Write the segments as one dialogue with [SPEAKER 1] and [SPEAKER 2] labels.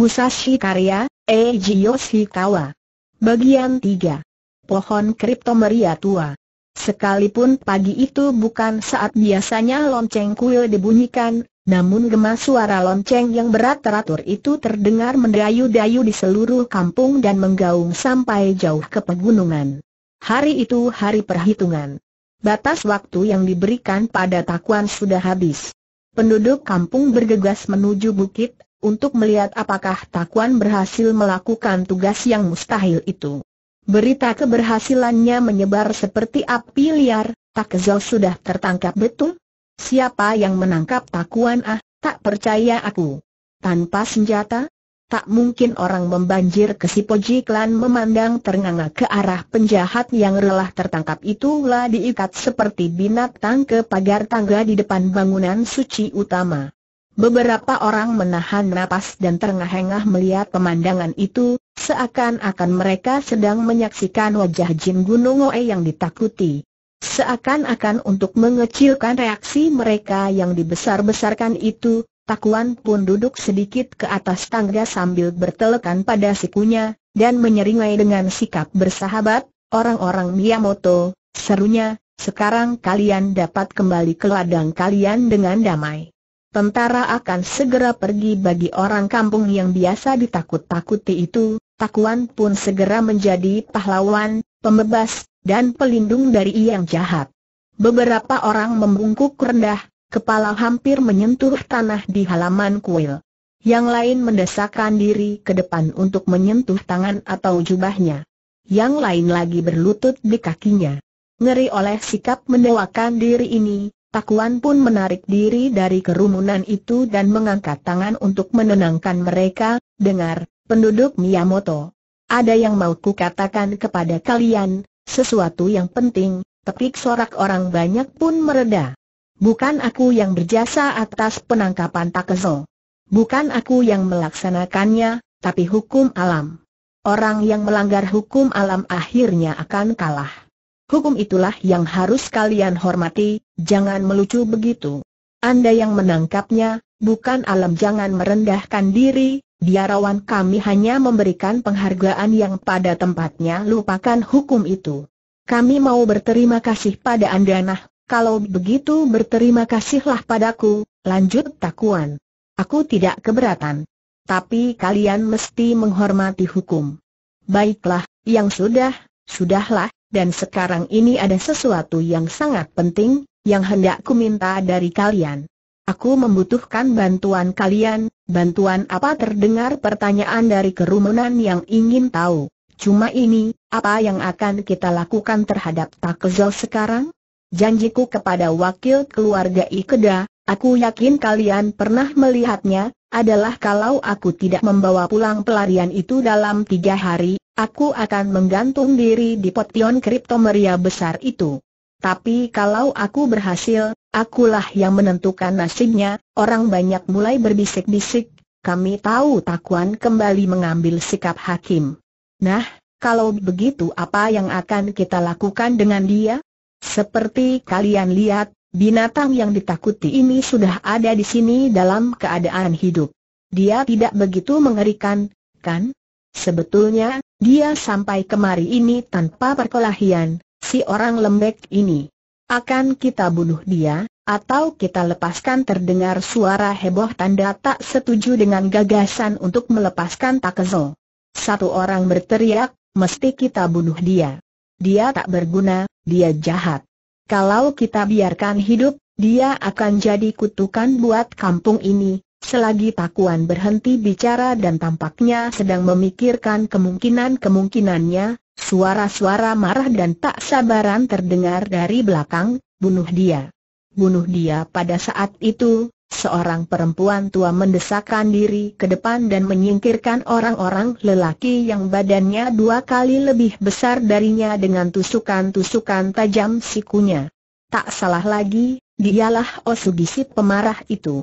[SPEAKER 1] Musashi Karya, Eiji Yoshikawa. Bagian 3. Pohon Kriptomeria Tua. Sekalipun pagi itu bukan saat biasanya lonceng kuil dibunyikan, namun gemas suara lonceng yang berat teratur itu terdengar mendayu-dayu di seluruh kampung dan menggaung sampai jauh ke pegunungan. Hari itu hari perhitungan. Batas waktu yang diberikan pada takuan sudah habis. Penduduk kampung bergegas menuju bukit, untuk melihat apakah Takuan berhasil melakukan tugas yang mustahil itu. Berita keberhasilannya menyebar seperti api liar, Takezo sudah tertangkap betul? Siapa yang menangkap Takuan ah, tak percaya aku. Tanpa senjata? Tak mungkin orang membanjir ke Poji Klan memandang ternganga ke arah penjahat yang relah tertangkap itulah diikat seperti binatang ke pagar tangga di depan bangunan suci utama. Beberapa orang menahan napas dan terengah-engah melihat pemandangan itu, seakan-akan mereka sedang menyaksikan wajah Jin Gunung Oe yang ditakuti. Seakan-akan untuk mengecilkan reaksi mereka yang dibesar-besarkan itu, Takuan pun duduk sedikit ke atas tangga sambil bertelekan pada sikunya, dan menyeringai dengan sikap bersahabat, orang-orang Miyamoto, serunya, sekarang kalian dapat kembali ke ladang kalian dengan damai tentara akan segera pergi bagi orang kampung yang biasa ditakut-takuti itu, Takuan pun segera menjadi pahlawan, pembebas, dan pelindung dari yang jahat. Beberapa orang membungkuk rendah, kepala hampir menyentuh tanah di halaman kuil. Yang lain mendesakkan diri ke depan untuk menyentuh tangan atau jubahnya. Yang lain lagi berlutut di kakinya. Ngeri oleh sikap mendewakan diri ini, Takuan pun menarik diri dari kerumunan itu dan mengangkat tangan untuk menenangkan mereka, dengar, penduduk Miyamoto. Ada yang mau ku katakan kepada kalian, sesuatu yang penting, tepik sorak orang banyak pun mereda. Bukan aku yang berjasa atas penangkapan Takezo. Bukan aku yang melaksanakannya, tapi hukum alam. Orang yang melanggar hukum alam akhirnya akan kalah. Hukum itulah yang harus kalian hormati, jangan melucu begitu. Anda yang menangkapnya, bukan alam jangan merendahkan diri, biarawan kami hanya memberikan penghargaan yang pada tempatnya lupakan hukum itu. Kami mau berterima kasih pada Anda nah, kalau begitu berterima kasihlah padaku, lanjut takuan. Aku tidak keberatan. Tapi kalian mesti menghormati hukum. Baiklah, yang sudah, sudahlah, dan sekarang ini ada sesuatu yang sangat penting, yang hendak ku minta dari kalian. Aku membutuhkan bantuan kalian, bantuan apa terdengar pertanyaan dari kerumunan yang ingin tahu. Cuma ini, apa yang akan kita lakukan terhadap Takezo sekarang? Janjiku kepada wakil keluarga Ikeda, aku yakin kalian pernah melihatnya, adalah kalau aku tidak membawa pulang pelarian itu dalam tiga hari, Aku akan menggantung diri di potion kriptomeria besar itu. Tapi kalau aku berhasil, akulah yang menentukan nasibnya, orang banyak mulai berbisik-bisik, kami tahu Takuan kembali mengambil sikap hakim. Nah, kalau begitu apa yang akan kita lakukan dengan dia? Seperti kalian lihat, binatang yang ditakuti ini sudah ada di sini dalam keadaan hidup. Dia tidak begitu mengerikan, kan? Sebetulnya, dia sampai kemari ini tanpa perkelahian, si orang lembek ini. Akan kita bunuh dia, atau kita lepaskan terdengar suara heboh tanda tak setuju dengan gagasan untuk melepaskan Takezo. Satu orang berteriak, mesti kita bunuh dia. Dia tak berguna, dia jahat. Kalau kita biarkan hidup, dia akan jadi kutukan buat kampung ini, Selagi Pakuan berhenti bicara dan tampaknya sedang memikirkan kemungkinan-kemungkinannya, suara-suara marah dan tak sabaran terdengar dari belakang, bunuh dia. Bunuh dia pada saat itu, seorang perempuan tua mendesakkan diri ke depan dan menyingkirkan orang-orang lelaki yang badannya dua kali lebih besar darinya dengan tusukan-tusukan tajam sikunya. Tak salah lagi, dialah Osugisi pemarah itu.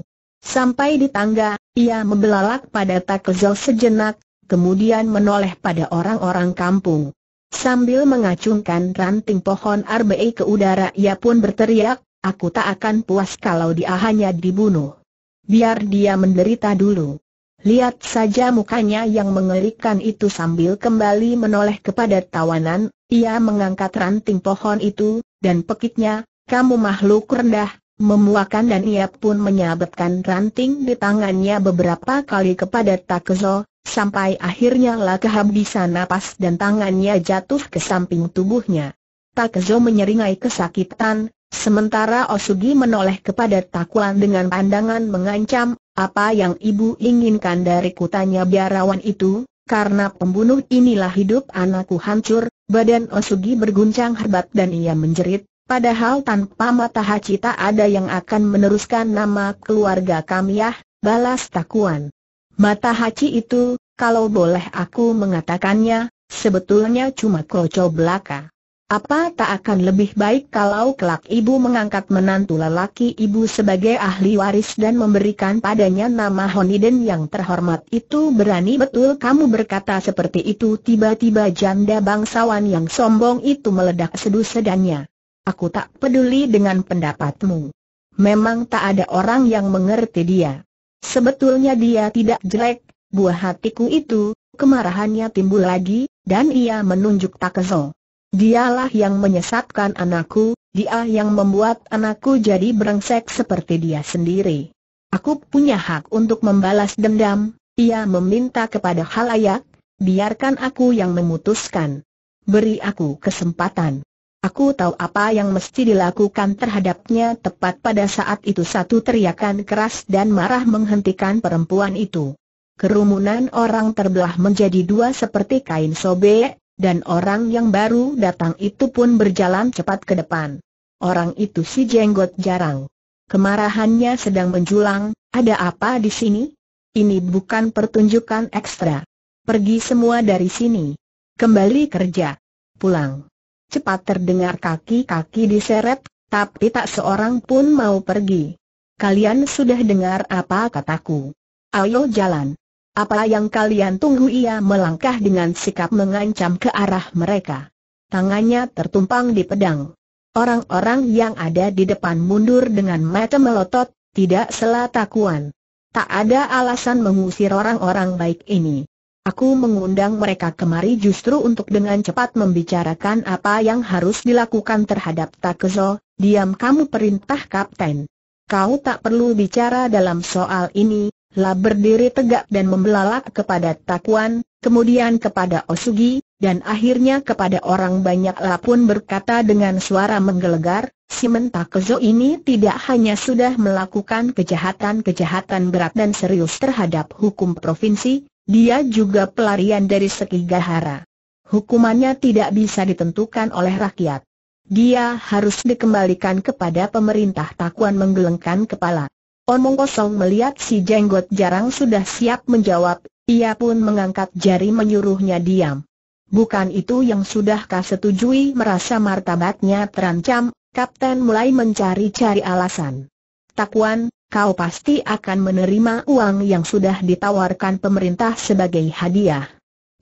[SPEAKER 1] Sampai di tangga, ia membelalak pada Takezel sejenak, kemudian menoleh pada orang-orang kampung. Sambil mengacungkan ranting pohon RBI ke udara ia pun berteriak, aku tak akan puas kalau dia hanya dibunuh. Biar dia menderita dulu. Lihat saja mukanya yang mengerikan itu sambil kembali menoleh kepada tawanan, ia mengangkat ranting pohon itu, dan pekiknya, kamu makhluk rendah, memuakan dan ia pun menyabetkan ranting di tangannya beberapa kali kepada Takezo, sampai akhirnya lah kehabisan napas dan tangannya jatuh ke samping tubuhnya. Takezo menyeringai kesakitan, sementara Osugi menoleh kepada Takuan dengan pandangan mengancam, apa yang ibu inginkan dari kutanya biarawan itu, karena pembunuh inilah hidup anakku hancur, badan Osugi berguncang hebat dan ia menjerit, Padahal tanpa haji tak ada yang akan meneruskan nama keluarga kami ya, balas takuan. haji itu, kalau boleh aku mengatakannya, sebetulnya cuma kocok belaka. Apa tak akan lebih baik kalau kelak ibu mengangkat menantu lelaki ibu sebagai ahli waris dan memberikan padanya nama Honiden yang terhormat itu berani betul kamu berkata seperti itu tiba-tiba janda bangsawan yang sombong itu meledak sedus sedannya. Aku tak peduli dengan pendapatmu. Memang tak ada orang yang mengerti dia. Sebetulnya dia tidak jelek, buah hatiku itu, kemarahannya timbul lagi, dan ia menunjuk tak Takezo. Dialah yang menyesatkan anakku, dia yang membuat anakku jadi berengsek seperti dia sendiri. Aku punya hak untuk membalas dendam, ia meminta kepada halayak, biarkan aku yang memutuskan. Beri aku kesempatan. Aku tahu apa yang mesti dilakukan terhadapnya tepat pada saat itu satu teriakan keras dan marah menghentikan perempuan itu. Kerumunan orang terbelah menjadi dua seperti kain sobek, dan orang yang baru datang itu pun berjalan cepat ke depan. Orang itu si jenggot jarang. Kemarahannya sedang menjulang, ada apa di sini? Ini bukan pertunjukan ekstra. Pergi semua dari sini. Kembali kerja. Pulang cepat terdengar kaki-kaki diseret, tapi tak seorang pun mau pergi. Kalian sudah dengar apa kataku? Ayo jalan. Apa yang kalian tunggu ia melangkah dengan sikap mengancam ke arah mereka. Tangannya tertumpang di pedang. Orang-orang yang ada di depan mundur dengan mata melotot, tidak selatakuan. Tak ada alasan mengusir orang-orang baik ini. Aku mengundang mereka kemari justru untuk dengan cepat membicarakan apa yang harus dilakukan terhadap Takezo, diam kamu perintah kapten. Kau tak perlu bicara dalam soal ini, lah berdiri tegak dan membelalak kepada Takuan, kemudian kepada Osugi, dan akhirnya kepada orang banyak lah pun berkata dengan suara menggelegar, si Mentakezo ini tidak hanya sudah melakukan kejahatan-kejahatan berat dan serius terhadap hukum provinsi, dia juga pelarian dari Sekigahara. Hukumannya tidak bisa ditentukan oleh rakyat. Dia harus dikembalikan kepada pemerintah Takuan menggelengkan kepala. Omong kosong melihat si jenggot jarang sudah siap menjawab, ia pun mengangkat jari menyuruhnya diam. Bukan itu yang sudahkah setujui merasa martabatnya terancam, kapten mulai mencari-cari alasan. Takuan, kau pasti akan menerima uang yang sudah ditawarkan pemerintah sebagai hadiah.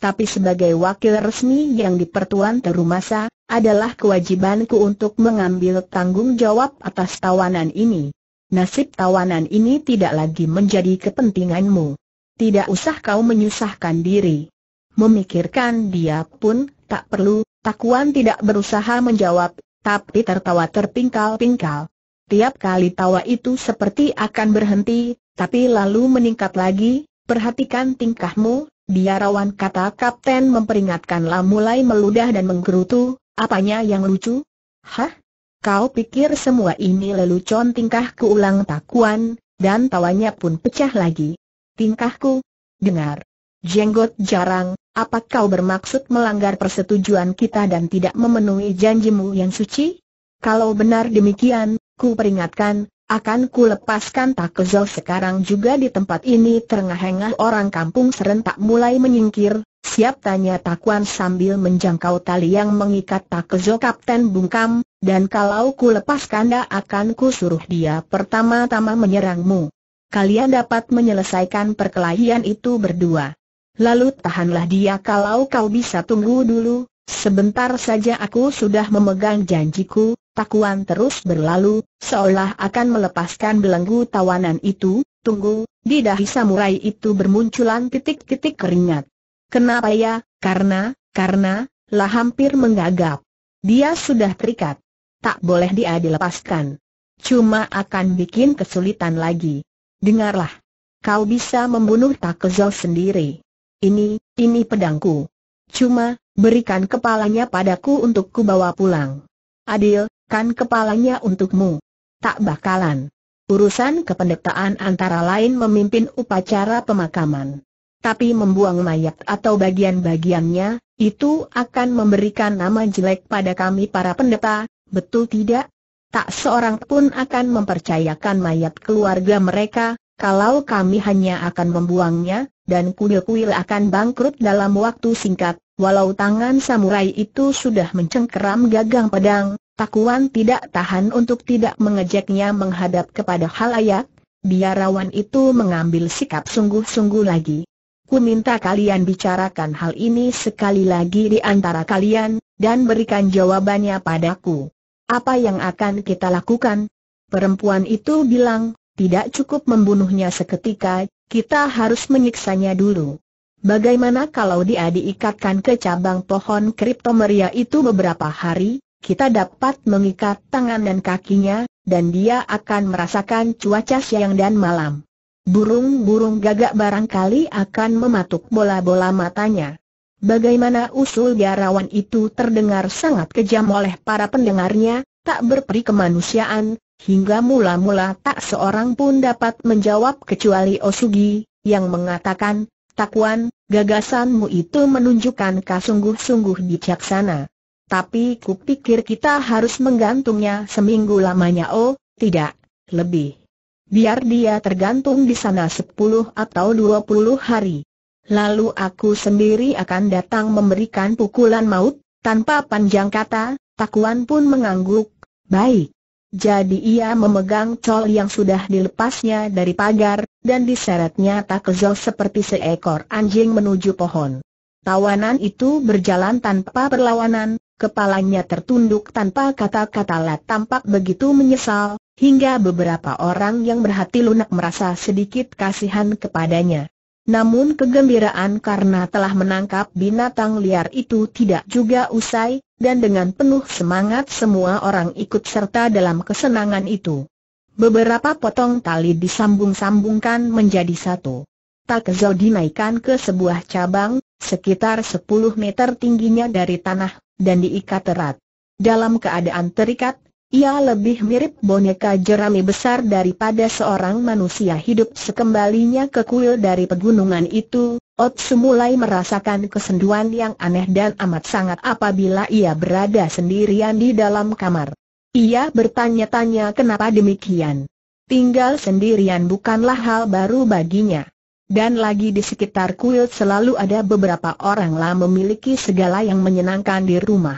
[SPEAKER 1] Tapi sebagai wakil resmi yang dipertuan Terumasa, adalah kewajibanku untuk mengambil tanggung jawab atas tawanan ini. Nasib tawanan ini tidak lagi menjadi kepentinganmu. Tidak usah kau menyusahkan diri. Memikirkan dia pun tak perlu, Takuan tidak berusaha menjawab, tapi tertawa terpingkal-pingkal. Tiap kali tawa itu seperti akan berhenti, tapi lalu meningkat lagi, perhatikan tingkahmu, biarawan kata kapten memperingatkanlah mulai meludah dan menggerutu, apanya yang lucu? Hah? Kau pikir semua ini lelucon tingkahku ulang takuan, dan tawanya pun pecah lagi. Tingkahku? Dengar. Jenggot jarang, apa kau bermaksud melanggar persetujuan kita dan tidak memenuhi janjimu yang suci? Kalau benar demikian, ku peringatkan, akan ku lepaskan Takezo sekarang juga di tempat ini terengah-engah orang kampung serentak mulai menyingkir, siap tanya Takuan sambil menjangkau tali yang mengikat Takezo Kapten Bungkam, dan kalau ku lepaskan dah akan ku suruh dia pertama-tama menyerangmu. Kalian dapat menyelesaikan perkelahian itu berdua. Lalu tahanlah dia kalau kau bisa tunggu dulu, sebentar saja aku sudah memegang janjiku, Takuan terus berlalu, seolah akan melepaskan belenggu tawanan itu, tunggu, di dahi samurai itu bermunculan titik-titik keringat. Kenapa ya? Karena, karena, lah hampir menggagap. Dia sudah terikat. Tak boleh dia dilepaskan. Cuma akan bikin kesulitan lagi. Dengarlah. Kau bisa membunuh Takezo sendiri. Ini, ini pedangku. Cuma, berikan kepalanya padaku untuk kubawa pulang. Adil, kan kepalanya untukmu. Tak bakalan. Urusan kependetaan antara lain memimpin upacara pemakaman. Tapi membuang mayat atau bagian-bagiannya, itu akan memberikan nama jelek pada kami para pendeta, betul tidak? Tak seorang pun akan mempercayakan mayat keluarga mereka, kalau kami hanya akan membuangnya, dan kuil-kuil akan bangkrut dalam waktu singkat, walau tangan samurai itu sudah mencengkeram gagang pedang, Takuan tidak tahan untuk tidak mengejeknya menghadap kepada halayak, biarawan itu mengambil sikap sungguh-sungguh lagi. Ku minta kalian bicarakan hal ini sekali lagi di antara kalian, dan berikan jawabannya padaku. Apa yang akan kita lakukan? Perempuan itu bilang, tidak cukup membunuhnya seketika, kita harus menyiksanya dulu. Bagaimana kalau dia diikatkan ke cabang pohon kriptomeria itu beberapa hari, kita dapat mengikat tangan dan kakinya, dan dia akan merasakan cuaca siang dan malam. Burung-burung gagak barangkali akan mematuk bola-bola matanya. Bagaimana usul biarawan itu terdengar sangat kejam oleh para pendengarnya, tak berperi kemanusiaan, hingga mula-mula tak seorang pun dapat menjawab kecuali Osugi, yang mengatakan, Takuan, gagasanmu itu menunjukkan kasungguh sungguh bijaksana. Tapi kupikir kita harus menggantungnya seminggu lamanya oh, tidak, lebih. Biar dia tergantung di sana sepuluh atau dua puluh hari. Lalu aku sendiri akan datang memberikan pukulan maut, tanpa panjang kata, Takuan pun mengangguk, baik. Jadi ia memegang col yang sudah dilepasnya dari pagar, dan diseretnya tak kezol seperti seekor anjing menuju pohon. Tawanan itu berjalan tanpa perlawanan, Kepalanya tertunduk tanpa kata-kata Lat tampak begitu menyesal, hingga beberapa orang yang berhati lunak merasa sedikit kasihan kepadanya. Namun kegembiraan karena telah menangkap binatang liar itu tidak juga usai, dan dengan penuh semangat semua orang ikut serta dalam kesenangan itu. Beberapa potong tali disambung-sambungkan menjadi satu. Takezo dinaikkan ke sebuah cabang, sekitar 10 meter tingginya dari tanah dan diikat erat. Dalam keadaan terikat, ia lebih mirip boneka jerami besar daripada seorang manusia hidup sekembalinya ke kuil dari pegunungan itu, Otsu mulai merasakan kesenduan yang aneh dan amat sangat apabila ia berada sendirian di dalam kamar. Ia bertanya-tanya kenapa demikian. Tinggal sendirian bukanlah hal baru baginya. Dan lagi di sekitar kuil selalu ada beberapa orang lah memiliki segala yang menyenangkan di rumah.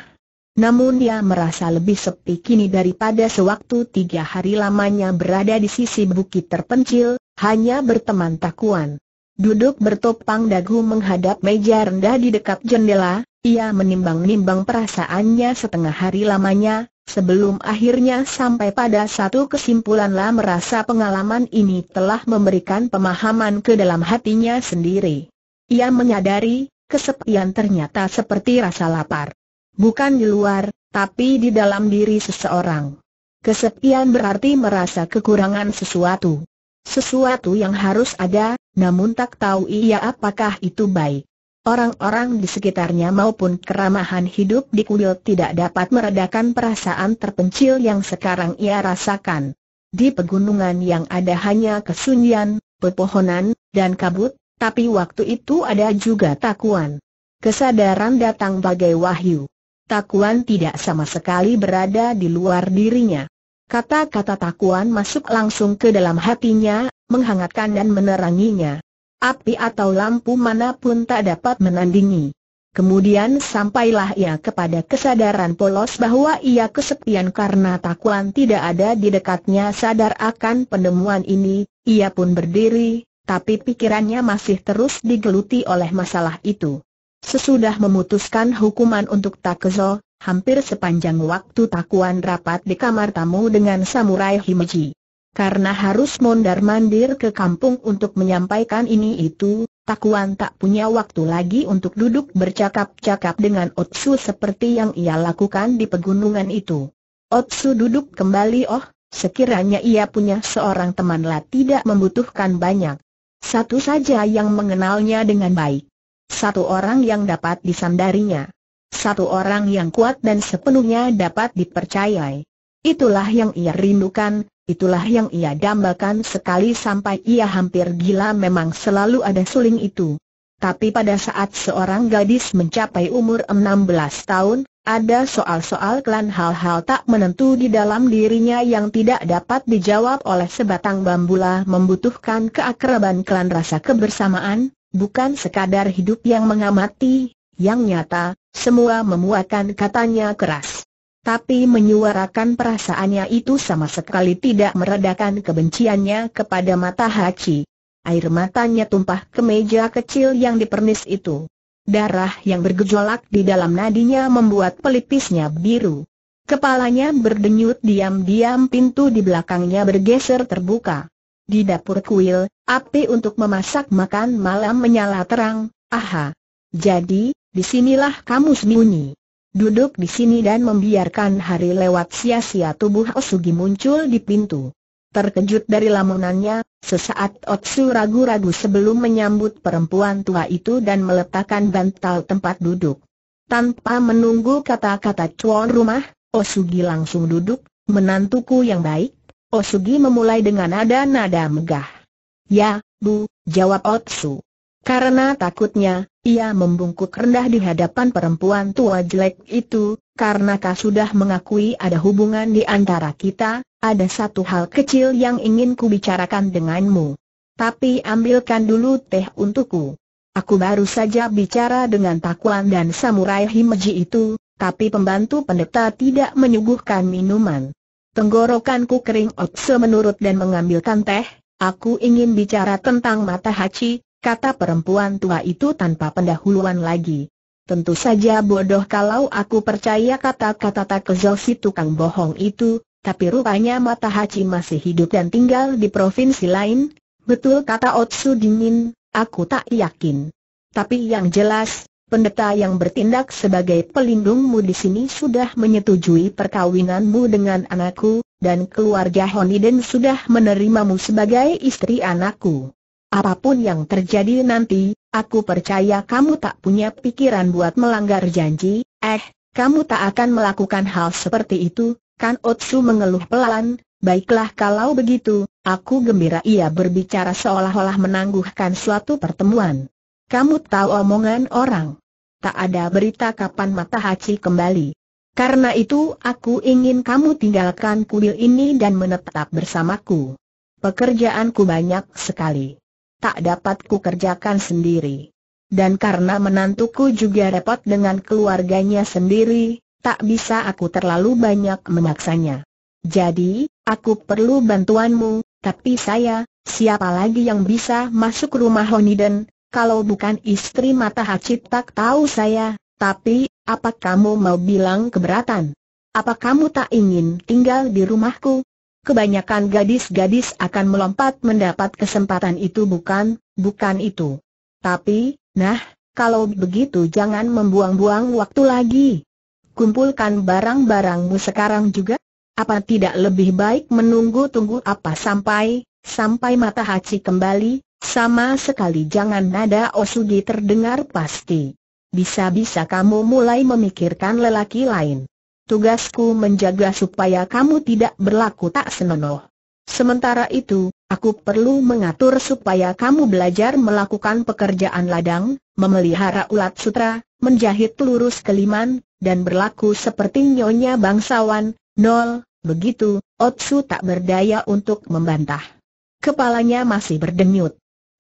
[SPEAKER 1] Namun dia merasa lebih sepi kini daripada sewaktu tiga hari lamanya berada di sisi bukit terpencil, hanya berteman takuan. Duduk bertopang dagu menghadap meja rendah di dekat jendela, ia menimbang-nimbang perasaannya setengah hari lamanya, sebelum akhirnya sampai pada satu kesimpulan kesimpulanlah merasa pengalaman ini telah memberikan pemahaman ke dalam hatinya sendiri. Ia menyadari, kesepian ternyata seperti rasa lapar. Bukan di luar, tapi di dalam diri seseorang. Kesepian berarti merasa kekurangan sesuatu. Sesuatu yang harus ada, namun tak tahu ia apakah itu baik. Orang-orang di sekitarnya maupun keramahan hidup di kuil tidak dapat meredakan perasaan terpencil yang sekarang ia rasakan. Di pegunungan yang ada hanya kesunyian, pepohonan, dan kabut, tapi waktu itu ada juga takuan. Kesadaran datang bagai wahyu. Takuan tidak sama sekali berada di luar dirinya. Kata-kata takuan masuk langsung ke dalam hatinya, menghangatkan dan meneranginya. Api atau lampu manapun tak dapat menandingi. Kemudian sampailah ia kepada kesadaran polos bahwa ia kesepian karena takuan tidak ada di dekatnya sadar akan penemuan ini, ia pun berdiri, tapi pikirannya masih terus digeluti oleh masalah itu. Sesudah memutuskan hukuman untuk Takezo, hampir sepanjang waktu takuan rapat di kamar tamu dengan samurai Himeji. Karena harus mondar-mandir ke kampung untuk menyampaikan ini itu, Takuan tak punya waktu lagi untuk duduk bercakap-cakap dengan Otsu seperti yang ia lakukan di pegunungan itu. Otsu duduk kembali oh, sekiranya ia punya seorang temanlah tidak membutuhkan banyak. Satu saja yang mengenalnya dengan baik. Satu orang yang dapat disandarinya. Satu orang yang kuat dan sepenuhnya dapat dipercayai. Itulah yang ia rindukan, Itulah yang ia dambakan sekali sampai ia hampir gila memang selalu ada suling itu. Tapi pada saat seorang gadis mencapai umur 16 tahun, ada soal-soal klan hal-hal tak menentu di dalam dirinya yang tidak dapat dijawab oleh sebatang bambula membutuhkan keakraban klan rasa kebersamaan, bukan sekadar hidup yang mengamati, yang nyata, semua memuakan katanya keras tapi menyuarakan perasaannya itu sama sekali tidak meredakan kebenciannya kepada mata Hachi. Air matanya tumpah ke meja kecil yang dipernis itu. Darah yang bergejolak di dalam nadinya membuat pelipisnya biru. Kepalanya berdenyut diam-diam pintu di belakangnya bergeser terbuka. Di dapur kuil, api untuk memasak makan malam menyala terang, aha. Jadi, disinilah kamu sembunyi duduk di sini dan membiarkan hari lewat sia-sia tubuh Osugi muncul di pintu. Terkejut dari lamunannya, sesaat Otsu ragu-ragu sebelum menyambut perempuan tua itu dan meletakkan bantal tempat duduk. Tanpa menunggu kata-kata cuan rumah, Osugi langsung duduk, menantuku yang baik, Osugi memulai dengan nada-nada megah. Ya, Bu, jawab Otsu. Karena takutnya, ia membungkuk rendah di hadapan perempuan tua jelek itu, karena kau sudah mengakui ada hubungan di antara kita, ada satu hal kecil yang ingin ku bicarakan denganmu. Tapi ambilkan dulu teh untukku. Aku baru saja bicara dengan Takuan dan Samurai Himeji itu, tapi pembantu pendeta tidak menyuguhkan minuman. Tenggorokanku kering otse menurut dan mengambilkan teh, aku ingin bicara tentang mata haci, kata perempuan tua itu tanpa pendahuluan lagi. Tentu saja bodoh kalau aku percaya kata-kata tak si tukang bohong itu, tapi rupanya mata Hachi masih hidup dan tinggal di provinsi lain. Betul kata Otsu dingin, aku tak yakin. Tapi yang jelas, pendeta yang bertindak sebagai pelindungmu di sini sudah menyetujui perkawinanmu dengan anakku, dan keluarga Honiden sudah menerimamu sebagai istri anakku. Apapun yang terjadi nanti, aku percaya kamu tak punya pikiran buat melanggar janji, eh, kamu tak akan melakukan hal seperti itu, kan Otsu mengeluh pelan, baiklah kalau begitu, aku gembira ia berbicara seolah-olah menangguhkan suatu pertemuan. Kamu tahu omongan orang. Tak ada berita kapan mata haji kembali. Karena itu aku ingin kamu tinggalkan kuil ini dan menetap bersamaku. Pekerjaanku banyak sekali tak dapat ku kerjakan sendiri. Dan karena menantuku juga repot dengan keluarganya sendiri, tak bisa aku terlalu banyak memaksanya. Jadi, aku perlu bantuanmu, tapi saya, siapa lagi yang bisa masuk rumah Honiden, kalau bukan istri mata tak tahu saya, tapi, apa kamu mau bilang keberatan? Apa kamu tak ingin tinggal di rumahku? kebanyakan gadis-gadis akan melompat mendapat kesempatan itu bukan, bukan itu. Tapi, nah, kalau begitu jangan membuang-buang waktu lagi. Kumpulkan barang-barangmu sekarang juga. Apa tidak lebih baik menunggu-tunggu apa sampai, sampai mata Hachi kembali, sama sekali jangan nada Osugi terdengar pasti. Bisa-bisa kamu mulai memikirkan lelaki lain. Tugasku menjaga supaya kamu tidak berlaku tak senonoh. Sementara itu, aku perlu mengatur supaya kamu belajar melakukan pekerjaan ladang, memelihara ulat sutra, menjahit lurus keliman, dan berlaku seperti nyonya bangsawan, nol, begitu, Otsu tak berdaya untuk membantah. Kepalanya masih berdenyut.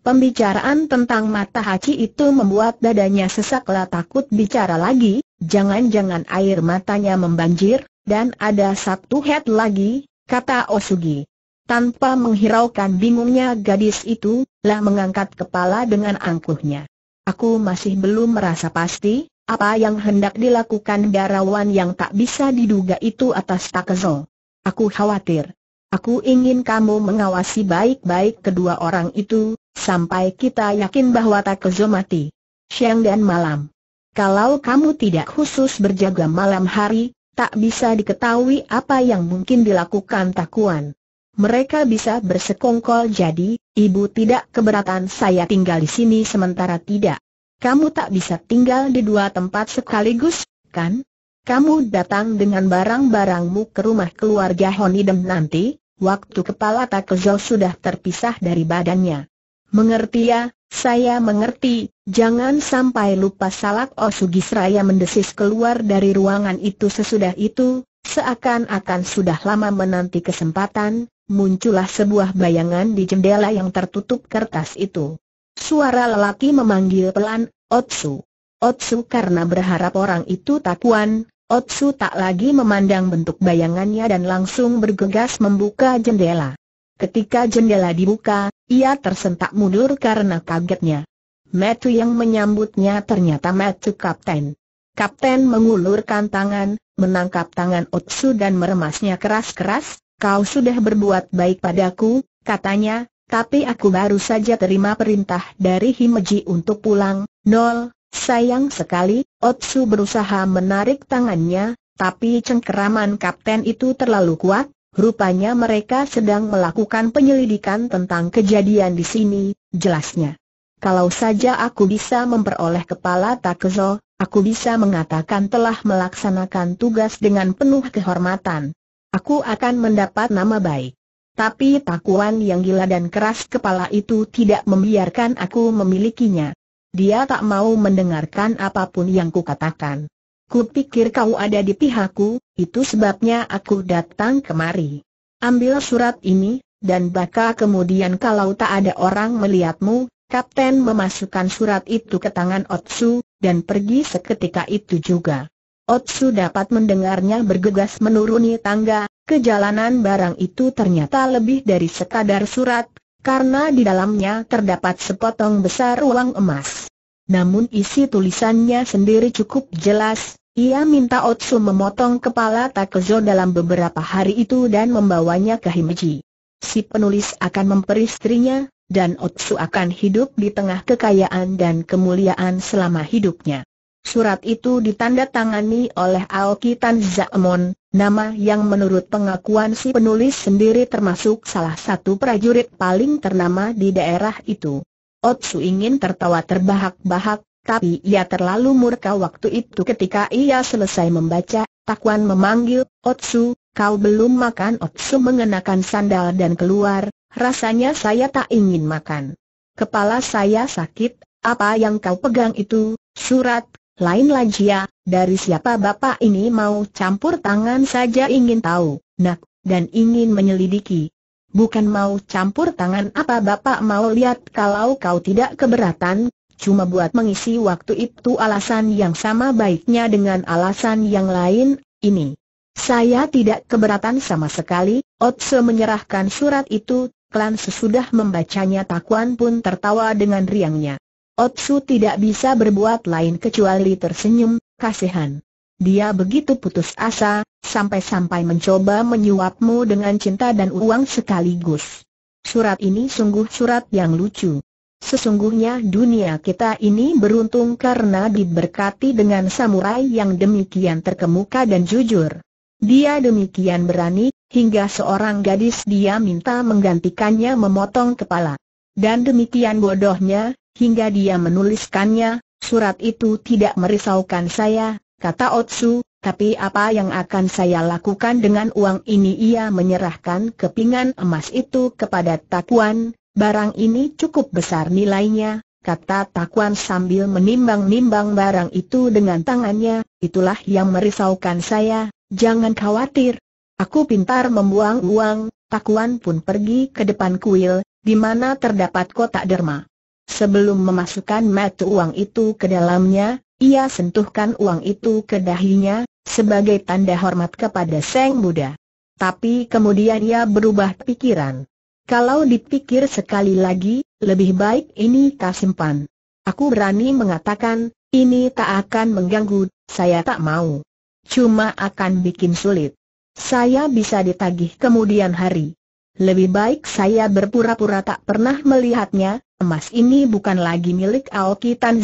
[SPEAKER 1] Pembicaraan tentang mata haji itu membuat dadanya sesaklah takut bicara lagi, jangan-jangan air matanya membanjir, dan ada satu head lagi, kata Osugi. Tanpa menghiraukan bingungnya gadis itu, lah mengangkat kepala dengan angkuhnya. Aku masih belum merasa pasti, apa yang hendak dilakukan darawan yang tak bisa diduga itu atas Takezo. Aku khawatir. Aku ingin kamu mengawasi baik-baik kedua orang itu, sampai kita yakin bahwa Takezo mati. Siang dan malam. Kalau kamu tidak khusus berjaga malam hari, tak bisa diketahui apa yang mungkin dilakukan Takuan. Mereka bisa bersekongkol jadi, ibu tidak keberatan saya tinggal di sini sementara tidak. Kamu tak bisa tinggal di dua tempat sekaligus, kan? Kamu datang dengan barang-barangmu ke rumah keluarga Honidem nanti, waktu kepala Takezo sudah terpisah dari badannya. Mengerti ya, saya mengerti, jangan sampai lupa salak Osugisraya mendesis keluar dari ruangan itu sesudah itu, seakan-akan sudah lama menanti kesempatan, muncullah sebuah bayangan di jendela yang tertutup kertas itu. Suara lelaki memanggil pelan, Otsu. Otsu karena berharap orang itu takuan, Otsu tak lagi memandang bentuk bayangannya dan langsung bergegas membuka jendela. Ketika jendela dibuka, ia tersentak mundur karena kagetnya. Matthew yang menyambutnya ternyata Matthew Kapten. Kapten mengulurkan tangan, menangkap tangan Otsu dan meremasnya keras-keras, kau sudah berbuat baik padaku, katanya, tapi aku baru saja terima perintah dari Himeji untuk pulang, nol, sayang sekali, Otsu berusaha menarik tangannya, tapi cengkeraman kapten itu terlalu kuat, Rupanya mereka sedang melakukan penyelidikan tentang kejadian di sini, jelasnya. Kalau saja aku bisa memperoleh kepala Takezo, aku bisa mengatakan telah melaksanakan tugas dengan penuh kehormatan. Aku akan mendapat nama baik. Tapi takuan yang gila dan keras kepala itu tidak membiarkan aku memilikinya. Dia tak mau mendengarkan apapun yang kukatakan. Kupikir kau ada di pihakku, itu sebabnya aku datang kemari. Ambil surat ini, dan baka kemudian kalau tak ada orang melihatmu, kapten memasukkan surat itu ke tangan Otsu, dan pergi seketika itu juga. Otsu dapat mendengarnya bergegas menuruni tangga, kejalanan barang itu ternyata lebih dari sekadar surat, karena di dalamnya terdapat sepotong besar uang emas namun isi tulisannya sendiri cukup jelas, ia minta Otsu memotong kepala Takezo dalam beberapa hari itu dan membawanya ke Himeji. Si penulis akan memperistrinya, dan Otsu akan hidup di tengah kekayaan dan kemuliaan selama hidupnya. Surat itu ditandatangani oleh Aoki Tanzaemon, nama yang menurut pengakuan si penulis sendiri termasuk salah satu prajurit paling ternama di daerah itu. Otsu ingin tertawa terbahak-bahak, tapi ia terlalu murka waktu itu ketika ia selesai membaca, Takuan memanggil, Otsu, kau belum makan Otsu mengenakan sandal dan keluar, rasanya saya tak ingin makan. Kepala saya sakit, apa yang kau pegang itu, surat, lain lagi ya. dari siapa bapak ini mau campur tangan saja ingin tahu, nak, dan ingin menyelidiki bukan mau campur tangan apa bapak mau lihat kalau kau tidak keberatan, cuma buat mengisi waktu itu alasan yang sama baiknya dengan alasan yang lain, ini. Saya tidak keberatan sama sekali, Otse menyerahkan surat itu, klan sesudah membacanya Takuan pun tertawa dengan riangnya. Otsu tidak bisa berbuat lain kecuali tersenyum, kasihan. Dia begitu putus asa, sampai-sampai mencoba menyuapmu dengan cinta dan uang sekaligus. Surat ini sungguh surat yang lucu. Sesungguhnya dunia kita ini beruntung karena diberkati dengan samurai yang demikian terkemuka dan jujur. Dia demikian berani, hingga seorang gadis dia minta menggantikannya memotong kepala. Dan demikian bodohnya, hingga dia menuliskannya, surat itu tidak merisaukan saya, kata Otsu, tapi apa yang akan saya lakukan dengan uang ini ia menyerahkan kepingan emas itu kepada Takuan, barang ini cukup besar nilainya, kata Takuan sambil menimbang-nimbang barang itu dengan tangannya, itulah yang merisaukan saya, jangan khawatir. Aku pintar membuang uang, Takuan pun pergi ke depan kuil, di mana terdapat kotak derma. Sebelum memasukkan mata uang itu ke dalamnya, ia sentuhkan uang itu ke dahinya, sebagai tanda hormat kepada Seng Buddha. Tapi kemudian ia berubah pikiran. Kalau dipikir sekali lagi, lebih baik ini tak simpan. Aku berani mengatakan, ini tak akan mengganggu, saya tak mau. Cuma akan bikin sulit. Saya bisa ditagih kemudian hari. Lebih baik saya berpura-pura tak pernah melihatnya, emas ini bukan lagi milik Aoki Tan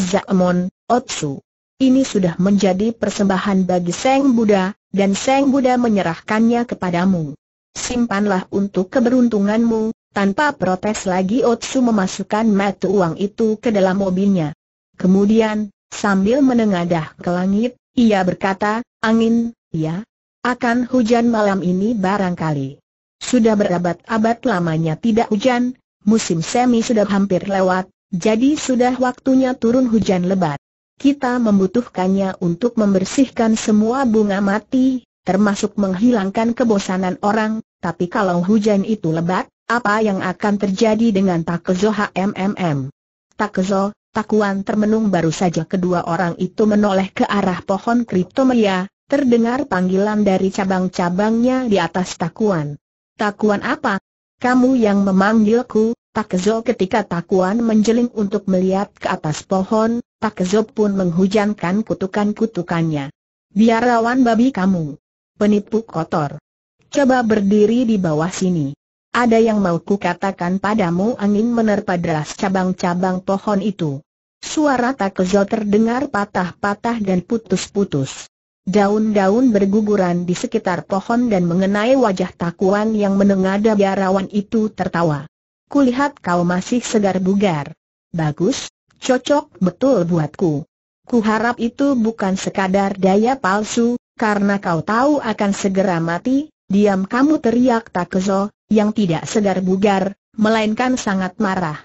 [SPEAKER 1] Otsu. Ini sudah menjadi persembahan bagi Seng Buddha, dan Seng Buddha menyerahkannya kepadamu. Simpanlah untuk keberuntunganmu, tanpa protes lagi Otsu memasukkan mata uang itu ke dalam mobilnya. Kemudian, sambil menengadah ke langit, ia berkata, angin, ya, akan hujan malam ini barangkali. Sudah berabad-abad lamanya tidak hujan, musim semi sudah hampir lewat, jadi sudah waktunya turun hujan lebat kita membutuhkannya untuk membersihkan semua bunga mati, termasuk menghilangkan kebosanan orang, tapi kalau hujan itu lebat, apa yang akan terjadi dengan Takezo HMMM? Takezo, Takuan termenung baru saja kedua orang itu menoleh ke arah pohon kriptomea, terdengar panggilan dari cabang-cabangnya di atas Takuan. Takuan apa? Kamu yang memanggilku, Takzo ketika Takuan menjeling untuk melihat ke atas pohon, Takzo pun menghujankan kutukan-kutukannya. Biar lawan babi kamu. Penipu kotor. Coba berdiri di bawah sini. Ada yang mau katakan padamu angin menerpa deras cabang-cabang pohon itu. Suara Takzo terdengar patah-patah dan putus-putus. Daun-daun berguguran di sekitar pohon dan mengenai wajah Takuan yang menengada biarawan itu tertawa. Kulihat kau masih segar bugar. Bagus, cocok betul buatku. Kuharap itu bukan sekadar daya palsu, karena kau tahu akan segera mati, diam kamu teriak Takezo, yang tidak segar bugar, melainkan sangat marah.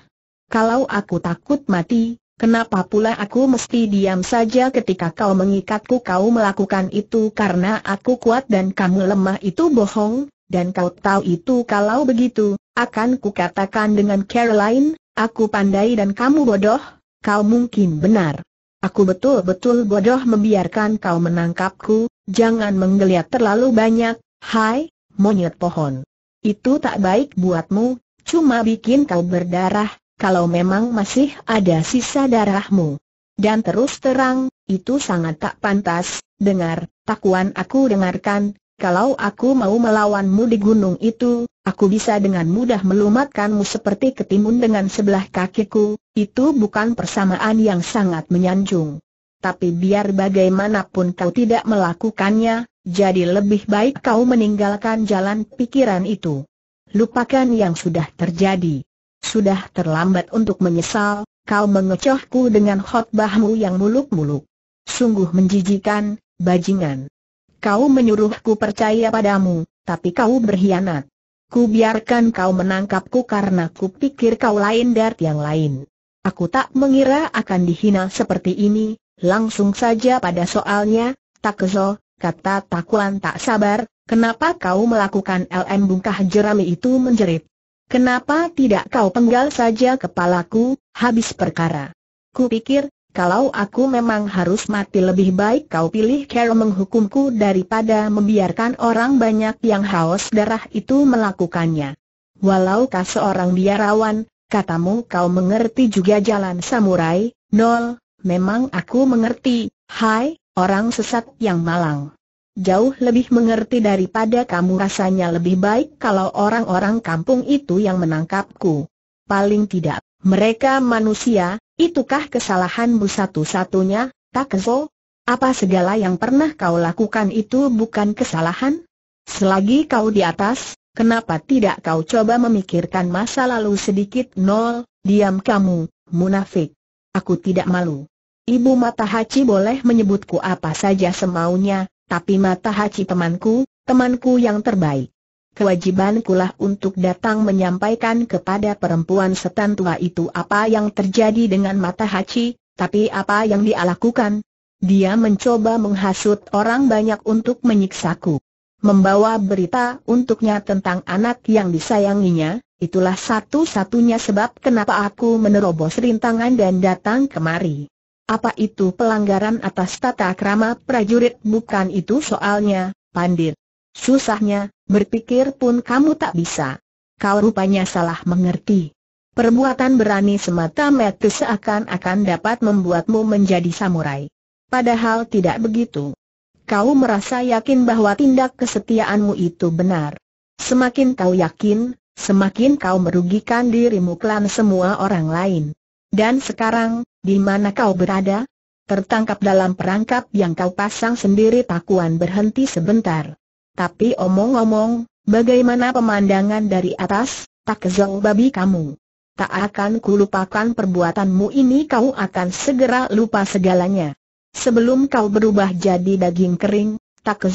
[SPEAKER 1] Kalau aku takut mati, Kenapa pula aku mesti diam saja ketika kau mengikatku kau melakukan itu karena aku kuat dan kamu lemah itu bohong, dan kau tahu itu kalau begitu, akan kukatakan dengan Caroline, aku pandai dan kamu bodoh, kau mungkin benar. Aku betul-betul bodoh membiarkan kau menangkapku, jangan menggeliat terlalu banyak, hai, monyet pohon. Itu tak baik buatmu, cuma bikin kau berdarah, kalau memang masih ada sisa darahmu. Dan terus terang, itu sangat tak pantas, dengar, takuan aku dengarkan, kalau aku mau melawanmu di gunung itu, aku bisa dengan mudah melumatkanmu seperti ketimun dengan sebelah kakiku, itu bukan persamaan yang sangat menyanjung. Tapi biar bagaimanapun kau tidak melakukannya, jadi lebih baik kau meninggalkan jalan pikiran itu. Lupakan yang sudah terjadi. Sudah terlambat untuk menyesal, kau mengecohku dengan khotbahmu yang muluk-muluk. Sungguh menjijikan, bajingan. Kau menyuruhku percaya padamu, tapi kau berkhianat. Ku biarkan kau menangkapku karena ku pikir kau lain dari yang lain. Aku tak mengira akan dihina seperti ini, langsung saja pada soalnya, Takezo, kata Takuan tak sabar, kenapa kau melakukan LM bungkah jerami itu menjerit? Kenapa tidak kau penggal saja kepalaku, habis perkara? Kupikir, kalau aku memang harus mati lebih baik kau pilih cara menghukumku daripada membiarkan orang banyak yang haus darah itu melakukannya. Walaukah seorang biarawan, katamu kau mengerti juga jalan samurai, nol, memang aku mengerti, hai, orang sesat yang malang. Jauh lebih mengerti daripada kamu rasanya lebih baik kalau orang-orang kampung itu yang menangkapku. Paling tidak, mereka manusia, Itukah kesalahanmu satu-satunya, Takezo? Apa segala yang pernah kau lakukan itu bukan kesalahan? Selagi kau di atas, kenapa tidak kau coba memikirkan masa lalu sedikit nol, diam kamu, munafik. Aku tidak malu. Ibu Mata Haji boleh menyebutku apa saja semaunya, tapi Mata Haji temanku, temanku yang terbaik kewajiban kulah untuk datang menyampaikan kepada perempuan setan tua itu apa yang terjadi dengan mata Hachi, tapi apa yang dia lakukan? Dia mencoba menghasut orang banyak untuk menyiksaku. Membawa berita untuknya tentang anak yang disayanginya, itulah satu-satunya sebab kenapa aku menerobos rintangan dan datang kemari. Apa itu pelanggaran atas tata krama prajurit bukan itu soalnya, Pandir. Susahnya, Berpikir pun kamu tak bisa. Kau rupanya salah mengerti. Perbuatan berani semata-mata seakan-akan dapat membuatmu menjadi samurai. Padahal tidak begitu. Kau merasa yakin bahwa tindak kesetiaanmu itu benar. Semakin kau yakin, semakin kau merugikan dirimu klan semua orang lain. Dan sekarang, di mana kau berada? Tertangkap dalam perangkap yang kau pasang sendiri Pakuan berhenti sebentar. Tapi omong-omong, bagaimana pemandangan dari atas, tak kezong babi kamu. Tak akan kulupakan perbuatanmu ini kau akan segera lupa segalanya. Sebelum kau berubah jadi daging kering, tak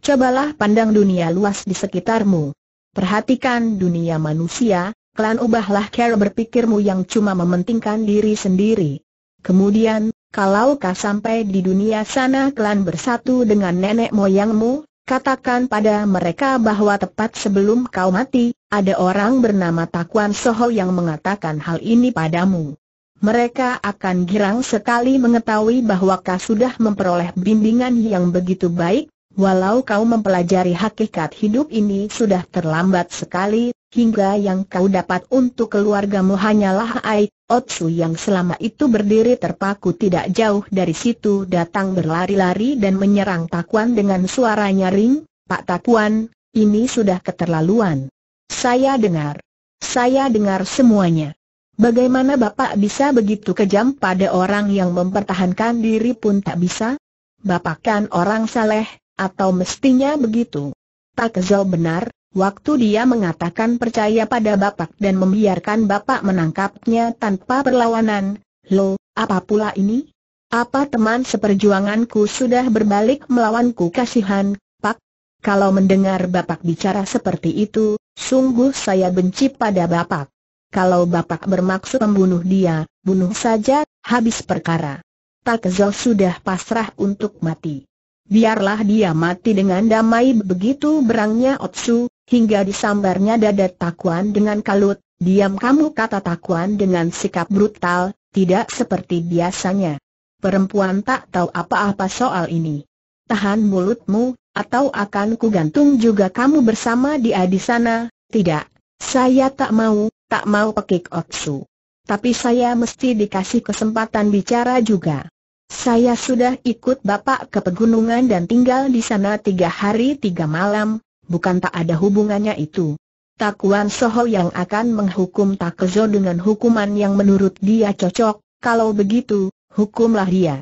[SPEAKER 1] cobalah pandang dunia luas di sekitarmu. Perhatikan dunia manusia, klan ubahlah cara berpikirmu yang cuma mementingkan diri sendiri. Kemudian, kalau kau sampai di dunia sana klan bersatu dengan nenek moyangmu, Katakan pada mereka bahwa tepat sebelum kau mati, ada orang bernama Takuan Soho yang mengatakan hal ini padamu. Mereka akan girang sekali mengetahui bahwa kau sudah memperoleh bimbingan yang begitu baik, walau kau mempelajari hakikat hidup ini sudah terlambat sekali, hingga yang kau dapat untuk keluargamu hanyalah aib Otsu yang selama itu berdiri terpaku tidak jauh dari situ datang berlari-lari dan menyerang Takuan dengan suara nyaring, Pak Takuan, ini sudah keterlaluan. Saya dengar. Saya dengar semuanya. Bagaimana Bapak bisa begitu kejam pada orang yang mempertahankan diri pun tak bisa? Bapak kan orang saleh, atau mestinya begitu? Tak kezal benar, Waktu dia mengatakan percaya pada Bapak dan membiarkan Bapak menangkapnya tanpa perlawanan, lo, apa pula ini? Apa teman seperjuanganku sudah berbalik melawanku kasihan, Pak? Kalau mendengar Bapak bicara seperti itu, sungguh saya benci pada Bapak. Kalau Bapak bermaksud membunuh dia, bunuh saja, habis perkara. Tak sudah pasrah untuk mati. Biarlah dia mati dengan damai begitu berangnya Otsu, hingga disambarnya dada Takuan dengan kalut. Diam kamu kata Takuan dengan sikap brutal, tidak seperti biasanya. Perempuan tak tahu apa-apa soal ini. Tahan mulutmu, atau akan ku gantung juga kamu bersama di adi sana, tidak. Saya tak mau, tak mau pekik Otsu. Tapi saya mesti dikasih kesempatan bicara juga. Saya sudah ikut bapak ke pegunungan dan tinggal di sana tiga hari tiga malam, bukan tak ada hubungannya itu. Takuan Soho yang akan menghukum Takezo dengan hukuman yang menurut dia cocok, kalau begitu, hukumlah dia.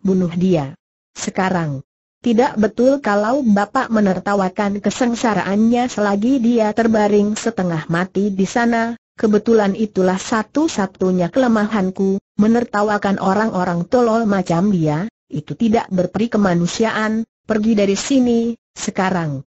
[SPEAKER 1] Bunuh dia. Sekarang. Tidak betul kalau Bapak menertawakan kesengsaraannya selagi dia terbaring setengah mati di sana, kebetulan itulah satu-satunya kelemahanku, menertawakan orang-orang tolol macam dia, itu tidak berperi kemanusiaan, pergi dari sini, sekarang.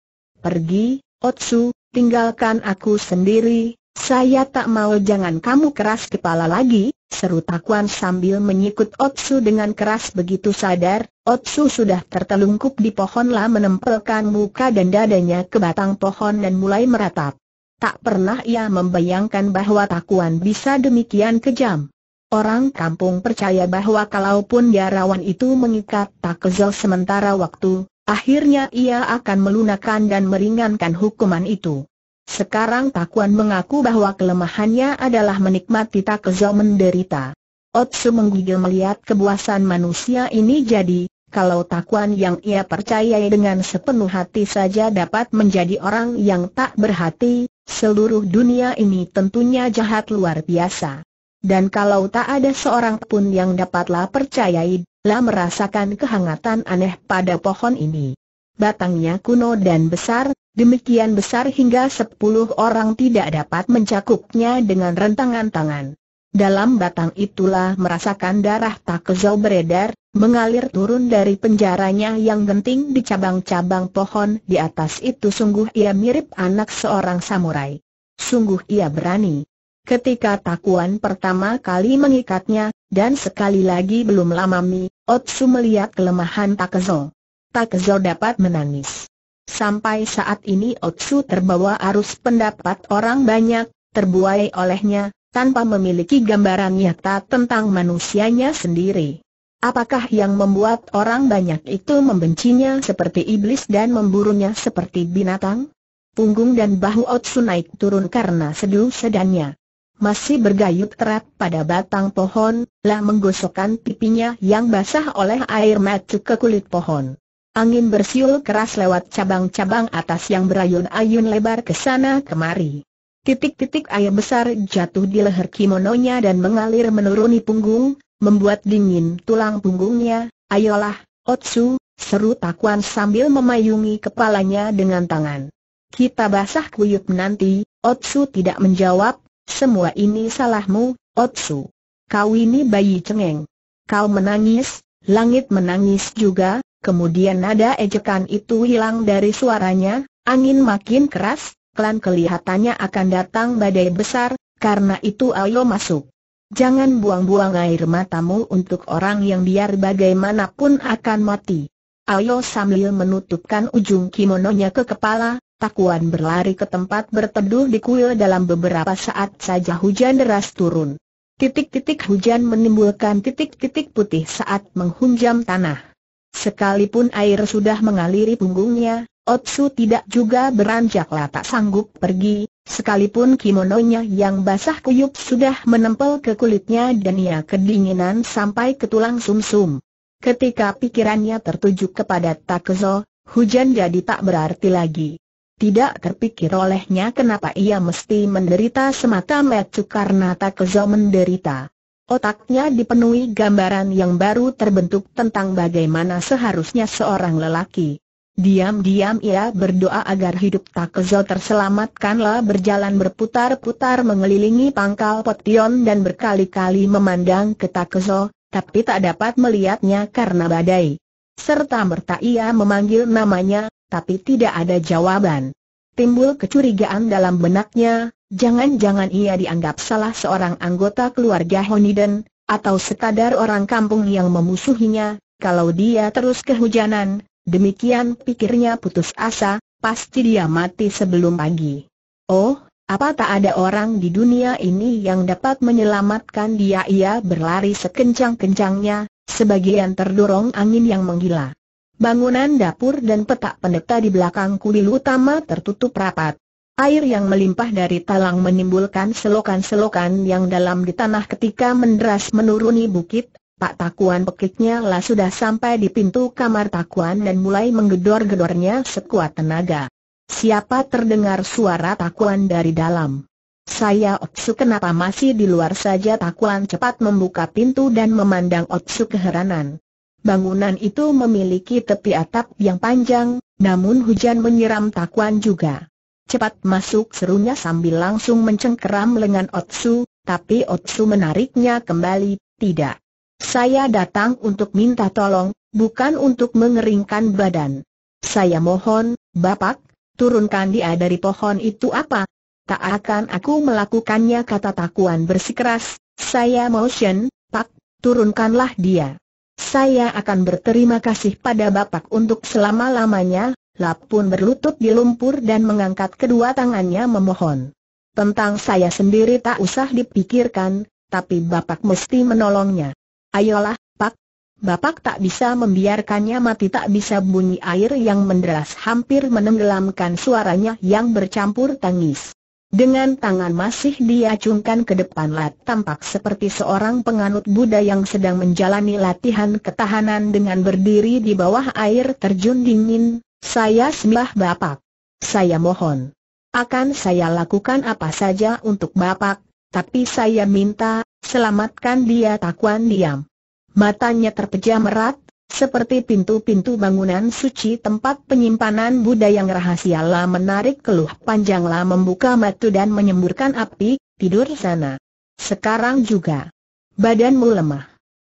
[SPEAKER 1] Pergi, Otsu, tinggalkan aku sendiri, saya tak mau jangan kamu keras kepala lagi, seru Takuan sambil menyikut Otsu dengan keras begitu sadar, Otsu sudah tertelungkup di pohon lah menempelkan muka dan dadanya ke batang pohon dan mulai meratap. Tak pernah ia membayangkan bahwa Takuan bisa demikian kejam. Orang kampung percaya bahwa kalaupun jarawan itu mengikat tak kezel sementara waktu, Akhirnya ia akan melunakkan dan meringankan hukuman itu. Sekarang Takuan mengaku bahwa kelemahannya adalah menikmati Takezo menderita. Otsu menggigil melihat kebuasan manusia ini jadi, kalau Takuan yang ia percayai dengan sepenuh hati saja dapat menjadi orang yang tak berhati, seluruh dunia ini tentunya jahat luar biasa. Dan kalau tak ada seorang pun yang dapatlah percayai, La merasakan kehangatan aneh pada pohon ini. Batangnya kuno dan besar, demikian besar hingga sepuluh orang tidak dapat mencakupnya dengan rentangan tangan. Dalam batang itulah merasakan darah takzau beredar, mengalir turun dari penjaranya yang genting di cabang-cabang pohon di atas itu sungguh ia mirip anak seorang samurai. Sungguh ia berani. Ketika takuan pertama kali mengikatnya, dan sekali lagi belum lama Mi Otsu melihat kelemahan Takezo. Takezo dapat menangis. Sampai saat ini Otsu terbawa arus pendapat orang banyak, terbuai olehnya, tanpa memiliki gambaran nyata tentang manusianya sendiri. Apakah yang membuat orang banyak itu membencinya seperti iblis dan memburunya seperti binatang? Punggung dan bahu Otsu naik turun karena seduh sedannya masih bergayut erat pada batang pohon, lah menggosokkan pipinya yang basah oleh air mata ke kulit pohon. Angin bersiul keras lewat cabang-cabang atas yang berayun-ayun lebar ke sana kemari. Titik-titik air besar jatuh di leher kimononya dan mengalir menuruni punggung, membuat dingin tulang punggungnya. Ayolah, Otsu, seru Takuan sambil memayungi kepalanya dengan tangan. Kita basah kuyup nanti, Otsu tidak menjawab, semua ini salahmu, Otsu. Kau ini bayi cengeng. Kau menangis, langit menangis juga, kemudian nada ejekan itu hilang dari suaranya, angin makin keras, klan kelihatannya akan datang badai besar, karena itu ayo masuk. Jangan buang-buang air matamu untuk orang yang biar bagaimanapun akan mati. Ayo sambil menutupkan ujung kimononya ke kepala, Takuan berlari ke tempat berteduh di kuil dalam beberapa saat saja hujan deras turun. Titik-titik hujan menimbulkan titik-titik putih saat menghunjam tanah. Sekalipun air sudah mengaliri punggungnya, Otsu tidak juga beranjak tak sanggup pergi, sekalipun kimononya yang basah kuyup sudah menempel ke kulitnya dan ia kedinginan sampai ke tulang sumsum. -sum. Ketika pikirannya tertuju kepada Takezo, hujan jadi tak berarti lagi. Tidak terpikir olehnya kenapa ia mesti menderita semata mecu karena tak kezo menderita. Otaknya dipenuhi gambaran yang baru terbentuk tentang bagaimana seharusnya seorang lelaki. Diam-diam ia berdoa agar hidup Takezo terselamatkanlah berjalan berputar-putar mengelilingi pangkal potion dan berkali-kali memandang ke Takezo, tapi tak dapat melihatnya karena badai. Serta merta ia memanggil namanya, tapi tidak ada jawaban. Timbul kecurigaan dalam benaknya, jangan-jangan ia dianggap salah seorang anggota keluarga Honiden, atau sekadar orang kampung yang memusuhinya, kalau dia terus kehujanan, demikian pikirnya putus asa, pasti dia mati sebelum pagi. Oh, apa tak ada orang di dunia ini yang dapat menyelamatkan dia ia berlari sekencang-kencangnya, Sebagian terdorong angin yang menggila. Bangunan dapur dan petak pendeta di belakang kuil utama tertutup rapat. Air yang melimpah dari talang menimbulkan selokan-selokan yang dalam di tanah ketika menderas menuruni bukit, Pak Takuan pekiknya lah sudah sampai di pintu kamar Takuan dan mulai menggedor-gedornya sekuat tenaga. Siapa terdengar suara Takuan dari dalam? Saya Otsu kenapa masih di luar saja Takuan cepat membuka pintu dan memandang Otsu keheranan. Bangunan itu memiliki tepi atap yang panjang, namun hujan menyiram Takuan juga. Cepat masuk serunya sambil langsung mencengkeram lengan Otsu, tapi Otsu menariknya kembali, tidak. Saya datang untuk minta tolong, bukan untuk mengeringkan badan. Saya mohon, Bapak, turunkan dia dari pohon itu apa, Tak akan aku melakukannya kata Takuan bersikeras, saya motion, Pak, turunkanlah dia. Saya akan berterima kasih pada Bapak untuk selama-lamanya, Lap pun berlutut di lumpur dan mengangkat kedua tangannya memohon. Tentang saya sendiri tak usah dipikirkan, tapi Bapak mesti menolongnya. Ayolah, Pak. Bapak tak bisa membiarkannya mati tak bisa bunyi air yang menderas hampir menenggelamkan suaranya yang bercampur tangis. Dengan tangan masih diacungkan ke depan lat tampak seperti seorang penganut Buddha yang sedang menjalani latihan ketahanan dengan berdiri di bawah air terjun dingin, saya sembah Bapak. Saya mohon. Akan saya lakukan apa saja untuk Bapak, tapi saya minta, selamatkan dia takuan diam. Matanya terpejam erat, seperti pintu-pintu bangunan suci tempat penyimpanan budaya yang rahasia lah menarik keluh panjang lah membuka matu dan menyemburkan api, tidur sana. Sekarang juga. Badanmu lemah.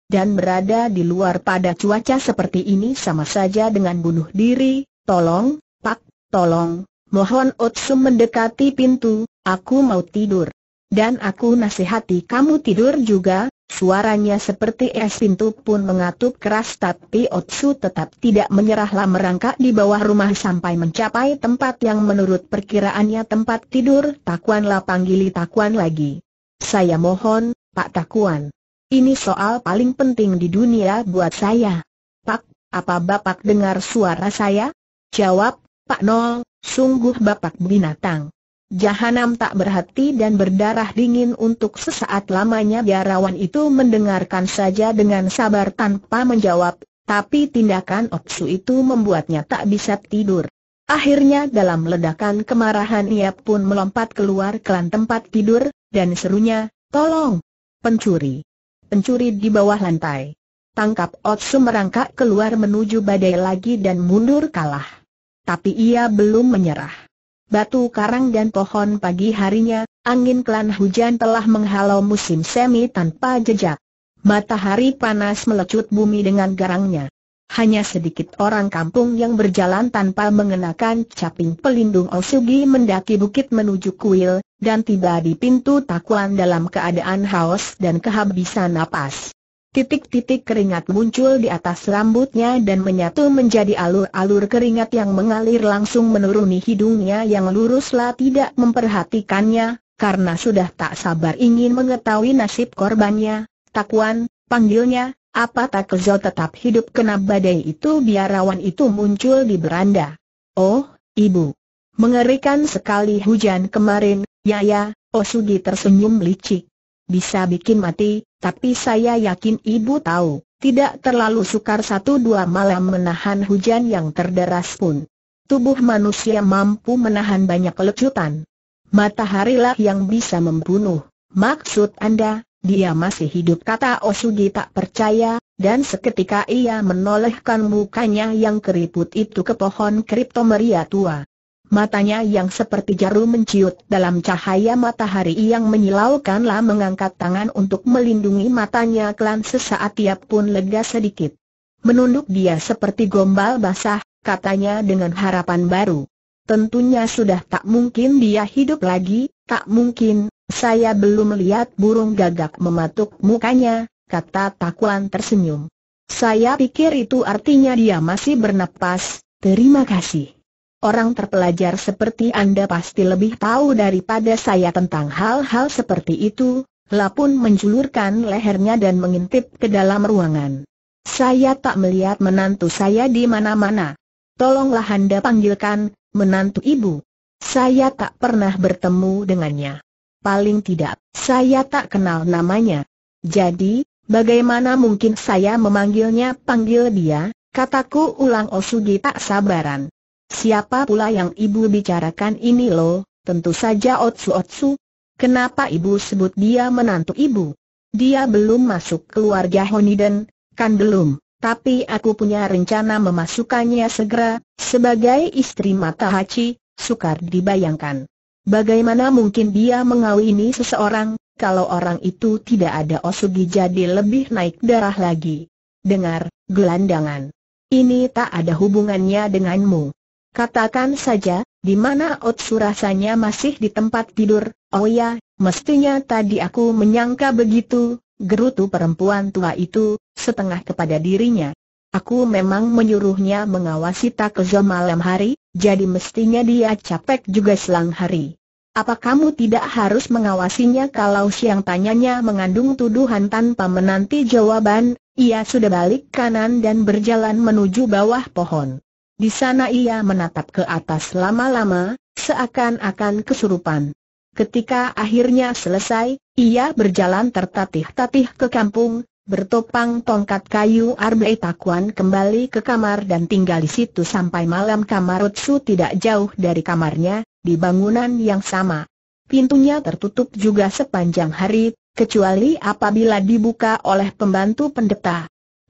[SPEAKER 1] Dan berada di luar pada cuaca seperti ini sama saja dengan bunuh diri, tolong, pak, tolong, mohon Otsu mendekati pintu, aku mau tidur. Dan aku nasihati kamu tidur juga, Suaranya seperti es pintu pun mengatup keras tapi Otsu tetap tidak menyerahlah merangkak di bawah rumah sampai mencapai tempat yang menurut perkiraannya tempat tidur Takuanlah panggili Takuan lagi. Saya mohon, Pak Takuan. Ini soal paling penting di dunia buat saya. Pak, apa Bapak dengar suara saya? Jawab, Pak Nol, sungguh Bapak binatang. Jahanam tak berhati dan berdarah dingin untuk sesaat lamanya biarawan itu mendengarkan saja dengan sabar tanpa menjawab, tapi tindakan Otsu itu membuatnya tak bisa tidur. Akhirnya dalam ledakan kemarahan ia pun melompat keluar kelan tempat tidur, dan serunya, tolong! Pencuri! Pencuri di bawah lantai! Tangkap Otsu merangkak keluar menuju badai lagi dan mundur kalah. Tapi ia belum menyerah batu karang dan pohon pagi harinya, angin kelan hujan telah menghalau musim semi tanpa jejak. Matahari panas melecut bumi dengan garangnya. Hanya sedikit orang kampung yang berjalan tanpa mengenakan caping pelindung Osugi mendaki bukit menuju kuil, dan tiba di pintu takuan dalam keadaan haus dan kehabisan napas. Titik-titik keringat muncul di atas rambutnya dan menyatu menjadi alur-alur keringat yang mengalir langsung menuruni hidungnya yang luruslah tidak memperhatikannya, karena sudah tak sabar ingin mengetahui nasib korbannya. Takuan, panggilnya, apa tak Kezo tetap hidup kena badai itu biarawan itu muncul di beranda. Oh, ibu. Mengerikan sekali hujan kemarin, ya ya, Osugi tersenyum licik bisa bikin mati, tapi saya yakin ibu tahu, tidak terlalu sukar satu dua malam menahan hujan yang terderas pun. Tubuh manusia mampu menahan banyak lecutan. Mataharilah yang bisa membunuh. Maksud Anda, dia masih hidup kata Osugi tak percaya, dan seketika ia menolehkan mukanya yang keriput itu ke pohon kriptomeria tua. Matanya yang seperti jarum menciut dalam cahaya matahari yang menyilaukanlah mengangkat tangan untuk melindungi matanya klan sesaat ia pun lega sedikit. Menunduk dia seperti gombal basah, katanya dengan harapan baru. Tentunya sudah tak mungkin dia hidup lagi, tak mungkin, saya belum lihat burung gagak mematuk mukanya, kata Takuan tersenyum. Saya pikir itu artinya dia masih bernapas, terima kasih. Orang terpelajar seperti Anda pasti lebih tahu daripada saya tentang hal-hal seperti itu, Lapun menjulurkan lehernya dan mengintip ke dalam ruangan. Saya tak melihat menantu saya di mana-mana. Tolonglah Anda panggilkan, menantu ibu. Saya tak pernah bertemu dengannya. Paling tidak, saya tak kenal namanya. Jadi, bagaimana mungkin saya memanggilnya panggil dia, kataku ulang Osugi oh, tak sabaran. Siapa pula yang ibu bicarakan ini lo? tentu saja Otsu Otsu. Kenapa ibu sebut dia menantu ibu? Dia belum masuk keluarga Honiden, kan belum, tapi aku punya rencana memasukkannya segera, sebagai istri Mata Hachi, sukar dibayangkan. Bagaimana mungkin dia mengawini seseorang, kalau orang itu tidak ada Osugi jadi lebih naik darah lagi. Dengar, gelandangan. Ini tak ada hubungannya denganmu. Katakan saja, di mana Otsu rasanya masih di tempat tidur, oh ya, mestinya tadi aku menyangka begitu, gerutu perempuan tua itu, setengah kepada dirinya. Aku memang menyuruhnya mengawasi Takezo malam hari, jadi mestinya dia capek juga selang hari. Apa kamu tidak harus mengawasinya kalau siang tanyanya mengandung tuduhan tanpa menanti jawaban, ia sudah balik kanan dan berjalan menuju bawah pohon. Di sana ia menatap ke atas lama-lama, seakan-akan kesurupan. Ketika akhirnya selesai, ia berjalan tertatih-tatih ke kampung, bertopang tongkat kayu Arbei Takuan kembali ke kamar dan tinggal di situ sampai malam kamar Utsu tidak jauh dari kamarnya, di bangunan yang sama. Pintunya tertutup juga sepanjang hari, kecuali apabila dibuka oleh pembantu pendeta.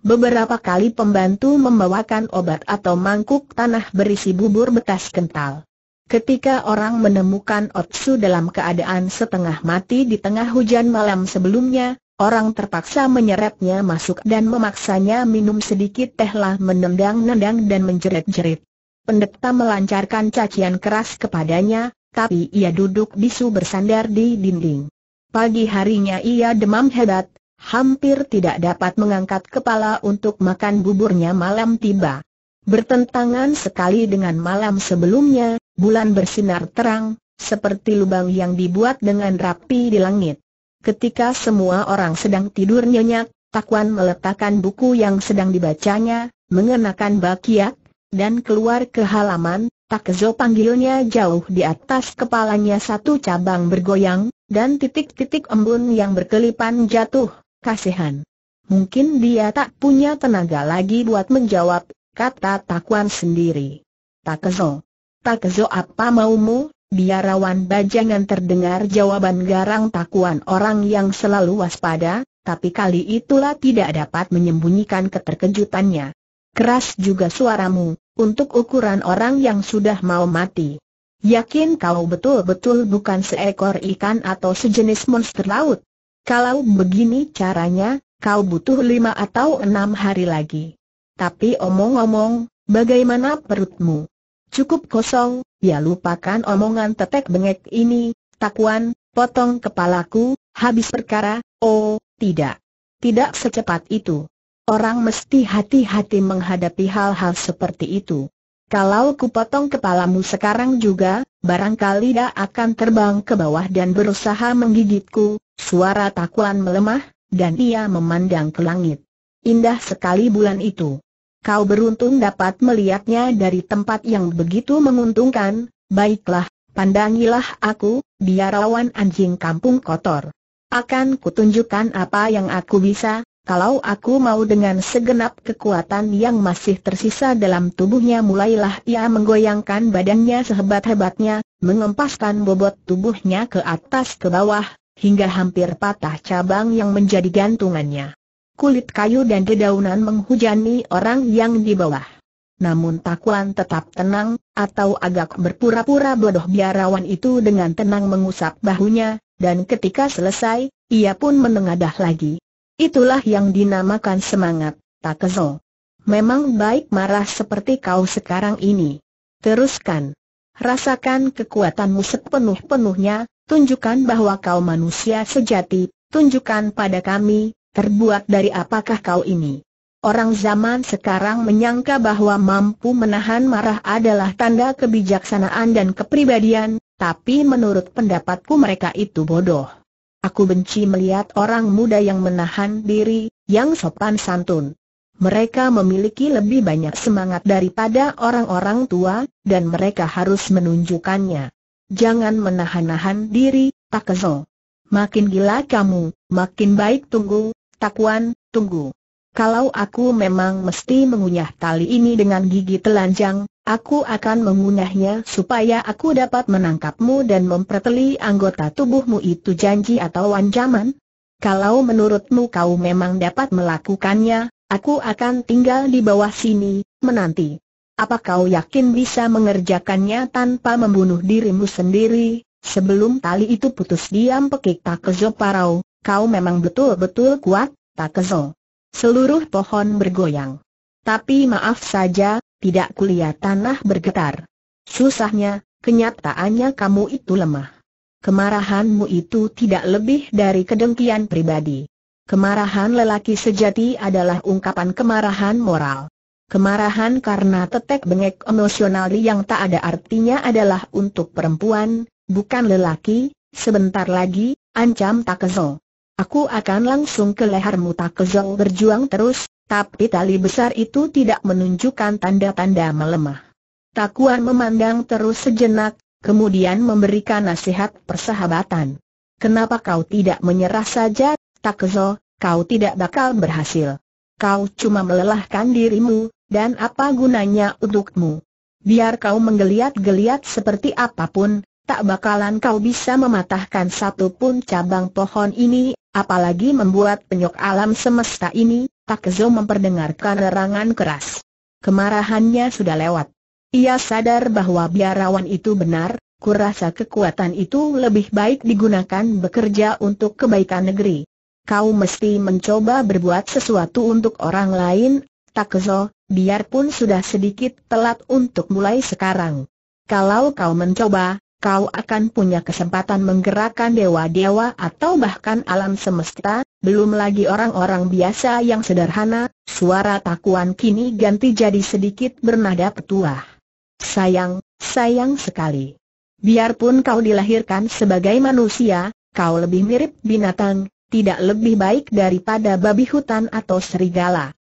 [SPEAKER 1] Beberapa kali pembantu membawakan obat atau mangkuk tanah berisi bubur bekas kental. Ketika orang menemukan Otsu dalam keadaan setengah mati di tengah hujan malam sebelumnya, orang terpaksa menyeretnya masuk dan memaksanya minum sedikit tehlah menendang-nendang dan menjerit-jerit. Pendeta melancarkan cacian keras kepadanya, tapi ia duduk bisu bersandar di dinding. Pagi harinya ia demam hebat, hampir tidak dapat mengangkat kepala untuk makan buburnya malam tiba. Bertentangan sekali dengan malam sebelumnya, bulan bersinar terang, seperti lubang yang dibuat dengan rapi di langit. Ketika semua orang sedang tidur nyenyak, Takwan meletakkan buku yang sedang dibacanya, mengenakan bakiak, dan keluar ke halaman, Takzo panggilnya jauh di atas kepalanya satu cabang bergoyang, dan titik-titik embun yang berkelipan jatuh, kasihan. Mungkin dia tak punya tenaga lagi buat menjawab, kata Takuan sendiri. Takezo. Takezo apa maumu? Biarawan bajangan terdengar jawaban garang Takuan orang yang selalu waspada, tapi kali itulah tidak dapat menyembunyikan keterkejutannya. Keras juga suaramu, untuk ukuran orang yang sudah mau mati. Yakin kau betul-betul bukan seekor ikan atau sejenis monster laut? Kalau begini caranya, kau butuh lima atau enam hari lagi. Tapi omong-omong, bagaimana perutmu? Cukup kosong, ya lupakan omongan tetek bengek ini, takuan, potong kepalaku, habis perkara, oh, tidak. Tidak secepat itu. Orang mesti hati-hati menghadapi hal-hal seperti itu. Kalau kupotong kepalamu sekarang juga, barangkali dia akan terbang ke bawah dan berusaha menggigitku, Suara takuan melemah, dan ia memandang ke langit. Indah sekali bulan itu. Kau beruntung dapat melihatnya dari tempat yang begitu menguntungkan, baiklah, pandangilah aku, biarawan anjing kampung kotor. Akan kutunjukkan apa yang aku bisa, kalau aku mau dengan segenap kekuatan yang masih tersisa dalam tubuhnya mulailah ia menggoyangkan badannya sehebat-hebatnya, mengempaskan bobot tubuhnya ke atas ke bawah, hingga hampir patah cabang yang menjadi gantungannya. Kulit kayu dan dedaunan menghujani orang yang di bawah. Namun Takuan tetap tenang, atau agak berpura-pura bodoh biarawan itu dengan tenang mengusap bahunya, dan ketika selesai, ia pun menengadah lagi. Itulah yang dinamakan semangat, Takezo. Memang baik marah seperti kau sekarang ini. Teruskan. Rasakan kekuatanmu sepenuh-penuhnya, tunjukkan bahwa kau manusia sejati, tunjukkan pada kami, terbuat dari apakah kau ini. Orang zaman sekarang menyangka bahwa mampu menahan marah adalah tanda kebijaksanaan dan kepribadian, tapi menurut pendapatku mereka itu bodoh. Aku benci melihat orang muda yang menahan diri, yang sopan santun. Mereka memiliki lebih banyak semangat daripada orang-orang tua, dan mereka harus menunjukkannya. Jangan menahan-nahan diri, tak kesel. Makin gila kamu, makin baik tunggu, takuan, tunggu. Kalau aku memang mesti mengunyah tali ini dengan gigi telanjang, aku akan mengunyahnya supaya aku dapat menangkapmu dan memperteli anggota tubuhmu itu janji atau ancaman? Kalau menurutmu kau memang dapat melakukannya, aku akan tinggal di bawah sini, menanti. Apa kau yakin bisa mengerjakannya tanpa membunuh dirimu sendiri? Sebelum tali itu putus diam pekik Takezo Parau, kau memang betul-betul kuat, Takezo. Seluruh pohon bergoyang. Tapi maaf saja, tidak kulihat tanah bergetar. Susahnya, kenyataannya kamu itu lemah. Kemarahanmu itu tidak lebih dari kedengkian pribadi. Kemarahan lelaki sejati adalah ungkapan kemarahan moral. Kemarahan karena tetek bengek emosional yang tak ada artinya adalah untuk perempuan, bukan lelaki, sebentar lagi, ancam Takezo. Aku akan langsung ke lehermu Takezo berjuang terus, tapi tali besar itu tidak menunjukkan tanda-tanda melemah. Takuan memandang terus sejenak, kemudian memberikan nasihat persahabatan. Kenapa kau tidak menyerah saja, Takezo, kau tidak bakal berhasil. Kau cuma melelahkan dirimu, dan apa gunanya untukmu? Biar kau menggeliat-geliat seperti apapun, tak bakalan kau bisa mematahkan satu pun cabang pohon ini, apalagi membuat penyok alam semesta ini, Takezo memperdengarkan lerangan keras. Kemarahannya sudah lewat. Ia sadar bahwa biarawan itu benar, kurasa kekuatan itu lebih baik digunakan bekerja untuk kebaikan negeri. Kau mesti mencoba berbuat sesuatu untuk orang lain, Tak kesel, biarpun sudah sedikit telat untuk mulai sekarang. Kalau kau mencoba, kau akan punya kesempatan menggerakkan dewa-dewa atau bahkan alam semesta, belum lagi orang-orang biasa yang sederhana, suara takuan kini ganti jadi sedikit bernada petuah. Sayang, sayang sekali. Biarpun kau dilahirkan sebagai manusia, kau lebih mirip binatang, tidak lebih baik daripada babi hutan atau serigala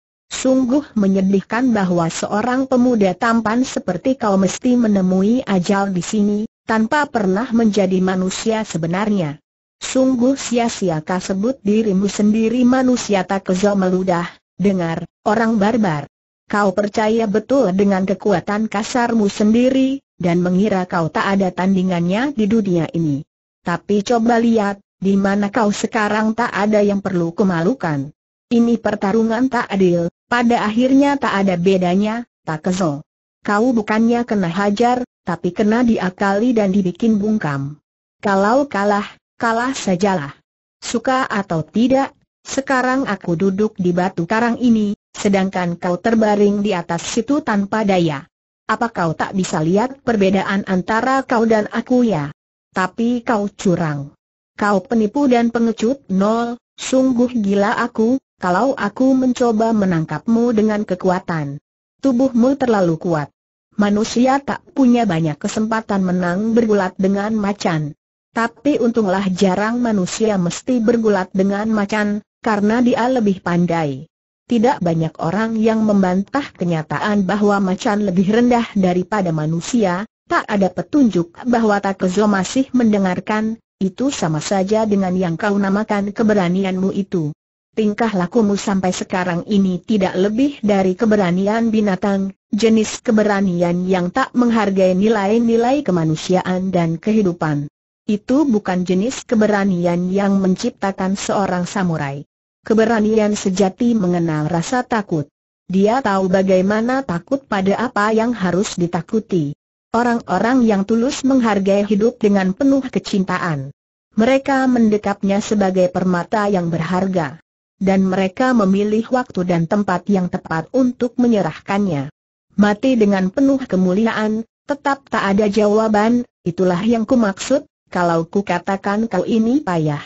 [SPEAKER 1] sungguh menyedihkan bahwa seorang pemuda tampan seperti kau mesti menemui ajal di sini, tanpa pernah menjadi manusia sebenarnya. Sungguh sia-sia kau sebut dirimu sendiri manusia tak kezo meludah, dengar, orang barbar. Kau percaya betul dengan kekuatan kasarmu sendiri, dan mengira kau tak ada tandingannya di dunia ini. Tapi coba lihat, di mana kau sekarang tak ada yang perlu kemalukan. Ini pertarungan tak adil, pada akhirnya tak ada bedanya, tak kesel. Kau bukannya kena hajar, tapi kena diakali dan dibikin bungkam. Kalau kalah, kalah sajalah. Suka atau tidak, sekarang aku duduk di batu karang ini, sedangkan kau terbaring di atas situ tanpa daya. Apa kau tak bisa lihat perbedaan antara kau dan aku ya? Tapi kau curang. Kau penipu dan pengecut nol, sungguh gila aku, kalau aku mencoba menangkapmu dengan kekuatan. Tubuhmu terlalu kuat. Manusia tak punya banyak kesempatan menang bergulat dengan macan. Tapi untunglah jarang manusia mesti bergulat dengan macan, karena dia lebih pandai. Tidak banyak orang yang membantah kenyataan bahwa macan lebih rendah daripada manusia, tak ada petunjuk bahwa Takezo masih mendengarkan, itu sama saja dengan yang kau namakan keberanianmu itu tingkah lakumu sampai sekarang ini tidak lebih dari keberanian binatang, jenis keberanian yang tak menghargai nilai-nilai kemanusiaan dan kehidupan. Itu bukan jenis keberanian yang menciptakan seorang samurai. Keberanian sejati mengenal rasa takut. Dia tahu bagaimana takut pada apa yang harus ditakuti. Orang-orang yang tulus menghargai hidup dengan penuh kecintaan. Mereka mendekapnya sebagai permata yang berharga dan mereka memilih waktu dan tempat yang tepat untuk menyerahkannya. Mati dengan penuh kemuliaan, tetap tak ada jawaban, itulah yang kumaksud, kalau katakan kau ini payah.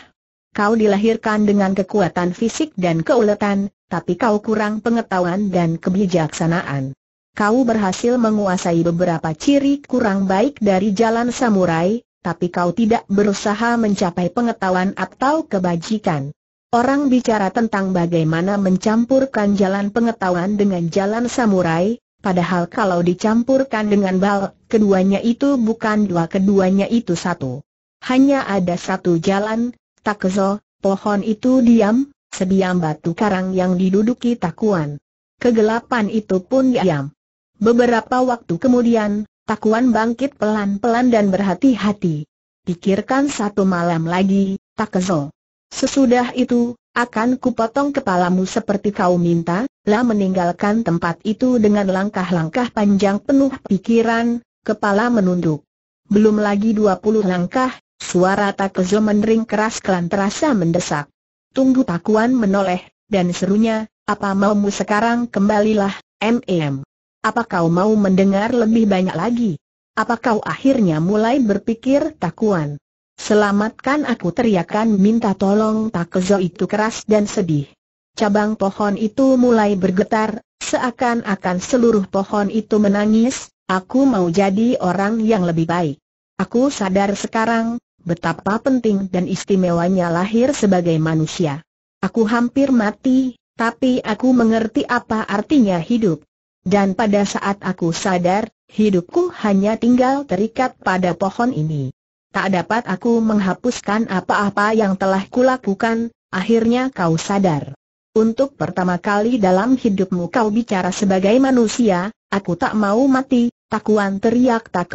[SPEAKER 1] Kau dilahirkan dengan kekuatan fisik dan keuletan, tapi kau kurang pengetahuan dan kebijaksanaan. Kau berhasil menguasai beberapa ciri kurang baik dari jalan samurai, tapi kau tidak berusaha mencapai pengetahuan atau kebajikan. Orang bicara tentang bagaimana mencampurkan jalan pengetahuan dengan jalan samurai, padahal kalau dicampurkan dengan bal, keduanya itu bukan dua keduanya itu satu. Hanya ada satu jalan, Takezo, pohon itu diam, sediam batu karang yang diduduki Takuan. Kegelapan itu pun diam. Beberapa waktu kemudian, Takuan bangkit pelan-pelan dan berhati-hati. Pikirkan satu malam lagi, Takezo. Sesudah itu, akan kupotong kepalamu seperti kau minta, lah meninggalkan tempat itu dengan langkah-langkah panjang penuh pikiran, kepala menunduk. Belum lagi 20 langkah, suara Takezo mendering keras kelan terasa mendesak. Tunggu Takuan menoleh, dan serunya, apa maumu sekarang kembalilah, M.M. Apa kau mau mendengar lebih banyak lagi? Apa kau akhirnya mulai berpikir Takuan? Selamatkan aku teriakan minta tolong Takezo itu keras dan sedih. Cabang pohon itu mulai bergetar, seakan-akan seluruh pohon itu menangis, aku mau jadi orang yang lebih baik. Aku sadar sekarang, betapa penting dan istimewanya lahir sebagai manusia. Aku hampir mati, tapi aku mengerti apa artinya hidup. Dan pada saat aku sadar, hidupku hanya tinggal terikat pada pohon ini tak dapat aku menghapuskan apa-apa yang telah kulakukan, akhirnya kau sadar. Untuk pertama kali dalam hidupmu kau bicara sebagai manusia, aku tak mau mati, takuan teriak tak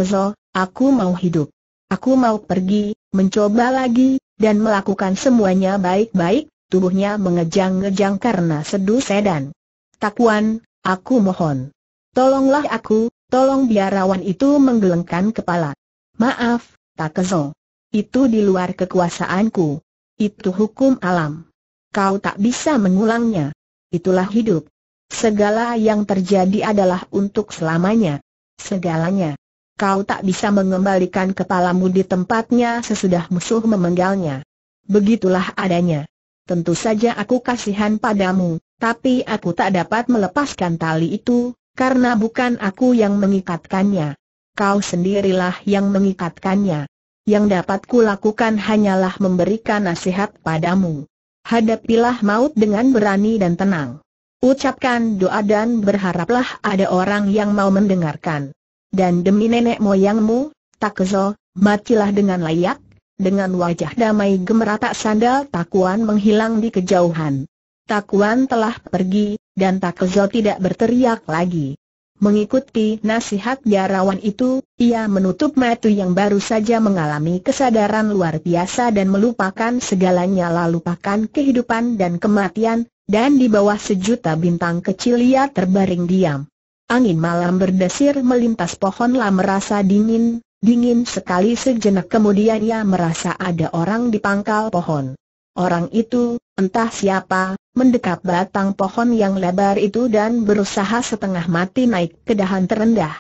[SPEAKER 1] aku mau hidup. Aku mau pergi, mencoba lagi, dan melakukan semuanya baik-baik, tubuhnya mengejang-ngejang karena seduh sedan. Takuan, aku mohon. Tolonglah aku, tolong biar rawan itu menggelengkan kepala. Maaf, Tak kesel. Itu di luar kekuasaanku. Itu hukum alam. Kau tak bisa mengulangnya. Itulah hidup. Segala yang terjadi adalah untuk selamanya. Segalanya. Kau tak bisa mengembalikan kepalamu di tempatnya sesudah musuh memenggalnya. Begitulah adanya. Tentu saja aku kasihan padamu, tapi aku tak dapat melepaskan tali itu, karena bukan aku yang mengikatkannya kau sendirilah yang mengikatkannya. Yang dapat kulakukan hanyalah memberikan nasihat padamu. Hadapilah maut dengan berani dan tenang. Ucapkan doa dan berharaplah ada orang yang mau mendengarkan. Dan demi nenek moyangmu, Takzo, matilah dengan layak, dengan wajah damai tak sandal Takuan menghilang di kejauhan. Takuan telah pergi, dan Takzo tidak berteriak lagi. Mengikuti nasihat jarawan itu, ia menutup mata yang baru saja mengalami kesadaran luar biasa dan melupakan segalanya lalu pakan kehidupan dan kematian, dan di bawah sejuta bintang kecil ia terbaring diam. Angin malam berdesir melintas pohon pohonlah merasa dingin, dingin sekali sejenak kemudian ia merasa ada orang di pangkal pohon. Orang itu, entah siapa, mendekap batang pohon yang lebar itu dan berusaha setengah mati naik ke dahan terendah.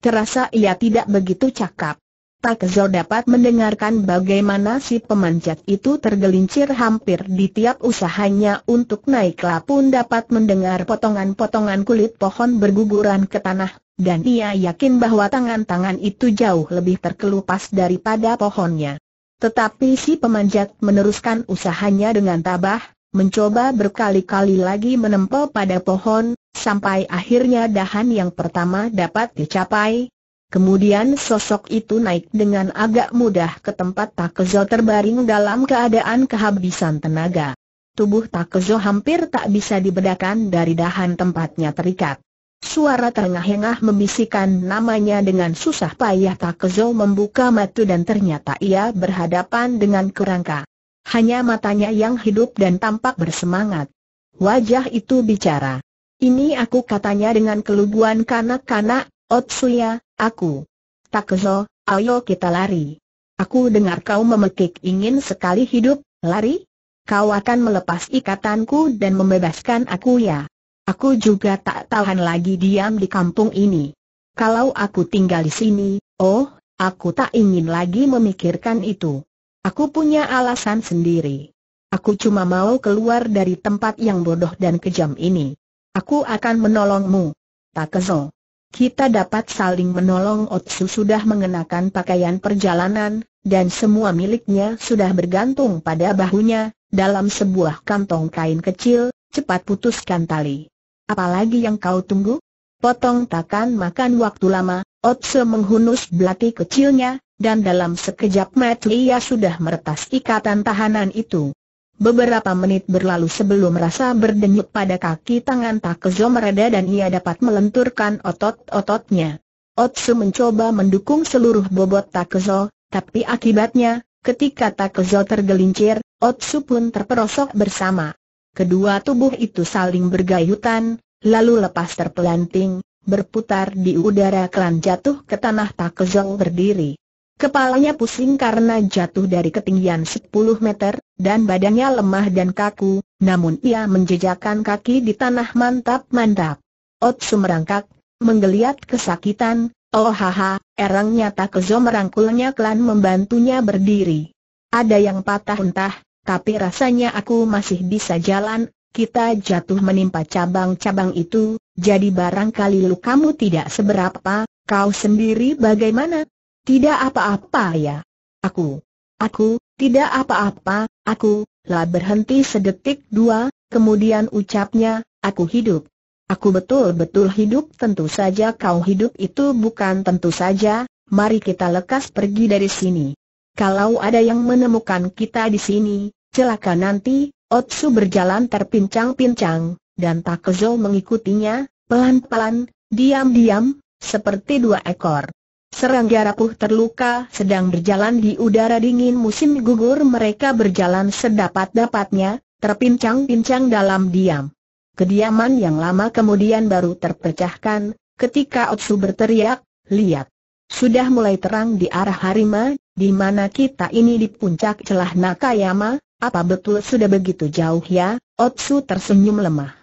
[SPEAKER 1] Terasa ia tidak begitu cakap. Tak dapat mendengarkan bagaimana si pemanjat itu tergelincir hampir di tiap usahanya untuk naik lapun dapat mendengar potongan-potongan kulit pohon berguguran ke tanah dan ia yakin bahwa tangan-tangan itu jauh lebih terkelupas daripada pohonnya. Tetapi si pemanjat meneruskan usahanya dengan tabah, mencoba berkali-kali lagi menempel pada pohon, sampai akhirnya dahan yang pertama dapat dicapai. Kemudian sosok itu naik dengan agak mudah ke tempat Takezo terbaring dalam keadaan kehabisan tenaga. Tubuh Takezo hampir tak bisa dibedakan dari dahan tempatnya terikat. Suara terengah-engah membisikkan namanya dengan susah payah Takezo membuka mata dan ternyata ia berhadapan dengan kerangka. Hanya matanya yang hidup dan tampak bersemangat. Wajah itu bicara. Ini aku katanya dengan keluguan kanak-kanak, Otsuya, aku. Takezo, ayo kita lari. Aku dengar kau memekik ingin sekali hidup, lari? Kau akan melepas ikatanku dan membebaskan aku ya. Aku juga tak tahan lagi diam di kampung ini. Kalau aku tinggal di sini, oh, aku tak ingin lagi memikirkan itu. Aku punya alasan sendiri. Aku cuma mau keluar dari tempat yang bodoh dan kejam ini. Aku akan menolongmu. tak Takezo. Kita dapat saling menolong Otsu sudah mengenakan pakaian perjalanan, dan semua miliknya sudah bergantung pada bahunya, dalam sebuah kantong kain kecil, cepat putuskan tali. Apalagi yang kau tunggu? Potong takkan makan waktu lama, Otse menghunus belati kecilnya, dan dalam sekejap mata ia sudah meretas ikatan tahanan itu. Beberapa menit berlalu sebelum rasa berdenyut pada kaki tangan Takezo mereda dan ia dapat melenturkan otot-ototnya. Otsu mencoba mendukung seluruh bobot Takezo, tapi akibatnya, ketika Takezo tergelincir, Otsu pun terperosok bersama. Kedua tubuh itu saling bergayutan, lalu lepas terpelanting, berputar di udara kelan jatuh ke tanah tak berdiri. Kepalanya pusing karena jatuh dari ketinggian 10 meter, dan badannya lemah dan kaku, namun ia menjejakkan kaki di tanah mantap-mantap. Otsu merangkak, menggeliat kesakitan, oh haha, erangnya tak merangkulnya klan membantunya berdiri. Ada yang patah entah, tapi rasanya aku masih bisa jalan, kita jatuh menimpa cabang-cabang itu, jadi barangkali lu kamu tidak seberapa, kau sendiri bagaimana? Tidak apa-apa ya? Aku, aku, tidak apa-apa, aku, lah berhenti sedetik dua, kemudian ucapnya, aku hidup. Aku betul-betul hidup tentu saja kau hidup itu bukan tentu saja, mari kita lekas pergi dari sini. Kalau ada yang menemukan kita di sini, celaka nanti, Otsu berjalan terpincang-pincang, dan Takezo mengikutinya, pelan-pelan, diam-diam, seperti dua ekor. Serangga rapuh terluka sedang berjalan di udara dingin musim gugur mereka berjalan sedapat-dapatnya, terpincang-pincang dalam diam. Kediaman yang lama kemudian baru terpecahkan, ketika Otsu berteriak, lihat. Sudah mulai terang di arah Harima, di mana kita ini di puncak celah Nakayama, apa betul sudah begitu jauh ya? Otsu tersenyum lemah.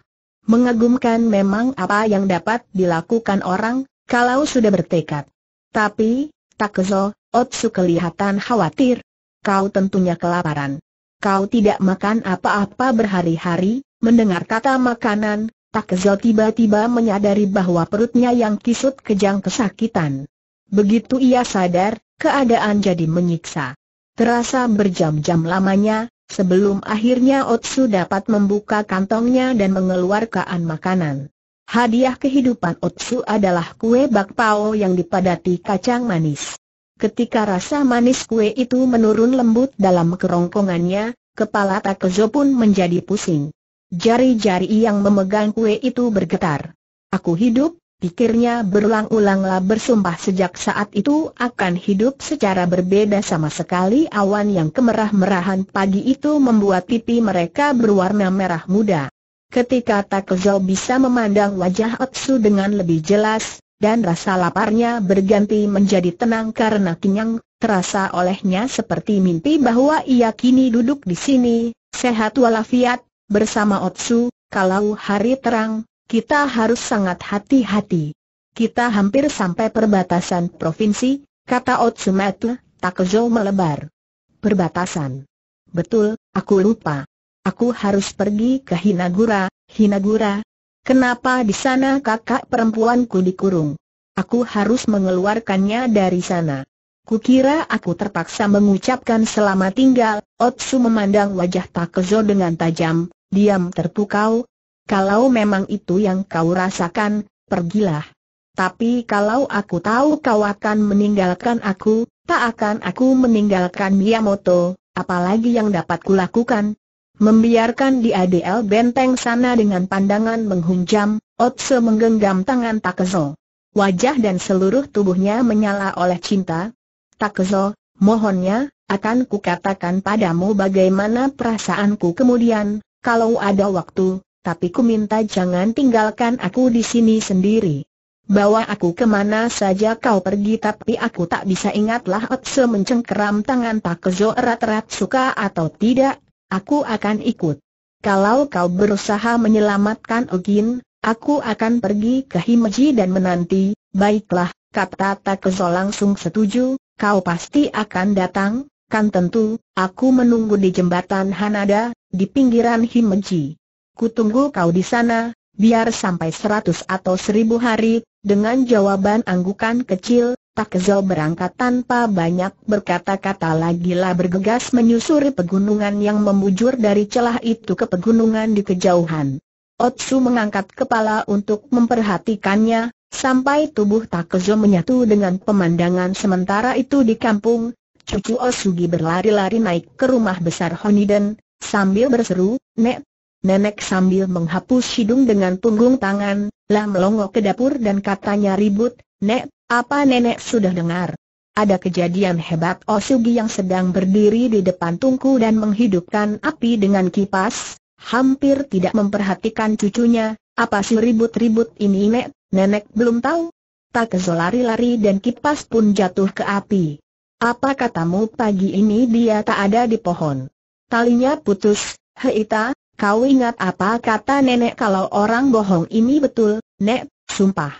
[SPEAKER 1] Mengagumkan memang apa yang dapat dilakukan orang, kalau sudah bertekad. Tapi, Takezo, Otsu kelihatan khawatir. Kau tentunya kelaparan. Kau tidak makan apa-apa berhari-hari, mendengar kata makanan, Takezo tiba-tiba menyadari bahwa perutnya yang kisut kejang kesakitan. Begitu ia sadar, keadaan jadi menyiksa. Terasa berjam-jam lamanya, sebelum akhirnya Otsu dapat membuka kantongnya dan mengeluarkan makanan. Hadiah kehidupan Otsu adalah kue bakpao yang dipadati kacang manis. Ketika rasa manis kue itu menurun lembut dalam kerongkongannya, kepala Takezo pun menjadi pusing. Jari-jari yang memegang kue itu bergetar. Aku hidup, Pikirnya berulang-ulanglah bersumpah sejak saat itu akan hidup secara berbeda sama sekali awan yang kemerah-merahan pagi itu membuat pipi mereka berwarna merah muda. Ketika Takuzo bisa memandang wajah Otsu dengan lebih jelas, dan rasa laparnya berganti menjadi tenang karena kenyang, terasa olehnya seperti mimpi bahwa ia kini duduk di sini, sehat walafiat, bersama Otsu, kalau hari terang, kita harus sangat hati-hati. Kita hampir sampai perbatasan provinsi, kata Otsumetle, Takezo melebar. Perbatasan. Betul, aku lupa. Aku harus pergi ke Hinagura, Hinagura. Kenapa di sana kakak perempuanku dikurung? Aku harus mengeluarkannya dari sana. Kukira aku terpaksa mengucapkan selamat tinggal, Otsu memandang wajah Takezo dengan tajam, diam terpukau, kalau memang itu yang kau rasakan, pergilah. Tapi kalau aku tahu kau akan meninggalkan aku, tak akan aku meninggalkan Miyamoto, apalagi yang dapat kulakukan. Membiarkan di ADL benteng sana dengan pandangan menghunjam, Otse menggenggam tangan Takezo. Wajah dan seluruh tubuhnya menyala oleh cinta. Takezo, mohonnya, akan kukatakan padamu bagaimana perasaanku kemudian, kalau ada waktu, tapi ku minta jangan tinggalkan aku di sini sendiri. Bawa aku kemana saja kau pergi tapi aku tak bisa ingatlah Otse mencengkeram tangan Pak Kezo erat-erat suka atau tidak, aku akan ikut. Kalau kau berusaha menyelamatkan Ogin, aku akan pergi ke Himeji dan menanti, baiklah, kata Tak Kezo langsung setuju, kau pasti akan datang, kan tentu, aku menunggu di jembatan Hanada, di pinggiran Himeji. Kutunggu kau di sana, biar sampai seratus atau seribu hari, dengan jawaban anggukan kecil, Tak berangkat tanpa banyak berkata-kata lagi lah bergegas menyusuri pegunungan yang membujur dari celah itu ke pegunungan di kejauhan. Otsu mengangkat kepala untuk memperhatikannya, sampai tubuh Takezo menyatu dengan pemandangan sementara itu di kampung, cucu Osugi berlari-lari naik ke rumah besar Honiden, sambil berseru, Nek, Nenek sambil menghapus hidung dengan punggung tangan, lah melongo ke dapur dan katanya ribut, Nek, apa nenek sudah dengar? Ada kejadian hebat Osugi yang sedang berdiri di depan tungku dan menghidupkan api dengan kipas, hampir tidak memperhatikan cucunya, apa sih ribut-ribut ini Nek, nenek belum tahu? Takezo lari-lari dan kipas pun jatuh ke api. Apa katamu pagi ini dia tak ada di pohon? Talinya putus, Heita, Kau ingat apa kata nenek kalau orang bohong ini betul, Nek, sumpah.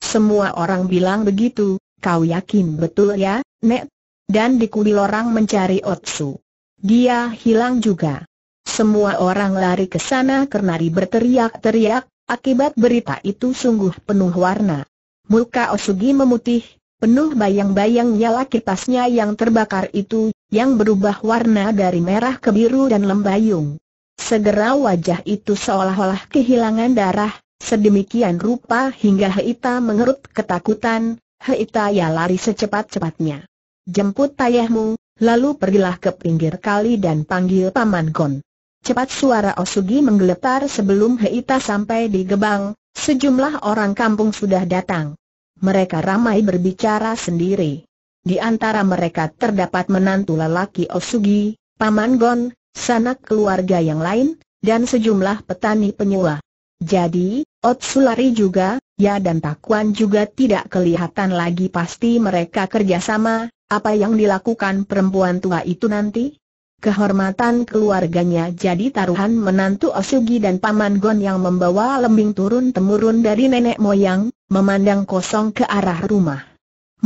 [SPEAKER 1] Semua orang bilang begitu, kau yakin betul ya, Nek? Dan di dikubil orang mencari Otsu. Dia hilang juga. Semua orang lari ke sana karena berteriak-teriak, akibat berita itu sungguh penuh warna. Muka Osugi memutih, penuh bayang-bayang nyala kipasnya yang terbakar itu, yang berubah warna dari merah ke biru dan lembayung. Segera wajah itu seolah-olah kehilangan darah, sedemikian rupa hingga Heita mengerut ketakutan, Heita ya lari secepat-cepatnya. Jemput ayahmu, lalu pergilah ke pinggir kali dan panggil Paman Gon. Cepat suara Osugi menggeletar sebelum Heita sampai di gebang, sejumlah orang kampung sudah datang. Mereka ramai berbicara sendiri. Di antara mereka terdapat menantu lelaki Osugi, Paman Gon, sanak keluarga yang lain, dan sejumlah petani penyewa. Jadi, Otsulari juga, ya dan Takuan juga tidak kelihatan lagi pasti mereka kerjasama, apa yang dilakukan perempuan tua itu nanti? Kehormatan keluarganya jadi taruhan menantu Osugi dan Paman Gon yang membawa lembing turun-temurun dari nenek moyang, memandang kosong ke arah rumah.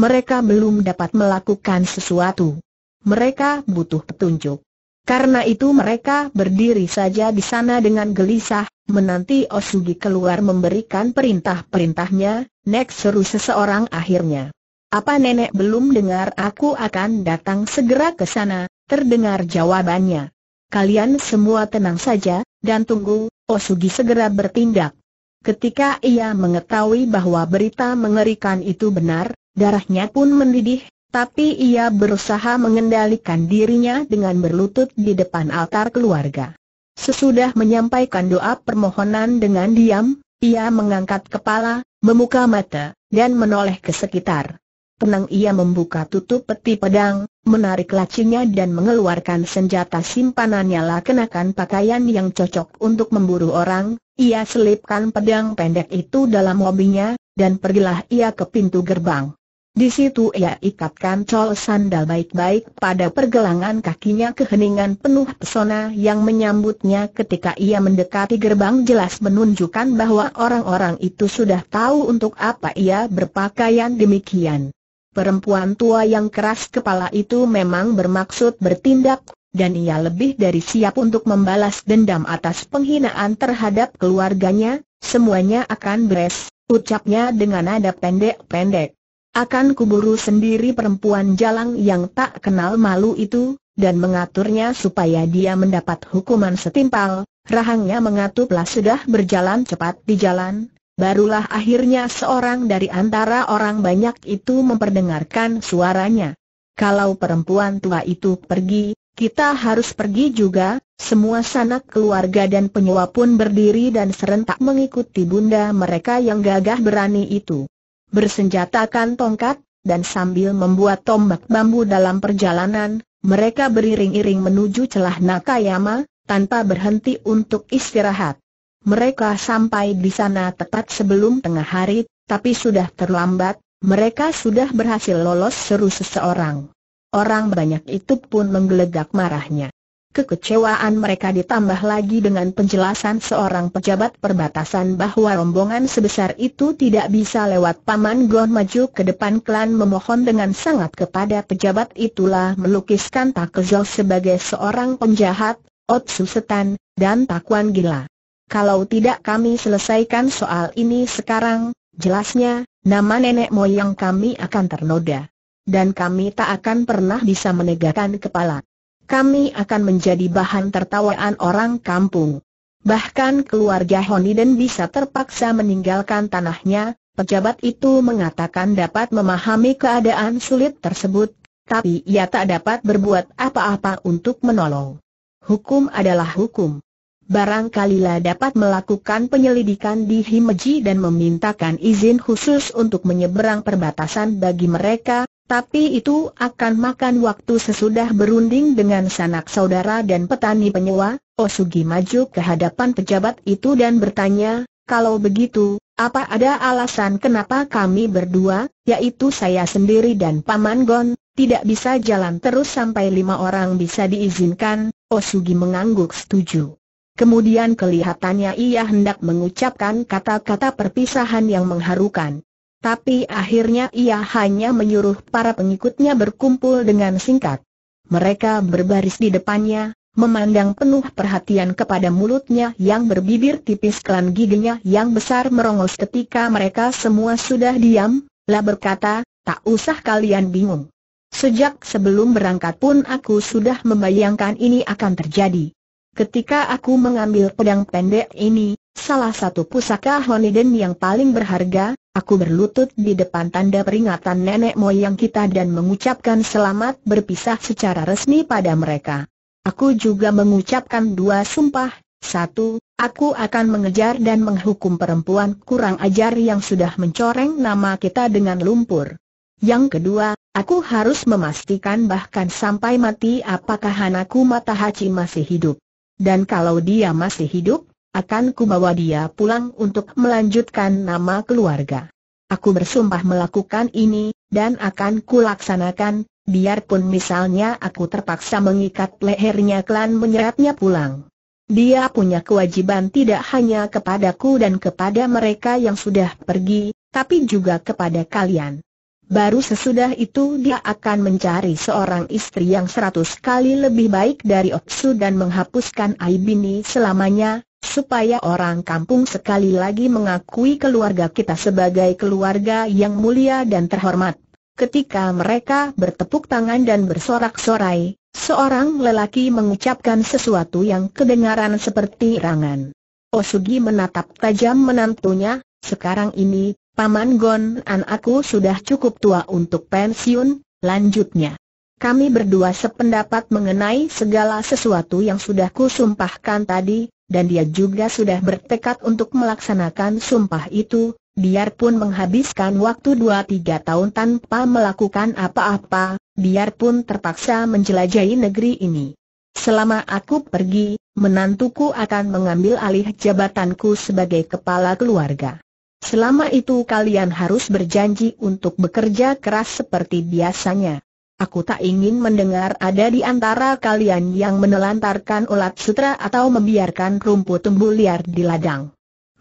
[SPEAKER 1] Mereka belum dapat melakukan sesuatu. Mereka butuh petunjuk. Karena itu mereka berdiri saja di sana dengan gelisah, menanti Osugi keluar memberikan perintah-perintahnya, Nek seru seseorang akhirnya. Apa nenek belum dengar aku akan datang segera ke sana, terdengar jawabannya. Kalian semua tenang saja, dan tunggu, Osugi segera bertindak. Ketika ia mengetahui bahwa berita mengerikan itu benar, darahnya pun mendidih, tapi ia berusaha mengendalikan dirinya dengan berlutut di depan altar keluarga. Sesudah menyampaikan doa permohonan dengan diam, ia mengangkat kepala, memuka mata, dan menoleh ke sekitar. Tenang ia membuka tutup peti pedang, menarik lacinya dan mengeluarkan senjata simpanannya lah kenakan pakaian yang cocok untuk memburu orang, ia selipkan pedang pendek itu dalam mobinya, dan pergilah ia ke pintu gerbang. Di situ ia ikatkan col sandal baik-baik pada pergelangan kakinya keheningan penuh pesona yang menyambutnya ketika ia mendekati gerbang jelas menunjukkan bahwa orang-orang itu sudah tahu untuk apa ia berpakaian demikian. Perempuan tua yang keras kepala itu memang bermaksud bertindak, dan ia lebih dari siap untuk membalas dendam atas penghinaan terhadap keluarganya, semuanya akan beres, ucapnya dengan nada pendek-pendek. Akan kuburu sendiri perempuan jalang yang tak kenal malu itu, dan mengaturnya supaya dia mendapat hukuman setimpal, rahangnya mengatuplah sudah berjalan cepat di jalan, barulah akhirnya seorang dari antara orang banyak itu memperdengarkan suaranya. Kalau perempuan tua itu pergi, kita harus pergi juga, semua sanak keluarga dan penyewa pun berdiri dan serentak mengikuti bunda mereka yang gagah berani itu bersenjatakan tongkat, dan sambil membuat tombak bambu dalam perjalanan, mereka beriring-iring menuju celah Nakayama, tanpa berhenti untuk istirahat. Mereka sampai di sana tepat sebelum tengah hari, tapi sudah terlambat, mereka sudah berhasil lolos seru seseorang. Orang banyak itu pun menggelegak marahnya. Kekecewaan mereka ditambah lagi dengan penjelasan seorang pejabat perbatasan bahwa rombongan sebesar itu tidak bisa lewat Paman Gon maju ke depan klan memohon dengan sangat kepada pejabat itulah melukiskan Tak sebagai seorang penjahat, Otsu Setan, dan Takuan Gila. Kalau tidak kami selesaikan soal ini sekarang, jelasnya, nama nenek moyang kami akan ternoda. Dan kami tak akan pernah bisa menegakkan kepala kami akan menjadi bahan tertawaan orang kampung. Bahkan keluarga Honiden bisa terpaksa meninggalkan tanahnya, pejabat itu mengatakan dapat memahami keadaan sulit tersebut, tapi ia tak dapat berbuat apa-apa untuk menolong. Hukum adalah hukum. Barangkalilah dapat melakukan penyelidikan di Himeji dan memintakan izin khusus untuk menyeberang perbatasan bagi mereka, tapi itu akan makan waktu sesudah berunding dengan sanak saudara dan petani penyewa, Osugi maju ke hadapan pejabat itu dan bertanya, kalau begitu, apa ada alasan kenapa kami berdua, yaitu saya sendiri dan Paman Gon, tidak bisa jalan terus sampai lima orang bisa diizinkan? Osugi mengangguk setuju. Kemudian kelihatannya ia hendak mengucapkan kata-kata perpisahan yang mengharukan tapi akhirnya ia hanya menyuruh para pengikutnya berkumpul dengan singkat. Mereka berbaris di depannya, memandang penuh perhatian kepada mulutnya yang berbibir tipis klan giginya yang besar merongos ketika mereka semua sudah diam, lah berkata, tak usah kalian bingung. Sejak sebelum berangkat pun aku sudah membayangkan ini akan terjadi. Ketika aku mengambil pedang pendek ini, salah satu pusaka Honiden yang paling berharga, aku berlutut di depan tanda peringatan nenek moyang kita dan mengucapkan selamat berpisah secara resmi pada mereka. Aku juga mengucapkan dua sumpah, satu, aku akan mengejar dan menghukum perempuan kurang ajar yang sudah mencoreng nama kita dengan lumpur. Yang kedua, aku harus memastikan bahkan sampai mati apakah anakku Matahachi masih hidup. Dan kalau dia masih hidup, akan kubawa dia pulang untuk melanjutkan nama keluarga. Aku bersumpah melakukan ini, dan akan kulaksanakan, biarpun misalnya aku terpaksa mengikat lehernya klan menyeratnya pulang. Dia punya kewajiban tidak hanya kepadaku dan kepada mereka yang sudah pergi, tapi juga kepada kalian. Baru sesudah itu dia akan mencari seorang istri yang seratus kali lebih baik dari Oksu dan menghapuskan Aibini selamanya, supaya orang kampung sekali lagi mengakui keluarga kita sebagai keluarga yang mulia dan terhormat. Ketika mereka bertepuk tangan dan bersorak-sorai, seorang lelaki mengucapkan sesuatu yang kedengaran seperti rangan. Osugi menatap tajam menantunya, sekarang ini, Paman Gon An aku sudah cukup tua untuk pensiun, lanjutnya. Kami berdua sependapat mengenai segala sesuatu yang sudah kusumpahkan tadi, dan dia juga sudah bertekad untuk melaksanakan sumpah itu, biarpun menghabiskan waktu dua tiga tahun tanpa melakukan apa-apa, biarpun terpaksa menjelajahi negeri ini. Selama aku pergi, menantuku akan mengambil alih jabatanku sebagai kepala keluarga. Selama itu kalian harus berjanji untuk bekerja keras seperti biasanya. Aku tak ingin mendengar ada di antara kalian yang menelantarkan ulat sutra atau membiarkan rumput tumbuh liar di ladang.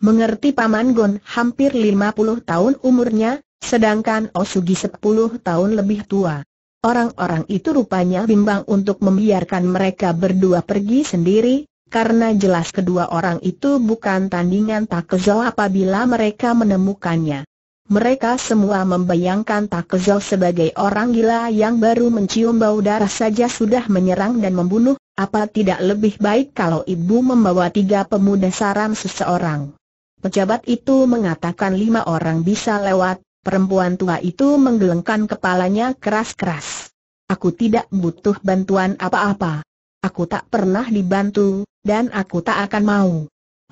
[SPEAKER 1] Mengerti Paman Gon hampir 50 tahun umurnya, sedangkan Osugi 10 tahun lebih tua. Orang-orang itu rupanya bimbang untuk membiarkan mereka berdua pergi sendiri, karena jelas kedua orang itu bukan tandingan Takezo apabila mereka menemukannya. Mereka semua membayangkan Tak sebagai orang gila yang baru mencium bau darah saja sudah menyerang dan membunuh, apa tidak lebih baik kalau ibu membawa tiga pemuda saran seseorang. Pejabat itu mengatakan lima orang bisa lewat, perempuan tua itu menggelengkan kepalanya keras-keras. Aku tidak butuh bantuan apa-apa. Aku tak pernah dibantu, dan aku tak akan mau.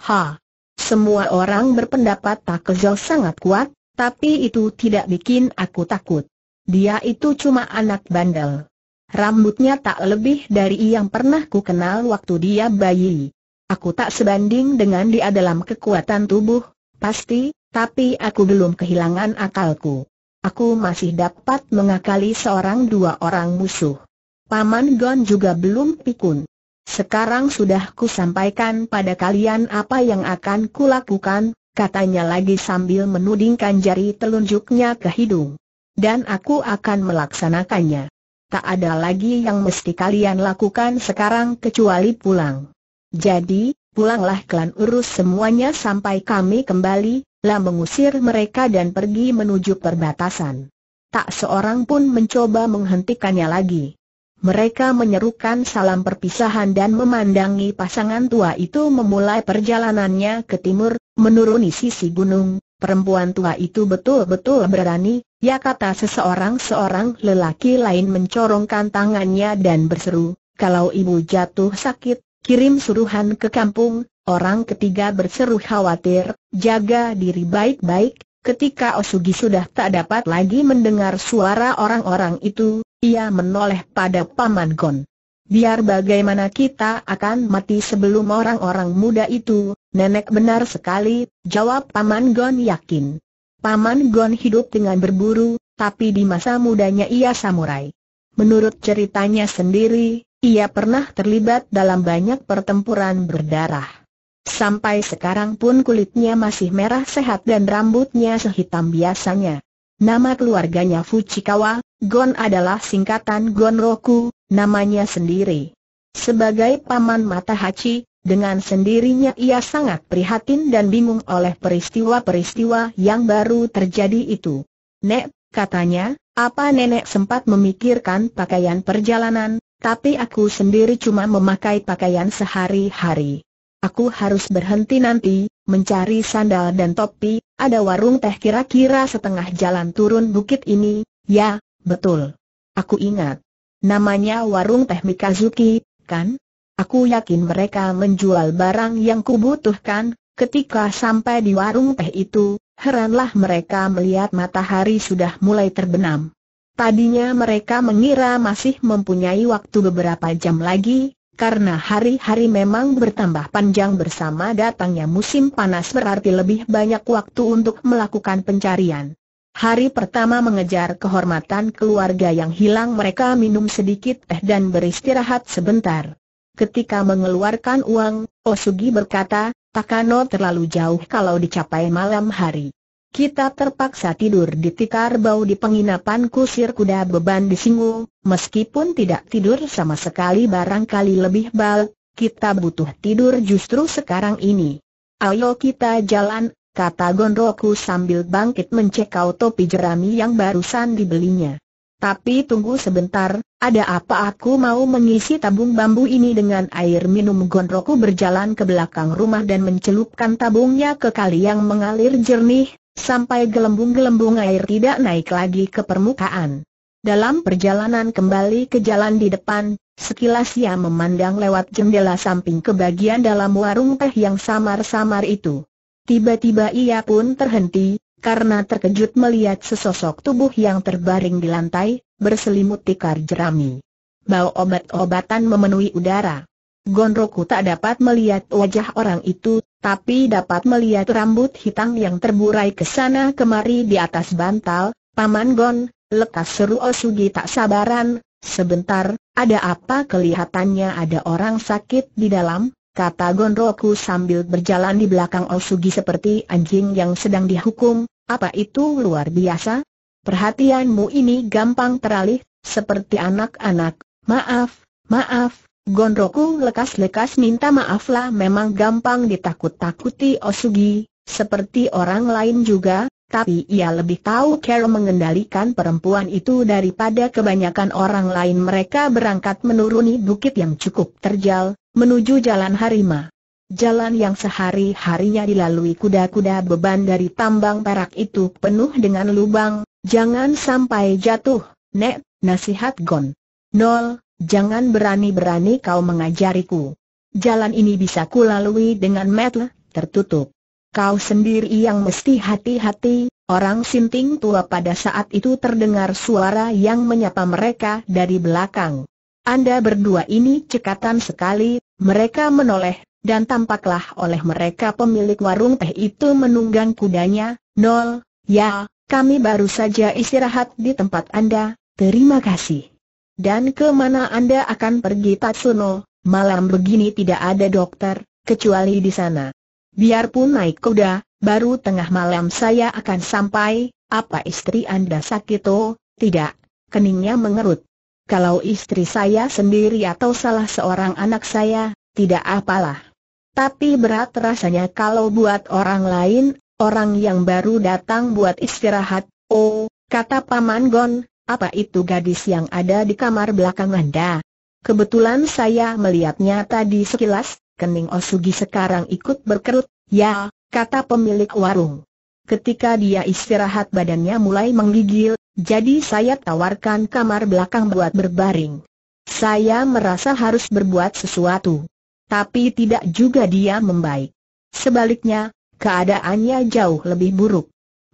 [SPEAKER 1] Ha! Semua orang berpendapat Tak sangat kuat, tapi itu tidak bikin aku takut. Dia itu cuma anak bandel. Rambutnya tak lebih dari yang pernah ku kenal waktu dia bayi. Aku tak sebanding dengan dia dalam kekuatan tubuh, pasti, tapi aku belum kehilangan akalku. Aku masih dapat mengakali seorang dua orang musuh. Paman Gon juga belum pikun. Sekarang sudah ku sampaikan pada kalian apa yang akan kulakukan, katanya lagi sambil menudingkan jari telunjuknya ke hidung. Dan aku akan melaksanakannya. Tak ada lagi yang mesti kalian lakukan sekarang kecuali pulang. Jadi, pulanglah klan urus semuanya sampai kami kembali, lah mengusir mereka dan pergi menuju perbatasan. Tak seorang pun mencoba menghentikannya lagi. Mereka menyerukan salam perpisahan dan memandangi pasangan tua itu memulai perjalanannya ke timur, Menuruni sisi gunung, perempuan tua itu betul-betul berani, ya kata seseorang seorang lelaki lain mencorongkan tangannya dan berseru, kalau ibu jatuh sakit, kirim suruhan ke kampung, orang ketiga berseru khawatir, jaga diri baik-baik, ketika Osugi sudah tak dapat lagi mendengar suara orang-orang itu, ia menoleh pada Paman Gon. Biar bagaimana kita akan mati sebelum orang-orang muda itu, nenek benar sekali, jawab Paman Gon yakin. Paman Gon hidup dengan berburu, tapi di masa mudanya ia samurai. Menurut ceritanya sendiri, ia pernah terlibat dalam banyak pertempuran berdarah. Sampai sekarang pun kulitnya masih merah sehat dan rambutnya sehitam biasanya. Nama keluarganya Fuchikawa, Gon adalah singkatan Gon Roku, namanya sendiri. Sebagai paman mata Hachi, dengan sendirinya ia sangat prihatin dan bingung oleh peristiwa-peristiwa yang baru terjadi itu. Nek, katanya, apa nenek sempat memikirkan pakaian perjalanan, tapi aku sendiri cuma memakai pakaian sehari-hari. Aku harus berhenti nanti, mencari sandal dan topi, ada warung teh kira-kira setengah jalan turun bukit ini, ya, betul. Aku ingat. Namanya warung teh Mikazuki, kan? Aku yakin mereka menjual barang yang kubutuhkan. Ketika sampai di warung teh itu, heranlah mereka melihat matahari sudah mulai terbenam. Tadinya mereka mengira masih mempunyai waktu beberapa jam lagi, karena hari-hari memang bertambah panjang bersama datangnya musim panas berarti lebih banyak waktu untuk melakukan pencarian. Hari pertama mengejar kehormatan keluarga yang hilang mereka minum sedikit teh dan beristirahat sebentar. Ketika mengeluarkan uang, Osugi berkata, Takano terlalu jauh kalau dicapai malam hari. Kita terpaksa tidur di tikar bau di penginapan kusir kuda beban di Singu, meskipun tidak tidur sama sekali barangkali lebih bal, kita butuh tidur justru sekarang ini. Ayo kita jalan, kata Gonroku sambil bangkit mencekau topi jerami yang barusan dibelinya. Tapi tunggu sebentar, ada apa aku mau mengisi tabung bambu ini dengan air minum Gondroku berjalan ke belakang rumah dan mencelupkan tabungnya ke kali yang mengalir jernih, sampai gelembung-gelembung air tidak naik lagi ke permukaan. Dalam perjalanan kembali ke jalan di depan, sekilas ia memandang lewat jendela samping ke bagian dalam warung teh yang samar-samar itu. Tiba-tiba ia pun terhenti, karena terkejut melihat sesosok tubuh yang terbaring di lantai, berselimut tikar jerami. Bau obat-obatan memenuhi udara. Gonroku tak dapat melihat wajah orang itu, tapi dapat melihat rambut hitam yang terburai ke sana kemari di atas bantal. Paman Gon, lekas seru Osugi tak sabaran, sebentar, ada apa kelihatannya ada orang sakit di dalam? kata Gonroku sambil berjalan di belakang Osugi seperti anjing yang sedang dihukum, apa itu luar biasa? Perhatianmu ini gampang teralih, seperti anak-anak, maaf, maaf, Gonroku lekas-lekas minta maaflah memang gampang ditakut-takuti Osugi, seperti orang lain juga, tapi ia lebih tahu cara mengendalikan perempuan itu daripada kebanyakan orang lain mereka berangkat menuruni bukit yang cukup terjal, menuju Jalan Harima. Jalan yang sehari-harinya dilalui kuda-kuda beban dari tambang perak itu penuh dengan lubang, jangan sampai jatuh, Nek, nasihat Gon. Nol, jangan berani-berani kau mengajariku. Jalan ini bisa kulalui dengan metle, tertutup. Kau sendiri yang mesti hati-hati, orang sinting tua pada saat itu terdengar suara yang menyapa mereka dari belakang. Anda berdua ini cekatan sekali, mereka menoleh, dan tampaklah oleh mereka pemilik warung teh itu menunggang kudanya, Nol, ya, kami baru saja istirahat di tempat Anda, terima kasih. Dan kemana Anda akan pergi Tatsuno, malam begini tidak ada dokter, kecuali di sana. Biarpun naik kuda, baru tengah malam saya akan sampai, apa istri Anda sakit oh? Tidak, keningnya mengerut kalau istri saya sendiri atau salah seorang anak saya, tidak apalah. Tapi berat rasanya kalau buat orang lain, orang yang baru datang buat istirahat, oh, kata Paman Gon, apa itu gadis yang ada di kamar belakang Anda? Kebetulan saya melihatnya tadi sekilas, kening Osugi sekarang ikut berkerut, ya, kata pemilik warung. Ketika dia istirahat badannya mulai menggigil, jadi saya tawarkan kamar belakang buat berbaring. Saya merasa harus berbuat sesuatu. Tapi tidak juga dia membaik. Sebaliknya, keadaannya jauh lebih buruk.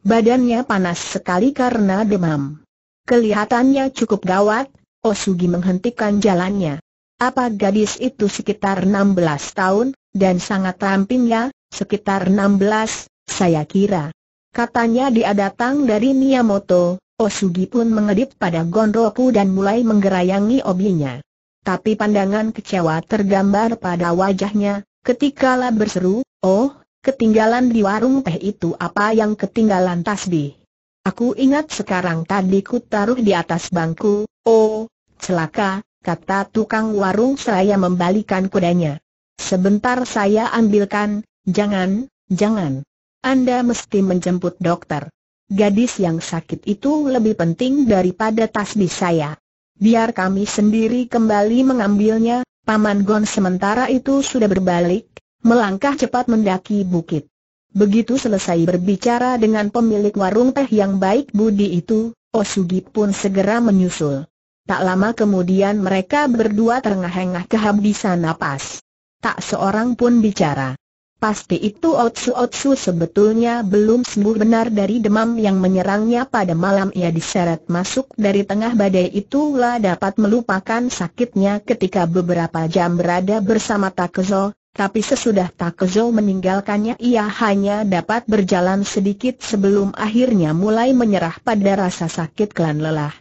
[SPEAKER 1] Badannya panas sekali karena demam. Kelihatannya cukup gawat, Osugi menghentikan jalannya. Apa gadis itu sekitar 16 tahun, dan sangat ramping ya, sekitar 16, saya kira. Katanya dia datang dari Miyamoto, Osugi pun mengedip pada Gondropu dan mulai menggerayangi obinya. Tapi pandangan kecewa tergambar pada wajahnya, ketika lah berseru, Oh, ketinggalan di warung teh itu apa yang ketinggalan tasbih? Aku ingat sekarang tadi ku taruh di atas bangku, oh, celaka, kata tukang warung seraya membalikan kudanya. Sebentar saya ambilkan, jangan, jangan. Anda mesti menjemput dokter. Gadis yang sakit itu lebih penting daripada tasbih saya. Biar kami sendiri kembali mengambilnya, Paman Gon sementara itu sudah berbalik, melangkah cepat mendaki bukit. Begitu selesai berbicara dengan pemilik warung teh yang baik budi itu, Osugi pun segera menyusul. Tak lama kemudian mereka berdua terengah-engah kehabisan napas. Tak seorang pun bicara. Pasti itu Otsu Otsu sebetulnya belum sembuh benar dari demam yang menyerangnya pada malam ia diseret masuk dari tengah badai itulah dapat melupakan sakitnya ketika beberapa jam berada bersama Takezo, tapi sesudah Takezo meninggalkannya ia hanya dapat berjalan sedikit sebelum akhirnya mulai menyerah pada rasa sakit kelan lelah.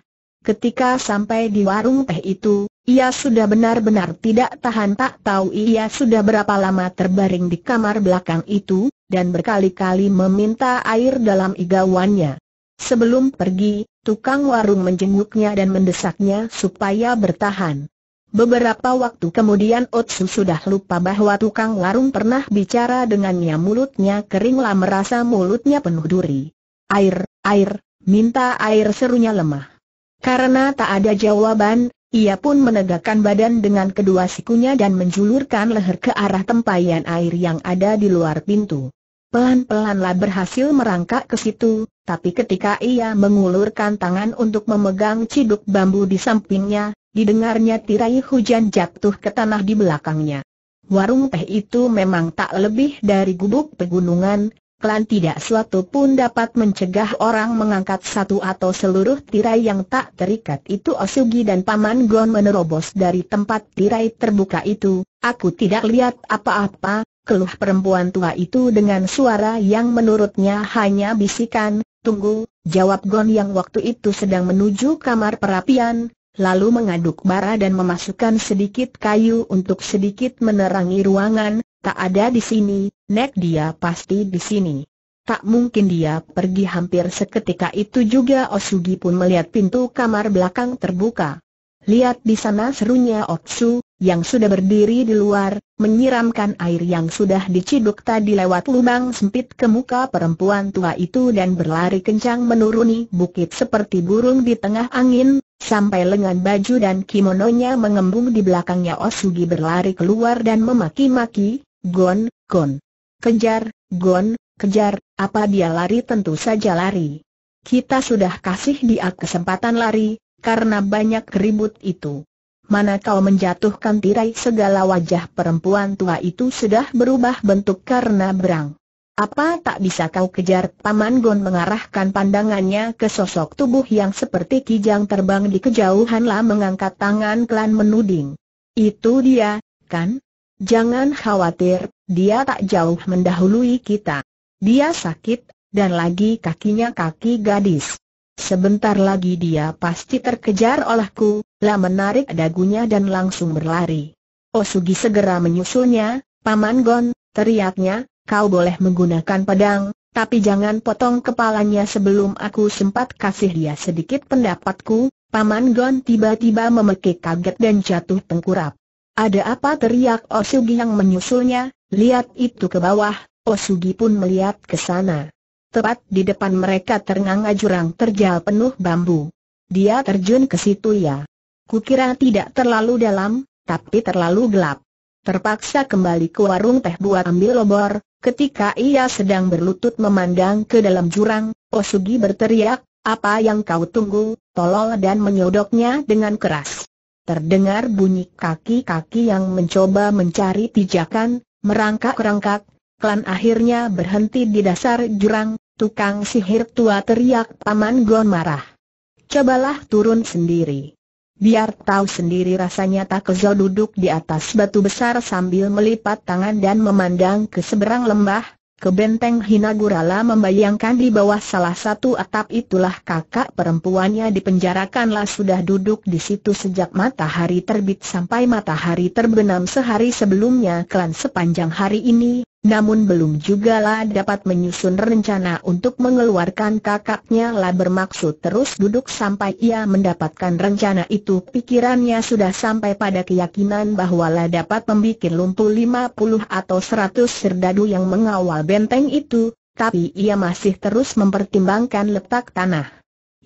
[SPEAKER 1] Ketika sampai di warung teh itu, ia sudah benar-benar tidak tahan tak tahu ia sudah berapa lama terbaring di kamar belakang itu, dan berkali-kali meminta air dalam igawannya. Sebelum pergi, tukang warung menjenguknya dan mendesaknya supaya bertahan. Beberapa waktu kemudian Otsu sudah lupa bahwa tukang warung pernah bicara dengannya mulutnya keringlah merasa mulutnya penuh duri. Air, air, minta air serunya lemah. Karena tak ada jawaban, ia pun menegakkan badan dengan kedua sikunya dan menjulurkan leher ke arah tempayan air yang ada di luar pintu. Pelan-pelanlah berhasil merangkak ke situ, tapi ketika ia mengulurkan tangan untuk memegang ciduk bambu di sampingnya, didengarnya tirai hujan jatuh ke tanah di belakangnya. Warung teh itu memang tak lebih dari gubuk pegunungan, klan tidak suatu pun dapat mencegah orang mengangkat satu atau seluruh tirai yang tak terikat itu Osugi dan Paman Gon menerobos dari tempat tirai terbuka itu, aku tidak lihat apa-apa, keluh perempuan tua itu dengan suara yang menurutnya hanya bisikan, tunggu, jawab Gon yang waktu itu sedang menuju kamar perapian, lalu mengaduk bara dan memasukkan sedikit kayu untuk sedikit menerangi ruangan, Tak ada di sini, Nek dia pasti di sini. Tak mungkin dia pergi hampir seketika itu juga Osugi pun melihat pintu kamar belakang terbuka. Lihat di sana serunya Otsu, yang sudah berdiri di luar, menyiramkan air yang sudah diciduk tadi lewat lubang sempit ke muka perempuan tua itu dan berlari kencang menuruni bukit seperti burung di tengah angin, sampai lengan baju dan kimononya mengembung di belakangnya Osugi berlari keluar dan memaki-maki, gon, gon. Kejar, gon, kejar, apa dia lari tentu saja lari. Kita sudah kasih dia kesempatan lari, karena banyak ribut itu. Mana kau menjatuhkan tirai segala wajah perempuan tua itu sudah berubah bentuk karena berang. Apa tak bisa kau kejar? Paman Gon mengarahkan pandangannya ke sosok tubuh yang seperti kijang terbang di kejauhan lah mengangkat tangan klan menuding. Itu dia, kan? Jangan khawatir, dia tak jauh mendahului kita. Dia sakit, dan lagi kakinya kaki gadis. Sebentar lagi dia pasti terkejar olehku, lah menarik dagunya dan langsung berlari. Osugi segera menyusulnya, Paman Gon, teriaknya, kau boleh menggunakan pedang, tapi jangan potong kepalanya sebelum aku sempat kasih dia sedikit pendapatku, Paman Gon tiba-tiba memekik kaget dan jatuh tengkurap. Ada apa teriak Osugi yang menyusulnya, lihat itu ke bawah, Osugi pun melihat ke sana. Tepat di depan mereka ternganga jurang terjal penuh bambu. Dia terjun ke situ ya. Kukira tidak terlalu dalam, tapi terlalu gelap. Terpaksa kembali ke warung teh buat ambil obor, ketika ia sedang berlutut memandang ke dalam jurang, Osugi berteriak, apa yang kau tunggu, tolol dan menyodoknya dengan keras. Terdengar bunyi kaki-kaki yang mencoba mencari pijakan, merangkak-rangkak, klan akhirnya berhenti di dasar jurang, tukang sihir tua teriak Paman Gon marah. Cobalah turun sendiri. Biar tahu sendiri rasanya tak kezo duduk di atas batu besar sambil melipat tangan dan memandang ke seberang lembah, ke benteng Hinagurala membayangkan di bawah salah satu atap itulah kakak perempuannya dipenjarakanlah sudah duduk di situ sejak matahari terbit sampai matahari terbenam sehari sebelumnya klan sepanjang hari ini, namun belum juga lah dapat menyusun rencana untuk mengeluarkan kakaknya lah bermaksud terus duduk sampai ia mendapatkan rencana itu Pikirannya sudah sampai pada keyakinan bahwa lah dapat membuat lumpuh 50 atau 100 serdadu yang mengawal benteng itu Tapi ia masih terus mempertimbangkan letak tanah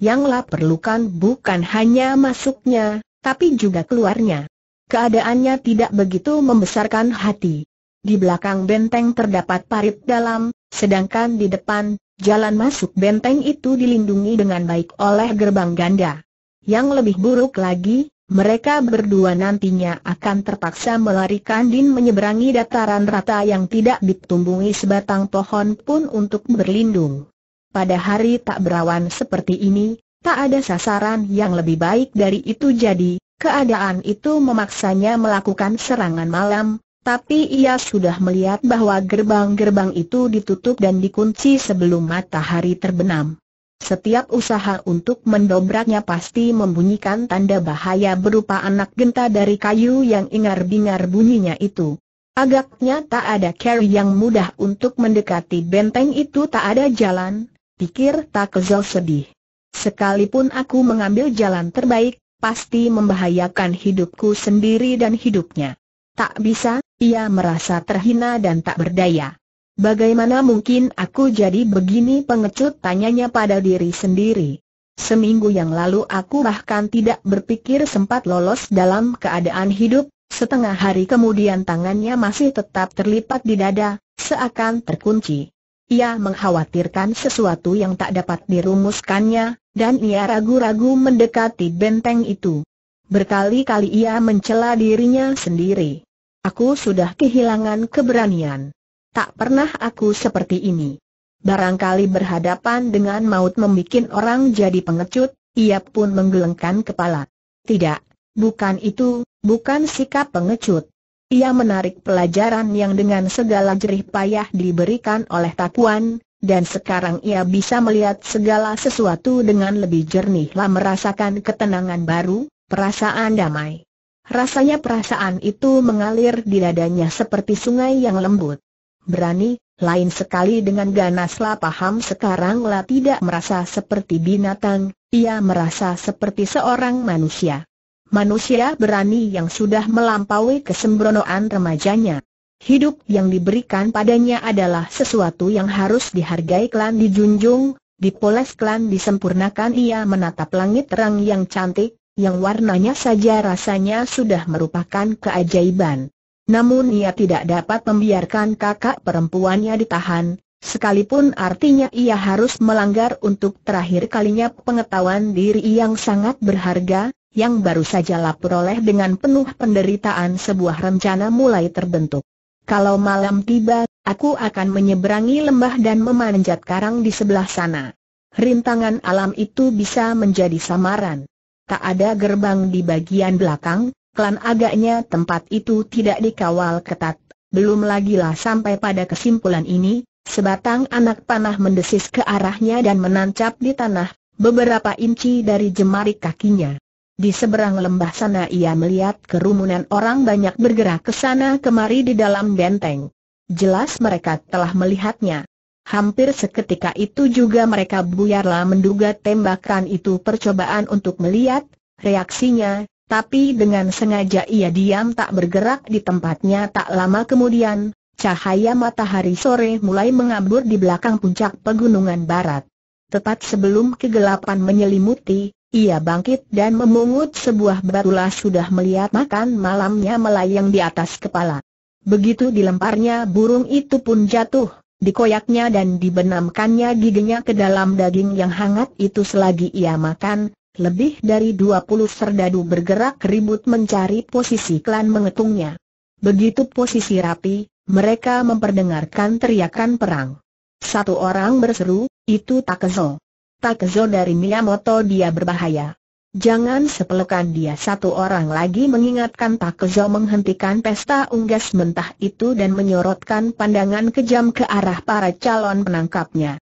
[SPEAKER 1] Yang lah perlukan bukan hanya masuknya, tapi juga keluarnya Keadaannya tidak begitu membesarkan hati di belakang benteng terdapat parit dalam, sedangkan di depan, jalan masuk benteng itu dilindungi dengan baik oleh gerbang ganda. Yang lebih buruk lagi, mereka berdua nantinya akan terpaksa melarikan Din menyeberangi dataran rata yang tidak ditumbuhi sebatang pohon pun untuk berlindung. Pada hari tak berawan seperti ini, tak ada sasaran yang lebih baik dari itu jadi, keadaan itu memaksanya melakukan serangan malam, tapi ia sudah melihat bahwa gerbang-gerbang itu ditutup dan dikunci sebelum matahari terbenam. Setiap usaha untuk mendobraknya pasti membunyikan tanda bahaya berupa anak genta dari kayu yang ingar-bingar bunyinya itu. Agaknya tak ada carry yang mudah untuk mendekati benteng itu tak ada jalan, pikir tak kezal sedih. Sekalipun aku mengambil jalan terbaik, pasti membahayakan hidupku sendiri dan hidupnya. Tak bisa, ia merasa terhina dan tak berdaya. Bagaimana mungkin aku jadi begini pengecut tanyanya pada diri sendiri. Seminggu yang lalu aku bahkan tidak berpikir sempat lolos dalam keadaan hidup, setengah hari kemudian tangannya masih tetap terlipat di dada, seakan terkunci. Ia mengkhawatirkan sesuatu yang tak dapat dirumuskannya, dan ia ragu-ragu mendekati benteng itu. Berkali-kali ia mencela dirinya sendiri. Aku sudah kehilangan keberanian. Tak pernah aku seperti ini. Barangkali berhadapan dengan maut membuat orang jadi pengecut, ia pun menggelengkan kepala. Tidak, bukan itu, bukan sikap pengecut. Ia menarik pelajaran yang dengan segala jerih payah diberikan oleh takuan, dan sekarang ia bisa melihat segala sesuatu dengan lebih jernih lah merasakan ketenangan baru, perasaan damai. Rasanya perasaan itu mengalir di dadanya seperti sungai yang lembut. Berani, lain sekali dengan ganaslah paham sekaranglah tidak merasa seperti binatang, ia merasa seperti seorang manusia. Manusia berani yang sudah melampaui kesembronoan remajanya. Hidup yang diberikan padanya adalah sesuatu yang harus dihargai klan dijunjung, dipoles klan disempurnakan ia menatap langit terang yang cantik, yang warnanya saja rasanya sudah merupakan keajaiban. Namun ia tidak dapat membiarkan kakak perempuannya ditahan, sekalipun artinya ia harus melanggar untuk terakhir kalinya pengetahuan diri yang sangat berharga, yang baru saja lapor oleh dengan penuh penderitaan sebuah rencana mulai terbentuk. Kalau malam tiba, aku akan menyeberangi lembah dan memanjat karang di sebelah sana. Rintangan alam itu bisa menjadi samaran tak ada gerbang di bagian belakang, klan agaknya tempat itu tidak dikawal ketat. Belum lagi lah sampai pada kesimpulan ini, sebatang anak panah mendesis ke arahnya dan menancap di tanah, beberapa inci dari jemari kakinya. Di seberang lembah sana ia melihat kerumunan orang banyak bergerak ke sana kemari di dalam benteng. Jelas mereka telah melihatnya. Hampir seketika itu juga mereka buyarlah menduga tembakan itu percobaan untuk melihat reaksinya, tapi dengan sengaja ia diam tak bergerak di tempatnya tak lama kemudian, cahaya matahari sore mulai mengabur di belakang puncak pegunungan barat. Tepat sebelum kegelapan menyelimuti, ia bangkit dan memungut sebuah barulah sudah melihat makan malamnya melayang di atas kepala. Begitu dilemparnya burung itu pun jatuh dikoyaknya dan dibenamkannya giginya ke dalam daging yang hangat itu selagi ia makan, lebih dari dua puluh serdadu bergerak ribut mencari posisi klan mengetungnya. Begitu posisi rapi, mereka memperdengarkan teriakan perang. Satu orang berseru, itu Takezo. Takezo dari Miyamoto dia berbahaya. Jangan sepelekan dia satu orang lagi mengingatkan Pak Kezo menghentikan pesta unggas mentah itu dan menyorotkan pandangan kejam ke arah para calon penangkapnya.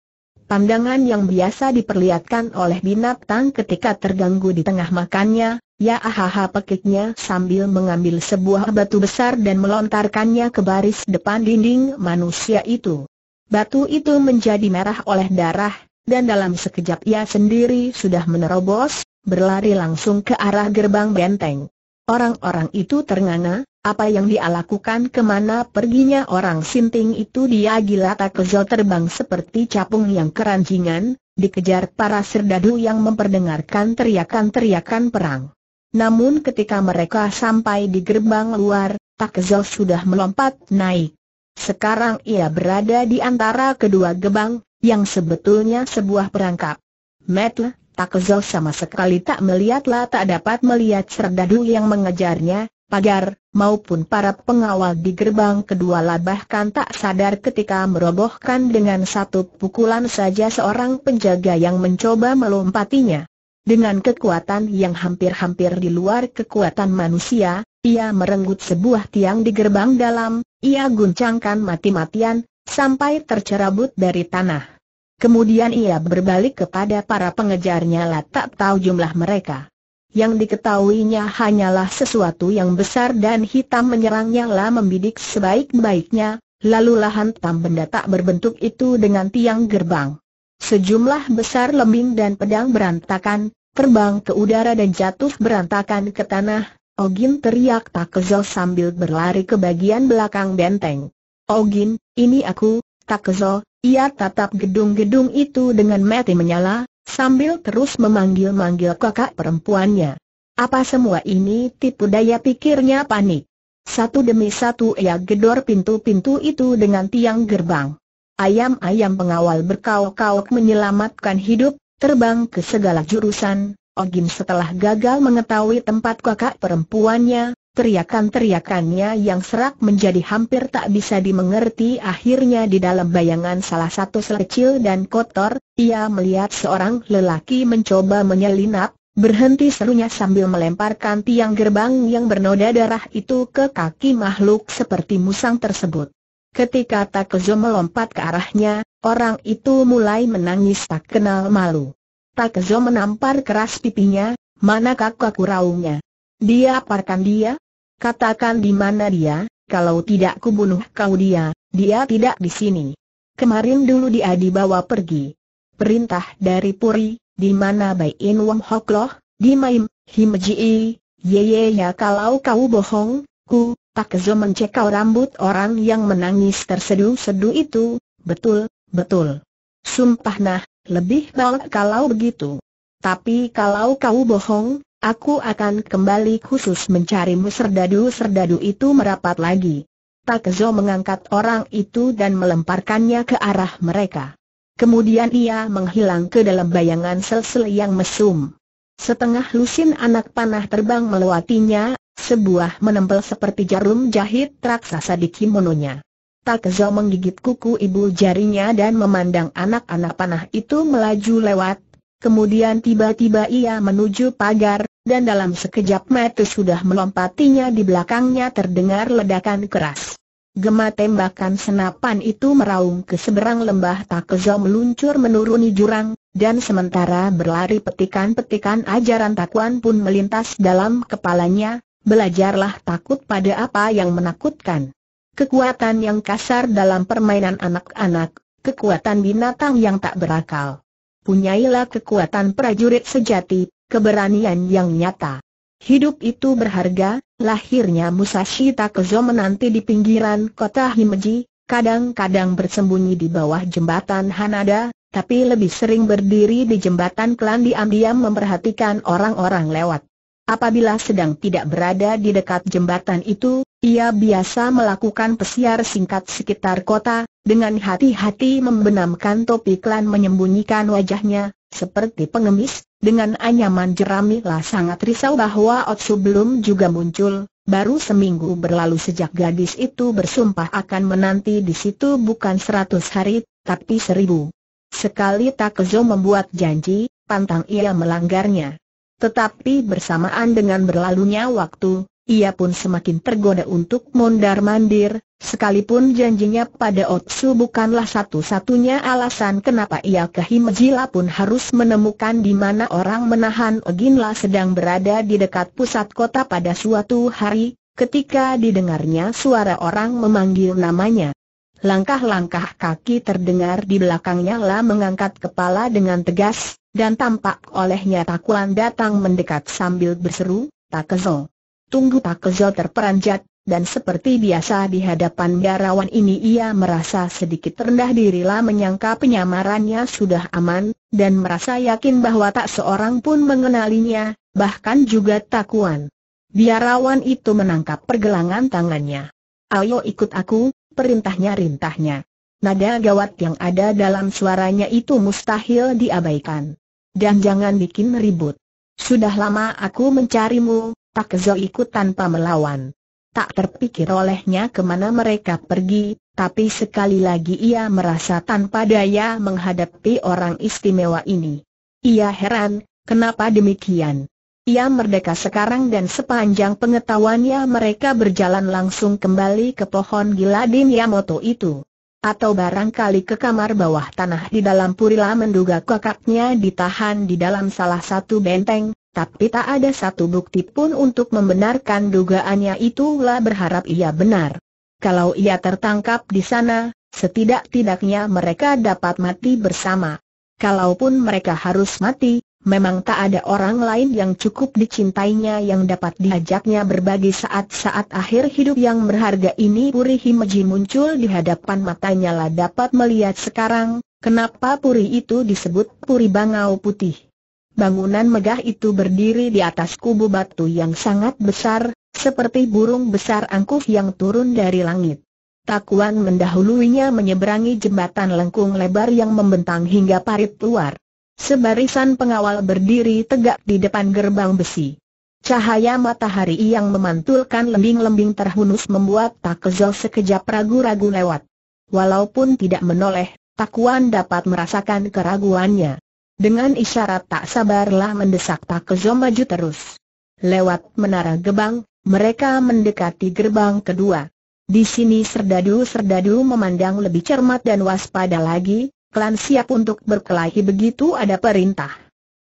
[SPEAKER 1] Pandangan yang biasa diperlihatkan oleh binatang ketika terganggu di tengah makannya, ya ahaha pekiknya sambil mengambil sebuah batu besar dan melontarkannya ke baris depan dinding manusia itu. Batu itu menjadi merah oleh darah, dan dalam sekejap ia sendiri sudah menerobos, berlari langsung ke arah gerbang benteng. Orang-orang itu ternganga, apa yang dia lakukan kemana perginya orang sinting itu dia gila tak kezol terbang seperti capung yang keranjingan, dikejar para serdadu yang memperdengarkan teriakan-teriakan perang. Namun ketika mereka sampai di gerbang luar, Tak Kezol sudah melompat naik. Sekarang ia berada di antara kedua gebang, yang sebetulnya sebuah perangkap. Metle, Tak sama sekali tak melihatlah tak dapat melihat serdadu yang mengejarnya, pagar, maupun para pengawal di gerbang kedua lah bahkan tak sadar ketika merobohkan dengan satu pukulan saja seorang penjaga yang mencoba melompatinya. Dengan kekuatan yang hampir-hampir di luar kekuatan manusia, ia merenggut sebuah tiang di gerbang dalam, ia guncangkan mati-matian, sampai tercerabut dari tanah. Kemudian ia berbalik kepada para pengejarnya lah tak tahu jumlah mereka. Yang diketahuinya hanyalah sesuatu yang besar dan hitam menyerangnya lah membidik sebaik-baiknya, lalu lahan tam benda tak berbentuk itu dengan tiang gerbang. Sejumlah besar lembing dan pedang berantakan, terbang ke udara dan jatuh berantakan ke tanah, Ogin teriak tak sambil berlari ke bagian belakang benteng. Ogin, ini aku, tak ia tatap gedung-gedung itu dengan mati menyala, sambil terus memanggil-manggil kakak perempuannya. Apa semua ini tipu daya pikirnya panik? Satu demi satu ia gedor pintu-pintu itu dengan tiang gerbang. Ayam-ayam pengawal berkauk-kauk menyelamatkan hidup, terbang ke segala jurusan. Ogim setelah gagal mengetahui tempat kakak perempuannya, Teriakan-teriakannya yang serak menjadi hampir tak bisa dimengerti akhirnya di dalam bayangan salah satu sekecil dan kotor, ia melihat seorang lelaki mencoba menyelinap, berhenti serunya sambil melemparkan tiang gerbang yang bernoda darah itu ke kaki makhluk seperti musang tersebut. Ketika Takezo melompat ke arahnya, orang itu mulai menangis tak kenal malu. Takezo menampar keras pipinya, mana kakak raungnya. Dia aparkan dia, Katakan di mana dia, kalau tidak kubunuh kau dia, dia tidak di sini. Kemarin dulu dia dibawa pergi. Perintah dari Puri, di mana Bai In Wang Hok Loh, di Maim, I, ye ye ya kalau kau bohong, ku, tak kezo mencekau rambut orang yang menangis terseduh-seduh itu, betul, betul. Sumpah nah, lebih baik kalau begitu. Tapi kalau kau bohong, Aku akan kembali khusus mencarimu serdadu-serdadu itu merapat lagi. Takzo mengangkat orang itu dan melemparkannya ke arah mereka. Kemudian ia menghilang ke dalam bayangan sel-sel yang mesum. Setengah lusin anak panah terbang melewatinya, sebuah menempel seperti jarum jahit raksasa di kimononya. Takzo menggigit kuku ibu jarinya dan memandang anak-anak panah itu melaju lewat, kemudian tiba-tiba ia menuju pagar, dan dalam sekejap mata sudah melompatinya di belakangnya terdengar ledakan keras. Gema tembakan senapan itu meraung ke seberang lembah Takezo meluncur menuruni jurang, dan sementara berlari petikan-petikan ajaran takuan pun melintas dalam kepalanya, belajarlah takut pada apa yang menakutkan. Kekuatan yang kasar dalam permainan anak-anak, kekuatan binatang yang tak berakal. Punyailah kekuatan prajurit sejati, keberanian yang nyata. Hidup itu berharga, lahirnya Musashi Takezo menanti di pinggiran kota Himeji, kadang-kadang bersembunyi di bawah jembatan Hanada, tapi lebih sering berdiri di jembatan klan diam-diam memperhatikan orang-orang lewat. Apabila sedang tidak berada di dekat jembatan itu, ia biasa melakukan pesiar singkat sekitar kota, dengan hati-hati membenamkan topi klan menyembunyikan wajahnya, seperti pengemis, dengan anyaman jerami lah sangat risau bahwa Otsu belum juga muncul, baru seminggu berlalu sejak gadis itu bersumpah akan menanti di situ bukan seratus hari, tapi seribu. Sekali Takezo membuat janji, pantang ia melanggarnya. Tetapi bersamaan dengan berlalunya waktu, ia pun semakin tergoda untuk mondar-mandir, Sekalipun janjinya pada Otsu bukanlah satu-satunya alasan kenapa ia ke Himejila pun harus menemukan di mana orang menahan Oginla sedang berada di dekat pusat kota pada suatu hari, ketika didengarnya suara orang memanggil namanya. Langkah-langkah kaki terdengar di belakangnya lah mengangkat kepala dengan tegas, dan tampak olehnya Takuan datang mendekat sambil berseru, Takezo. Tunggu Takezo terperanjat, dan seperti biasa di hadapan biarawan ini ia merasa sedikit rendah dirilah menyangka penyamarannya sudah aman, dan merasa yakin bahwa tak seorang pun mengenalinya, bahkan juga takuan. Biarawan itu menangkap pergelangan tangannya. Ayo ikut aku, perintahnya rintahnya. Nada gawat yang ada dalam suaranya itu mustahil diabaikan. Dan jangan bikin ribut. Sudah lama aku mencarimu, tak kezo ikut tanpa melawan. Tak terpikir olehnya kemana mereka pergi, tapi sekali lagi ia merasa tanpa daya menghadapi orang istimewa ini. Ia heran, kenapa demikian? Ia merdeka sekarang dan sepanjang pengetahuannya mereka berjalan langsung kembali ke pohon di Yamoto itu. Atau barangkali ke kamar bawah tanah di dalam Purila menduga kakaknya ditahan di dalam salah satu benteng, tapi tak ada satu bukti pun untuk membenarkan dugaannya itulah berharap ia benar. Kalau ia tertangkap di sana, setidak-tidaknya mereka dapat mati bersama. Kalaupun mereka harus mati, memang tak ada orang lain yang cukup dicintainya yang dapat diajaknya berbagi saat-saat akhir hidup yang berharga ini. Puri Himeji muncul di hadapan matanya lah dapat melihat sekarang, kenapa Puri itu disebut Puri Bangau Putih bangunan megah itu berdiri di atas kubu batu yang sangat besar, seperti burung besar angkuh yang turun dari langit. Takuan mendahuluinya menyeberangi jembatan lengkung lebar yang membentang hingga parit luar. Sebarisan pengawal berdiri tegak di depan gerbang besi. Cahaya matahari yang memantulkan lembing-lembing terhunus membuat Takzol sekejap ragu-ragu lewat. Walaupun tidak menoleh, Takuan dapat merasakan keraguannya. Dengan isyarat tak sabarlah mendesak Pak Kezo maju terus. Lewat menara gebang, mereka mendekati gerbang kedua. Di sini serdadu-serdadu memandang lebih cermat dan waspada lagi, klan siap untuk berkelahi begitu ada perintah.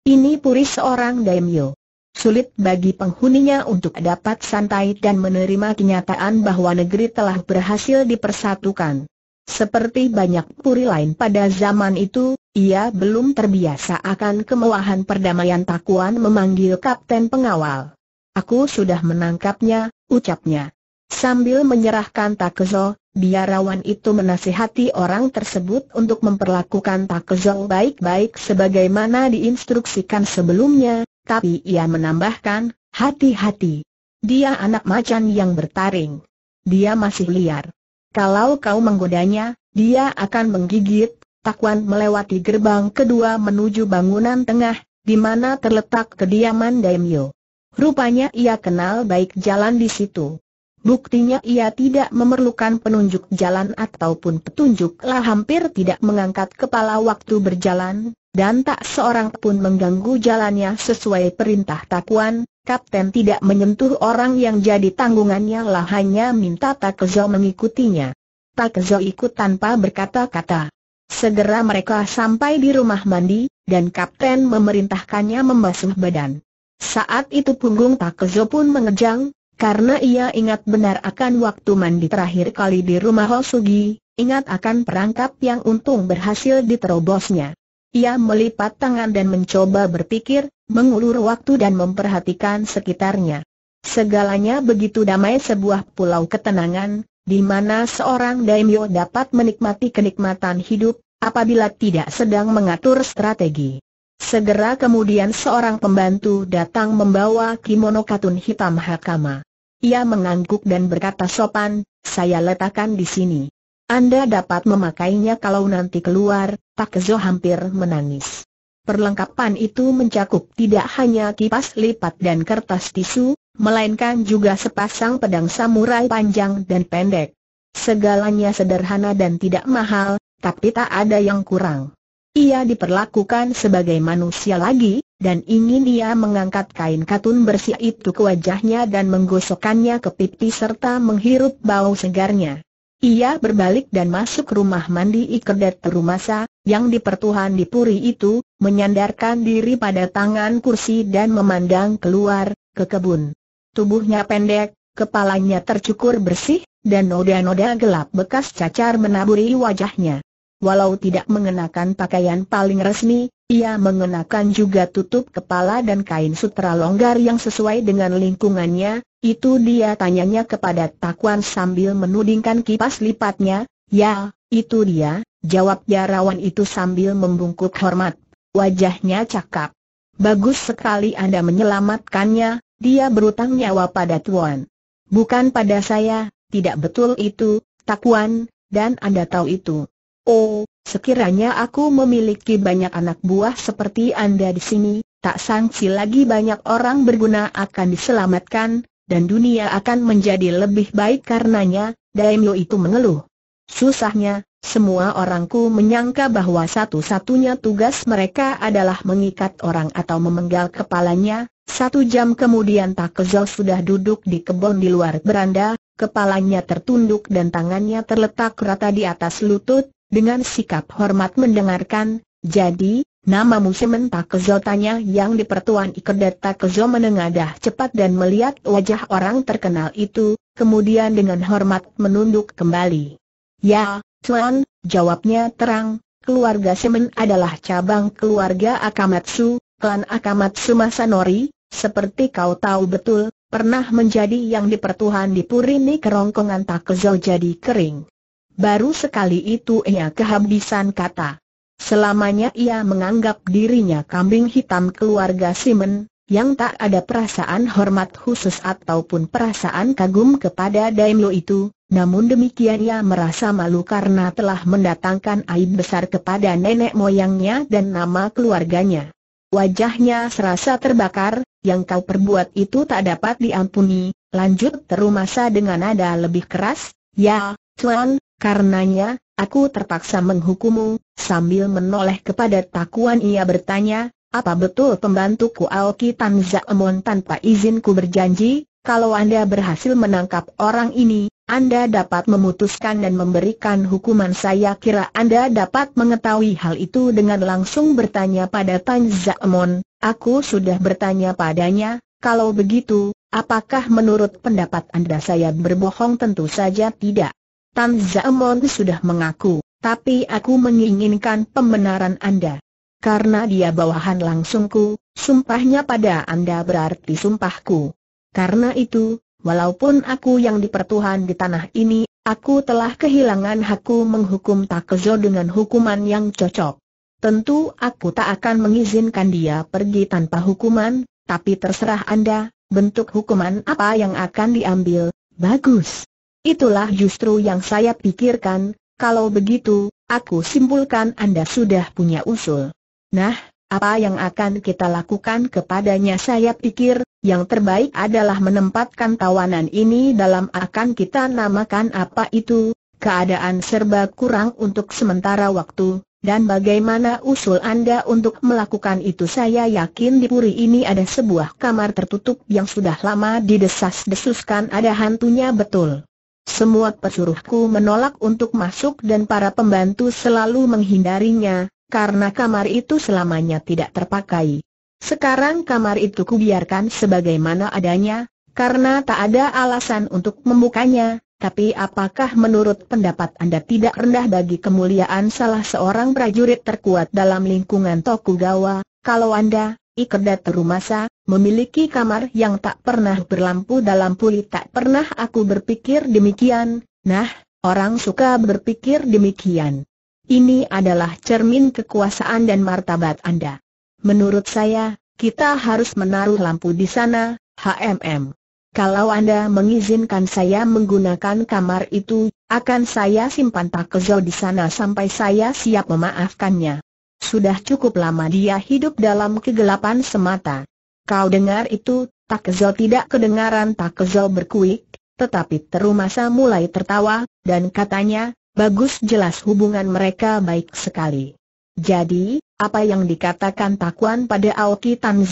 [SPEAKER 1] Ini puri seorang daimyo. Sulit bagi penghuninya untuk dapat santai dan menerima kenyataan bahwa negeri telah berhasil dipersatukan. Seperti banyak puri lain pada zaman itu, ia belum terbiasa akan kemewahan perdamaian Takuan memanggil kapten pengawal. Aku sudah menangkapnya, ucapnya. Sambil menyerahkan Takezo, biarawan itu menasihati orang tersebut untuk memperlakukan Takezo baik-baik sebagaimana diinstruksikan sebelumnya, tapi ia menambahkan, hati-hati. Dia anak macan yang bertaring. Dia masih liar. Kalau kau menggodanya, dia akan menggigit. Takuan melewati gerbang kedua menuju bangunan tengah, di mana terletak kediaman Daimyo. Rupanya ia kenal baik jalan di situ. Buktinya ia tidak memerlukan penunjuk jalan ataupun petunjuk lah hampir tidak mengangkat kepala waktu berjalan, dan tak seorang pun mengganggu jalannya sesuai perintah takuan, Kapten tidak menyentuh orang yang jadi tanggungannya lah hanya minta Takezo mengikutinya. Takezo ikut tanpa berkata-kata. Segera mereka sampai di rumah mandi, dan kapten memerintahkannya membasuh badan. Saat itu punggung Takezo pun mengejang, karena ia ingat benar akan waktu mandi terakhir kali di rumah Hosugi, ingat akan perangkap yang untung berhasil diterobosnya. Ia melipat tangan dan mencoba berpikir, mengulur waktu dan memperhatikan sekitarnya. Segalanya begitu damai sebuah pulau ketenangan, di mana seorang daimyo dapat menikmati kenikmatan hidup, apabila tidak sedang mengatur strategi. Segera kemudian seorang pembantu datang membawa kimono katun hitam Hakama. Ia mengangguk dan berkata sopan, saya letakkan di sini. Anda dapat memakainya kalau nanti keluar, Pak Zo hampir menangis. Perlengkapan itu mencakup tidak hanya kipas lipat dan kertas tisu, melainkan juga sepasang pedang samurai panjang dan pendek. Segalanya sederhana dan tidak mahal, tapi tak ada yang kurang. Ia diperlakukan sebagai manusia lagi, dan ingin ia mengangkat kain katun bersih itu ke wajahnya dan menggosokkannya ke pipi serta menghirup bau segarnya. Ia berbalik dan masuk rumah mandi Ikedat Terumasa, yang pertuhan di Puri itu, menyandarkan diri pada tangan kursi dan memandang keluar, ke kebun. Tubuhnya pendek, kepalanya tercukur bersih, dan noda-noda gelap bekas cacar menaburi wajahnya. Walau tidak mengenakan pakaian paling resmi, ia mengenakan juga tutup kepala dan kain sutra longgar yang sesuai dengan lingkungannya, itu dia tanyanya kepada Takuan sambil menudingkan kipas lipatnya, ya, itu dia, jawab Jarawan itu sambil membungkuk hormat. Wajahnya cakap. Bagus sekali Anda menyelamatkannya, dia berutang nyawa pada Tuan. Bukan pada saya, tidak betul itu, Takuan, dan Anda tahu itu. Oh, sekiranya aku memiliki banyak anak buah seperti Anda di sini, tak sangsi lagi banyak orang berguna akan diselamatkan, dan dunia akan menjadi lebih baik karenanya, Daimyo itu mengeluh. Susahnya, semua orangku menyangka bahwa satu-satunya tugas mereka adalah mengikat orang atau memenggal kepalanya, satu jam kemudian Takezo sudah duduk di kebun di luar beranda, kepalanya tertunduk dan tangannya terletak rata di atas lutut, dengan sikap hormat mendengarkan, jadi, nama namamu sementara kezotanya yang dipertuan ikedata kezo menengadah cepat dan melihat wajah orang terkenal itu, kemudian dengan hormat menunduk kembali. Ya, Tuan, jawabnya terang, keluarga Semen adalah cabang keluarga Akamatsu, klan Akamatsu Masanori, seperti kau tahu betul, pernah menjadi yang dipertuhan di Purini kerongkongan Takezo jadi kering. Baru sekali itu ia kehabisan kata. Selamanya ia menganggap dirinya kambing hitam keluarga Simon, yang tak ada perasaan hormat khusus ataupun perasaan kagum kepada Daimlo itu, namun demikian ia merasa malu karena telah mendatangkan aib besar kepada nenek moyangnya dan nama keluarganya. Wajahnya serasa terbakar, yang kau perbuat itu tak dapat diampuni, lanjut terumasa dengan nada lebih keras, ya, Tuan, Karenanya, aku terpaksa menghukummu, sambil menoleh kepada takuan ia bertanya, apa betul pembantuku Aoki Tanza Zaemon tanpa izinku berjanji, kalau Anda berhasil menangkap orang ini, Anda dapat memutuskan dan memberikan hukuman saya kira Anda dapat mengetahui hal itu dengan langsung bertanya pada Tanza aku sudah bertanya padanya, kalau begitu, apakah menurut pendapat Anda saya berbohong tentu saja tidak. Tan sudah mengaku, tapi aku menginginkan pembenaran Anda. Karena dia bawahan langsungku, sumpahnya pada Anda berarti sumpahku. Karena itu, walaupun aku yang dipertuhan di tanah ini, aku telah kehilangan hakku menghukum Takezo dengan hukuman yang cocok. Tentu aku tak akan mengizinkan dia pergi tanpa hukuman, tapi terserah Anda, bentuk hukuman apa yang akan diambil, bagus. Itulah justru yang saya pikirkan, kalau begitu, aku simpulkan Anda sudah punya usul. Nah, apa yang akan kita lakukan kepadanya saya pikir, yang terbaik adalah menempatkan tawanan ini dalam akan kita namakan apa itu, keadaan serba kurang untuk sementara waktu, dan bagaimana usul Anda untuk melakukan itu saya yakin di puri ini ada sebuah kamar tertutup yang sudah lama didesas-desuskan ada hantunya betul. Semua pesuruhku menolak untuk masuk dan para pembantu selalu menghindarinya, karena kamar itu selamanya tidak terpakai. Sekarang kamar itu kubiarkan sebagaimana adanya, karena tak ada alasan untuk membukanya, tapi apakah menurut pendapat Anda tidak rendah bagi kemuliaan salah seorang prajurit terkuat dalam lingkungan Tokugawa, kalau Anda, Ikerda Terumasa, memiliki kamar yang tak pernah berlampu dalam puli tak pernah aku berpikir demikian, nah, orang suka berpikir demikian. Ini adalah cermin kekuasaan dan martabat Anda. Menurut saya, kita harus menaruh lampu di sana, HMM. Kalau Anda mengizinkan saya menggunakan kamar itu, akan saya simpan tak Kezo di sana sampai saya siap memaafkannya. Sudah cukup lama dia hidup dalam kegelapan semata. Kau dengar itu, Tak tidak kedengaran Tak berkuik, tetapi Terumasa mulai tertawa, dan katanya, bagus jelas hubungan mereka baik sekali. Jadi, apa yang dikatakan Takuan pada Aoki Tan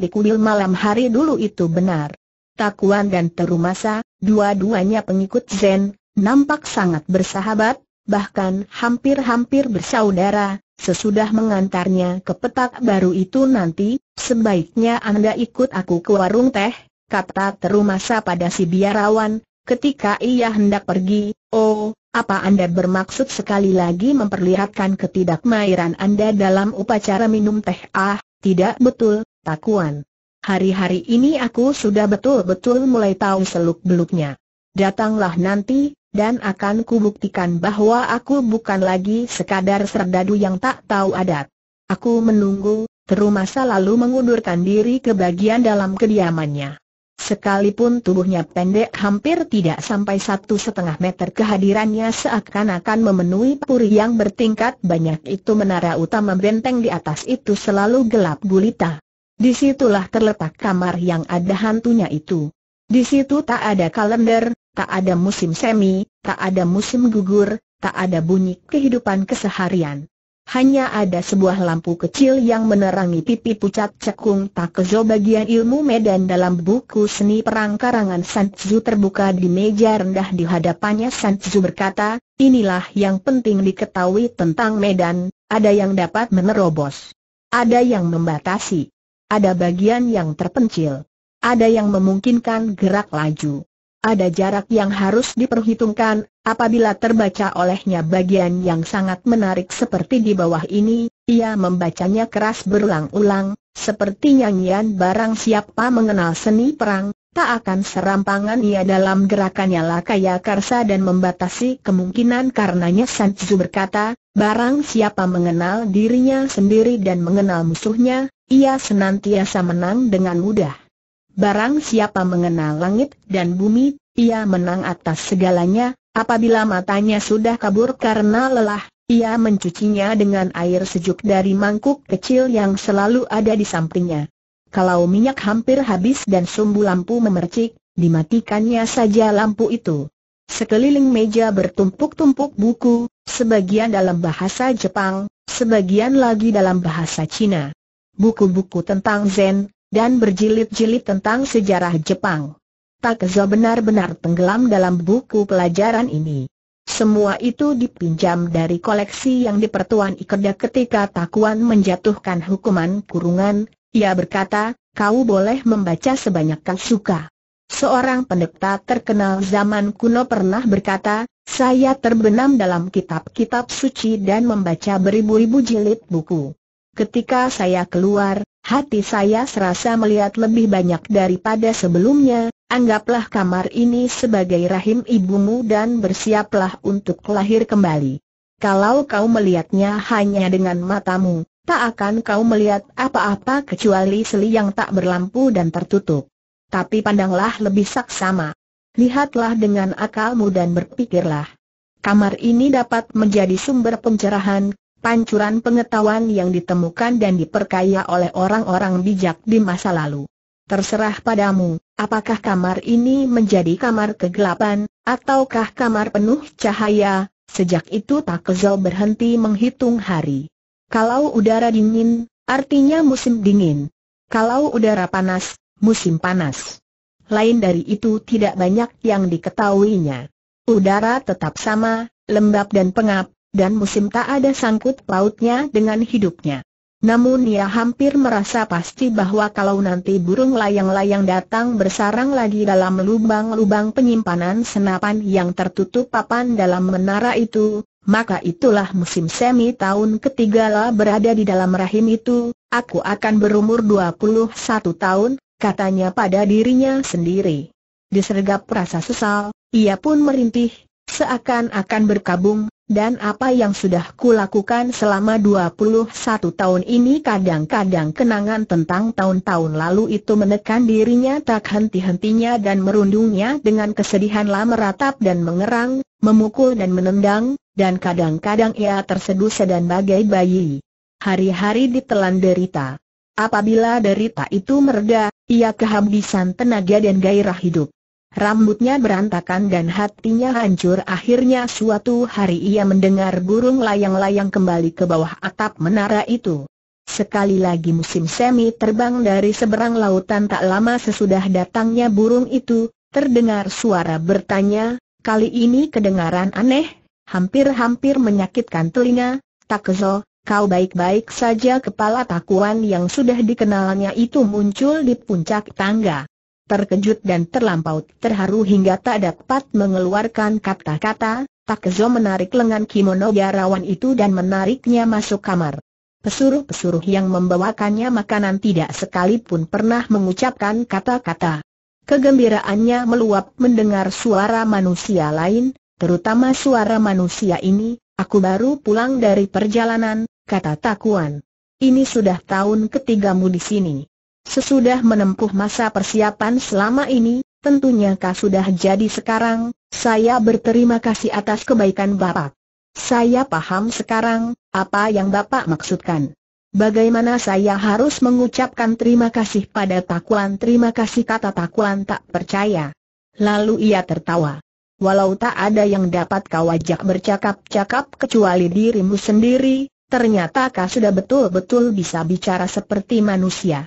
[SPEAKER 1] di kuil malam hari dulu itu benar. Takuan dan Terumasa, dua-duanya pengikut Zen, nampak sangat bersahabat, bahkan hampir-hampir bersaudara, Sesudah mengantarnya ke petak baru itu nanti, sebaiknya Anda ikut aku ke warung teh, kata terumasa pada si biarawan, ketika ia hendak pergi, oh, apa Anda bermaksud sekali lagi memperlihatkan ketidakmairan Anda dalam upacara minum teh? Ah, tidak betul, Takuan. Hari-hari ini aku sudah betul-betul mulai tahu seluk-beluknya. Datanglah nanti, dan akan kubuktikan bahwa aku bukan lagi sekadar serdadu yang tak tahu adat. Aku menunggu, Terumasa lalu mengundurkan diri ke bagian dalam kediamannya. Sekalipun tubuhnya pendek hampir tidak sampai satu setengah meter kehadirannya seakan-akan memenuhi puri yang bertingkat banyak itu menara utama benteng di atas itu selalu gelap gulita. Disitulah terletak kamar yang ada hantunya itu. Di situ tak ada kalender, tak ada musim semi, tak ada musim gugur, tak ada bunyi kehidupan keseharian. Hanya ada sebuah lampu kecil yang menerangi pipi pucat cekung Takezo bagian ilmu medan dalam buku seni perang karangan Sanzu terbuka di meja rendah di hadapannya Sanzu berkata, inilah yang penting diketahui tentang medan, ada yang dapat menerobos. Ada yang membatasi. Ada bagian yang terpencil. Ada yang memungkinkan gerak laju ada jarak yang harus diperhitungkan, apabila terbaca olehnya bagian yang sangat menarik seperti di bawah ini, ia membacanya keras berulang-ulang, seperti nyanyian barang siapa mengenal seni perang, tak akan serampangan ia dalam gerakannya lakaya karsa dan membatasi kemungkinan karenanya Sanzu berkata, barang siapa mengenal dirinya sendiri dan mengenal musuhnya, ia senantiasa menang dengan mudah. Barang siapa mengenal langit dan bumi, ia menang atas segalanya, apabila matanya sudah kabur karena lelah, ia mencucinya dengan air sejuk dari mangkuk kecil yang selalu ada di sampingnya. Kalau minyak hampir habis dan sumbu lampu memercik, dimatikannya saja lampu itu. Sekeliling meja bertumpuk-tumpuk buku, sebagian dalam bahasa Jepang, sebagian lagi dalam bahasa Cina. Buku-buku tentang Zen, dan berjilid-jilid tentang sejarah Jepang. Takzo benar-benar tenggelam dalam buku pelajaran ini. Semua itu dipinjam dari koleksi yang dipertuan Ikeda ketika Takuan menjatuhkan hukuman kurungan, ia berkata, kau boleh membaca sebanyak kau suka. Seorang pendeta terkenal zaman kuno pernah berkata, saya terbenam dalam kitab-kitab suci dan membaca beribu-ribu jilid buku. Ketika saya keluar, Hati saya serasa melihat lebih banyak daripada sebelumnya, anggaplah kamar ini sebagai rahim ibumu dan bersiaplah untuk lahir kembali. Kalau kau melihatnya hanya dengan matamu, tak akan kau melihat apa-apa kecuali seli yang tak berlampu dan tertutup. Tapi pandanglah lebih saksama. Lihatlah dengan akalmu dan berpikirlah. Kamar ini dapat menjadi sumber pencerahan, pancuran pengetahuan yang ditemukan dan diperkaya oleh orang-orang bijak di masa lalu. Terserah padamu, apakah kamar ini menjadi kamar kegelapan, ataukah kamar penuh cahaya, sejak itu Pak Kezel berhenti menghitung hari. Kalau udara dingin, artinya musim dingin. Kalau udara panas, musim panas. Lain dari itu tidak banyak yang diketahuinya. Udara tetap sama, lembab dan pengap, dan musim tak ada sangkut pautnya dengan hidupnya. Namun ia hampir merasa pasti bahwa kalau nanti burung layang-layang datang bersarang lagi dalam lubang-lubang penyimpanan senapan yang tertutup papan dalam menara itu, maka itulah musim semi tahun ketiga lah berada di dalam rahim itu, aku akan berumur 21 tahun, katanya pada dirinya sendiri. Disergap rasa sesal, ia pun merintih, seakan-akan berkabung, dan apa yang sudah kulakukan selama 21 tahun ini kadang-kadang kenangan tentang tahun-tahun lalu itu menekan dirinya tak henti-hentinya dan merundungnya dengan kesedihan lama, ratap dan mengerang, memukul dan menendang, dan kadang-kadang ia tersedusa sedan bagai bayi. Hari-hari ditelan derita. Apabila derita itu mereda, ia kehabisan tenaga dan gairah hidup. Rambutnya berantakan dan hatinya hancur akhirnya suatu hari ia mendengar burung layang-layang kembali ke bawah atap menara itu. Sekali lagi musim semi terbang dari seberang lautan tak lama sesudah datangnya burung itu, terdengar suara bertanya, kali ini kedengaran aneh, hampir-hampir menyakitkan telinga, tak kezo, kau baik-baik saja kepala takuan yang sudah dikenalnya itu muncul di puncak tangga terkejut dan terlampau terharu hingga tak dapat mengeluarkan kata-kata, Takezo menarik lengan kimono biarawan itu dan menariknya masuk kamar. Pesuruh-pesuruh yang membawakannya makanan tidak sekalipun pernah mengucapkan kata-kata. Kegembiraannya meluap mendengar suara manusia lain, terutama suara manusia ini, aku baru pulang dari perjalanan, kata Takuan. Ini sudah tahun ketigamu di sini. Sesudah menempuh masa persiapan selama ini, tentunya kau sudah jadi sekarang, saya berterima kasih atas kebaikan Bapak. Saya paham sekarang, apa yang Bapak maksudkan. Bagaimana saya harus mengucapkan terima kasih pada Takuan terima kasih kata Takuan tak percaya. Lalu ia tertawa. Walau tak ada yang dapat kau ajak bercakap-cakap kecuali dirimu sendiri, ternyata kau sudah betul-betul bisa bicara seperti manusia.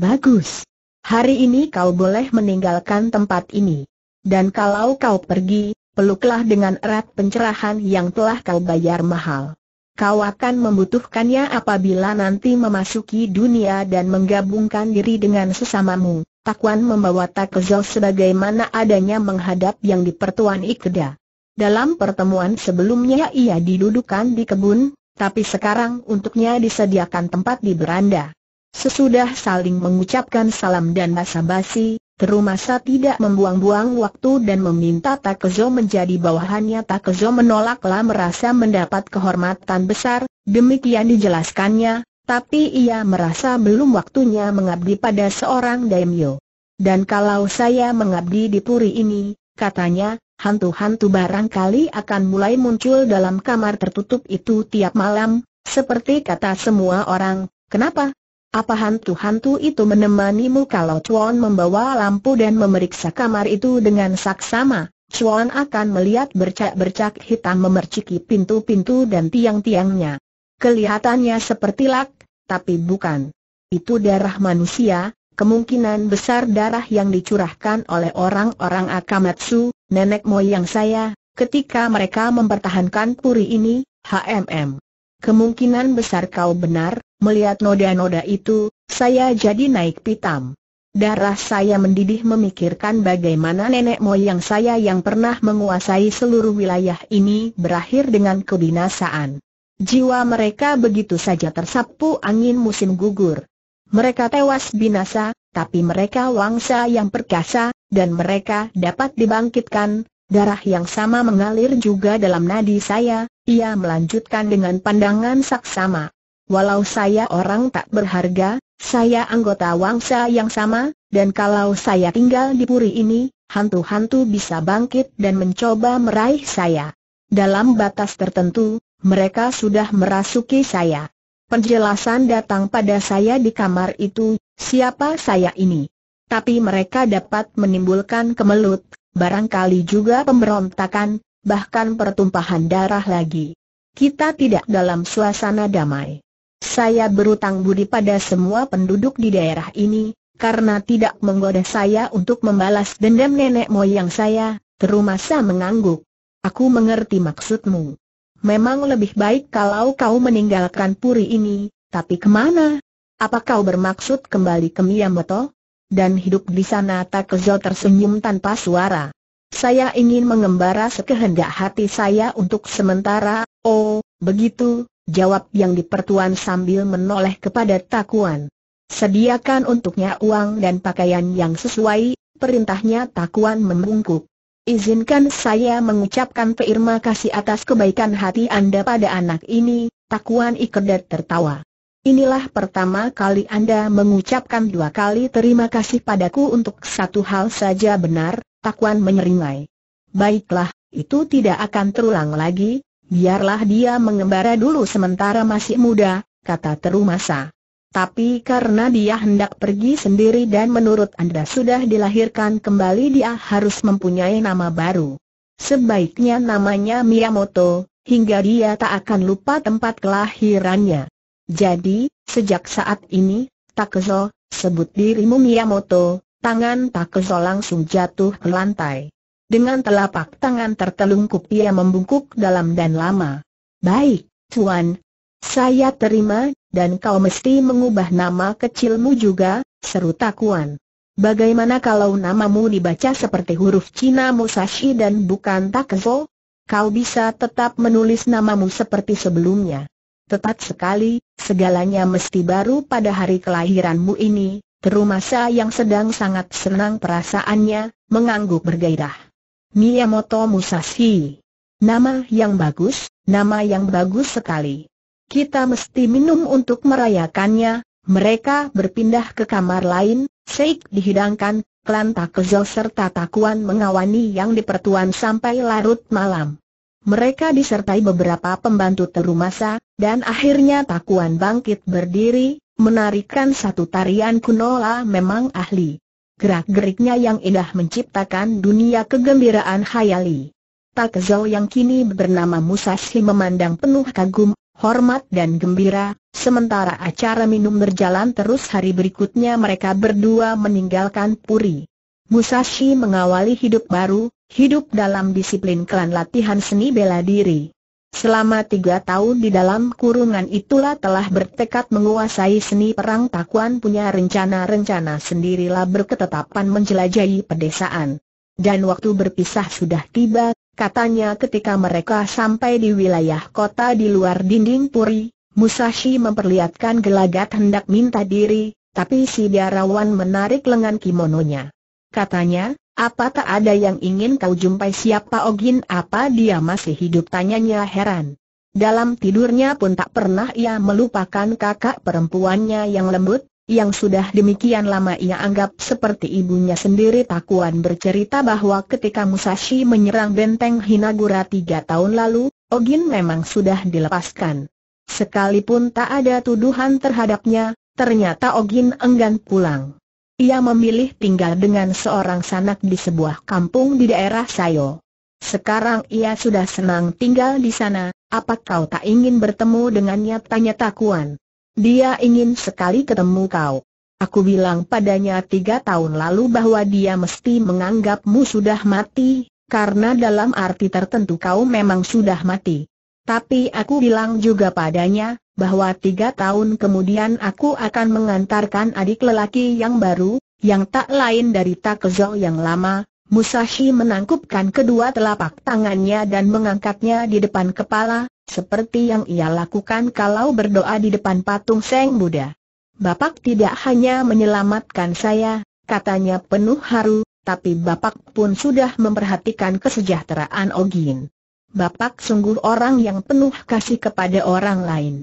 [SPEAKER 1] Bagus. Hari ini kau boleh meninggalkan tempat ini. Dan kalau kau pergi, peluklah dengan erat pencerahan yang telah kau bayar mahal. Kau akan membutuhkannya apabila nanti memasuki dunia dan menggabungkan diri dengan sesamamu. Takuan membawa Takezo sebagaimana adanya menghadap yang dipertuan Ikeda. Dalam pertemuan sebelumnya ia didudukan di kebun, tapi sekarang untuknya disediakan tempat di beranda. Sesudah saling mengucapkan salam dan basa-basi, Terumasa tidak membuang-buang waktu dan meminta Takezo menjadi bawahannya Takezo menolaklah merasa mendapat kehormatan besar, demikian dijelaskannya, tapi ia merasa belum waktunya mengabdi pada seorang daimyo. Dan kalau saya mengabdi di puri ini, katanya, hantu-hantu barangkali akan mulai muncul dalam kamar tertutup itu tiap malam, seperti kata semua orang, kenapa? Apa hantu-hantu itu menemanimu kalau Chuan membawa lampu dan memeriksa kamar itu dengan saksama? Chuan akan melihat bercak-bercak hitam memerciki pintu-pintu dan tiang-tiangnya. Kelihatannya seperti lak, tapi bukan. Itu darah manusia, kemungkinan besar darah yang dicurahkan oleh orang-orang Akamatsu, nenek moyang saya, ketika mereka mempertahankan puri ini, HMM. Kemungkinan besar kau benar, Melihat noda-noda itu, saya jadi naik pitam. Darah saya mendidih memikirkan bagaimana nenek moyang saya yang pernah menguasai seluruh wilayah ini berakhir dengan kebinasaan. Jiwa mereka begitu saja tersapu angin musim gugur. Mereka tewas binasa, tapi mereka wangsa yang perkasa, dan mereka dapat dibangkitkan, Darah yang sama mengalir juga dalam nadi saya, ia melanjutkan dengan pandangan saksama. Walau saya orang tak berharga, saya anggota wangsa yang sama, dan kalau saya tinggal di puri ini, hantu-hantu bisa bangkit dan mencoba meraih saya. Dalam batas tertentu, mereka sudah merasuki saya. Penjelasan datang pada saya di kamar itu, siapa saya ini. Tapi mereka dapat menimbulkan kemelut, barangkali juga pemberontakan, bahkan pertumpahan darah lagi. Kita tidak dalam suasana damai. Saya berutang budi pada semua penduduk di daerah ini, karena tidak menggoda saya untuk membalas dendam nenek moyang saya, Terumasa mengangguk. Aku mengerti maksudmu. Memang lebih baik kalau kau meninggalkan puri ini, tapi kemana? Apa kau bermaksud kembali ke Miyamoto? Dan hidup di sana Takezo tersenyum tanpa suara. Saya ingin mengembara sekehendak hati saya untuk sementara, oh, begitu, Jawab yang dipertuan sambil menoleh kepada Takuan. Sediakan untuknya uang dan pakaian yang sesuai, perintahnya Takuan membungkuk. Izinkan saya mengucapkan terima kasih atas kebaikan hati Anda pada anak ini, Takuan Ikedat tertawa. Inilah pertama kali Anda mengucapkan dua kali terima kasih padaku untuk satu hal saja benar, Takuan menyeringai. Baiklah, itu tidak akan terulang lagi, Biarlah dia mengembara dulu sementara masih muda, kata Terumasa. Tapi karena dia hendak pergi sendiri dan menurut Anda sudah dilahirkan kembali dia harus mempunyai nama baru. Sebaiknya namanya Miyamoto, hingga dia tak akan lupa tempat kelahirannya. Jadi, sejak saat ini, Takezo, sebut dirimu Miyamoto, tangan Takezo langsung jatuh ke lantai. Dengan telapak tangan tertelungkup ia membungkuk dalam dan lama. Baik, Tuan. Saya terima, dan kau mesti mengubah nama kecilmu juga, seru Takuan. Bagaimana kalau namamu dibaca seperti huruf Cina Musashi dan bukan Takezo? Kau bisa tetap menulis namamu seperti sebelumnya. Tetap sekali, segalanya mesti baru pada hari kelahiranmu ini, terumasa yang sedang sangat senang perasaannya, mengangguk bergairah. Miyamoto Musashi. Nama yang bagus, nama yang bagus sekali. Kita mesti minum untuk merayakannya, mereka berpindah ke kamar lain, seik dihidangkan, klan Takezo serta Takuan mengawani yang dipertuan sampai larut malam. Mereka disertai beberapa pembantu terumasa, dan akhirnya Takuan bangkit berdiri, menarikan satu tarian kunola memang ahli gerak-geriknya yang indah menciptakan dunia kegembiraan khayali. Takzau yang kini bernama Musashi memandang penuh kagum, hormat dan gembira, sementara acara minum berjalan terus hari berikutnya mereka berdua meninggalkan Puri. Musashi mengawali hidup baru, hidup dalam disiplin klan latihan seni bela diri. Selama tiga tahun di dalam kurungan itulah telah bertekad menguasai seni perang takuan punya rencana-rencana sendirilah berketetapan menjelajahi pedesaan. Dan waktu berpisah sudah tiba, katanya ketika mereka sampai di wilayah kota di luar dinding puri, Musashi memperlihatkan gelagat hendak minta diri, tapi si biarawan menarik lengan kimononya. Katanya, apa tak ada yang ingin kau jumpai siapa Ogin apa dia masih hidup tanyanya heran. Dalam tidurnya pun tak pernah ia melupakan kakak perempuannya yang lembut, yang sudah demikian lama ia anggap seperti ibunya sendiri Takuan bercerita bahwa ketika Musashi menyerang benteng Hinagura tiga tahun lalu, Ogin memang sudah dilepaskan. Sekalipun tak ada tuduhan terhadapnya, ternyata Ogin enggan pulang. Ia memilih tinggal dengan seorang sanak di sebuah kampung di daerah Sayo. Sekarang ia sudah senang tinggal di sana, apa kau tak ingin bertemu dengannya tanya Takuan. Dia ingin sekali ketemu kau. Aku bilang padanya tiga tahun lalu bahwa dia mesti menganggapmu sudah mati, karena dalam arti tertentu kau memang sudah mati. Tapi aku bilang juga padanya, bahwa tiga tahun kemudian aku akan mengantarkan adik lelaki yang baru, yang tak lain dari Takezo yang lama, Musashi menangkupkan kedua telapak tangannya dan mengangkatnya di depan kepala, seperti yang ia lakukan kalau berdoa di depan patung Seng Buddha. Bapak tidak hanya menyelamatkan saya, katanya penuh haru, tapi Bapak pun sudah memperhatikan kesejahteraan Ogin. Bapak sungguh orang yang penuh kasih kepada orang lain.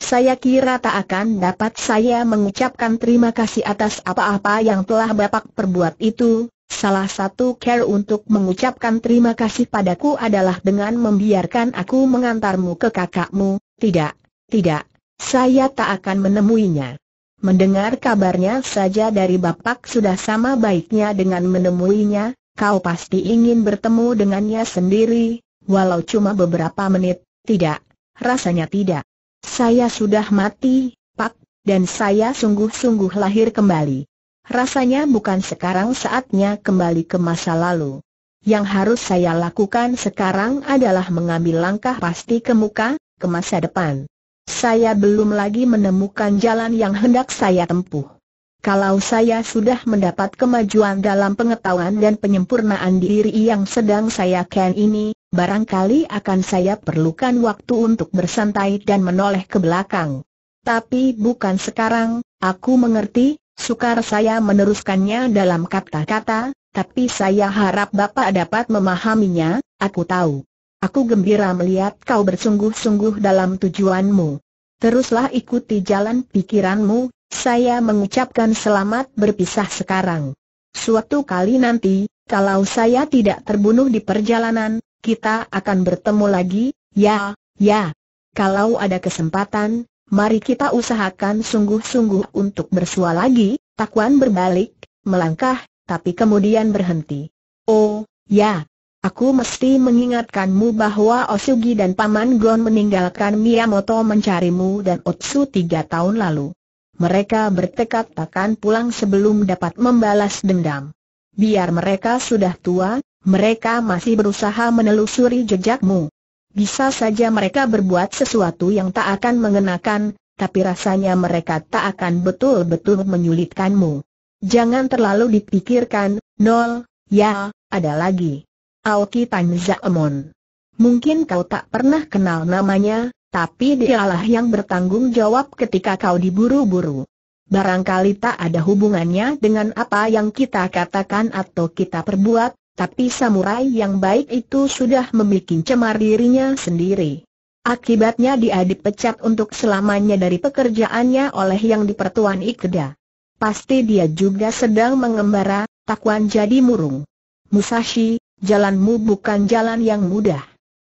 [SPEAKER 1] Saya kira tak akan dapat saya mengucapkan terima kasih atas apa-apa yang telah Bapak perbuat itu. Salah satu care untuk mengucapkan terima kasih padaku adalah dengan membiarkan aku mengantarmu ke kakakmu. Tidak, tidak, saya tak akan menemuinya. Mendengar kabarnya saja dari Bapak sudah sama baiknya dengan menemuinya, kau pasti ingin bertemu dengannya sendiri, walau cuma beberapa menit, tidak, rasanya tidak. Saya sudah mati, Pak, dan saya sungguh-sungguh lahir kembali. Rasanya bukan sekarang saatnya kembali ke masa lalu. Yang harus saya lakukan sekarang adalah mengambil langkah pasti ke muka, ke masa depan. Saya belum lagi menemukan jalan yang hendak saya tempuh. Kalau saya sudah mendapat kemajuan dalam pengetahuan dan penyempurnaan diri yang sedang saya ken ini, barangkali akan saya perlukan waktu untuk bersantai dan menoleh ke belakang. Tapi bukan sekarang, aku mengerti, sukar saya meneruskannya dalam kata-kata, tapi saya harap Bapak dapat memahaminya, aku tahu. Aku gembira melihat kau bersungguh-sungguh dalam tujuanmu. Teruslah ikuti jalan pikiranmu, saya mengucapkan selamat berpisah sekarang. Suatu kali nanti, kalau saya tidak terbunuh di perjalanan, kita akan bertemu lagi, ya, ya. Kalau ada kesempatan, mari kita usahakan sungguh-sungguh untuk bersua lagi, Takuan berbalik, melangkah, tapi kemudian berhenti. Oh, ya. Aku mesti mengingatkanmu bahwa Osugi dan Paman Gon meninggalkan Miyamoto mencarimu dan Otsu tiga tahun lalu. Mereka bertekad takkan pulang sebelum dapat membalas dendam. Biar mereka sudah tua, mereka masih berusaha menelusuri jejakmu. Bisa saja mereka berbuat sesuatu yang tak akan mengenakan, tapi rasanya mereka tak akan betul-betul menyulitkanmu. Jangan terlalu dipikirkan, Nol, ya, ada lagi. Aoki Tanzaemon. Mungkin kau tak pernah kenal namanya, tapi dialah yang bertanggung jawab ketika kau diburu-buru. Barangkali tak ada hubungannya dengan apa yang kita katakan atau kita perbuat, tapi samurai yang baik itu sudah membuat cemar dirinya sendiri. Akibatnya dia dipecat untuk selamanya dari pekerjaannya oleh yang dipertuan Ikeda. Pasti dia juga sedang mengembara, takuan jadi murung. Musashi, jalanmu bukan jalan yang mudah.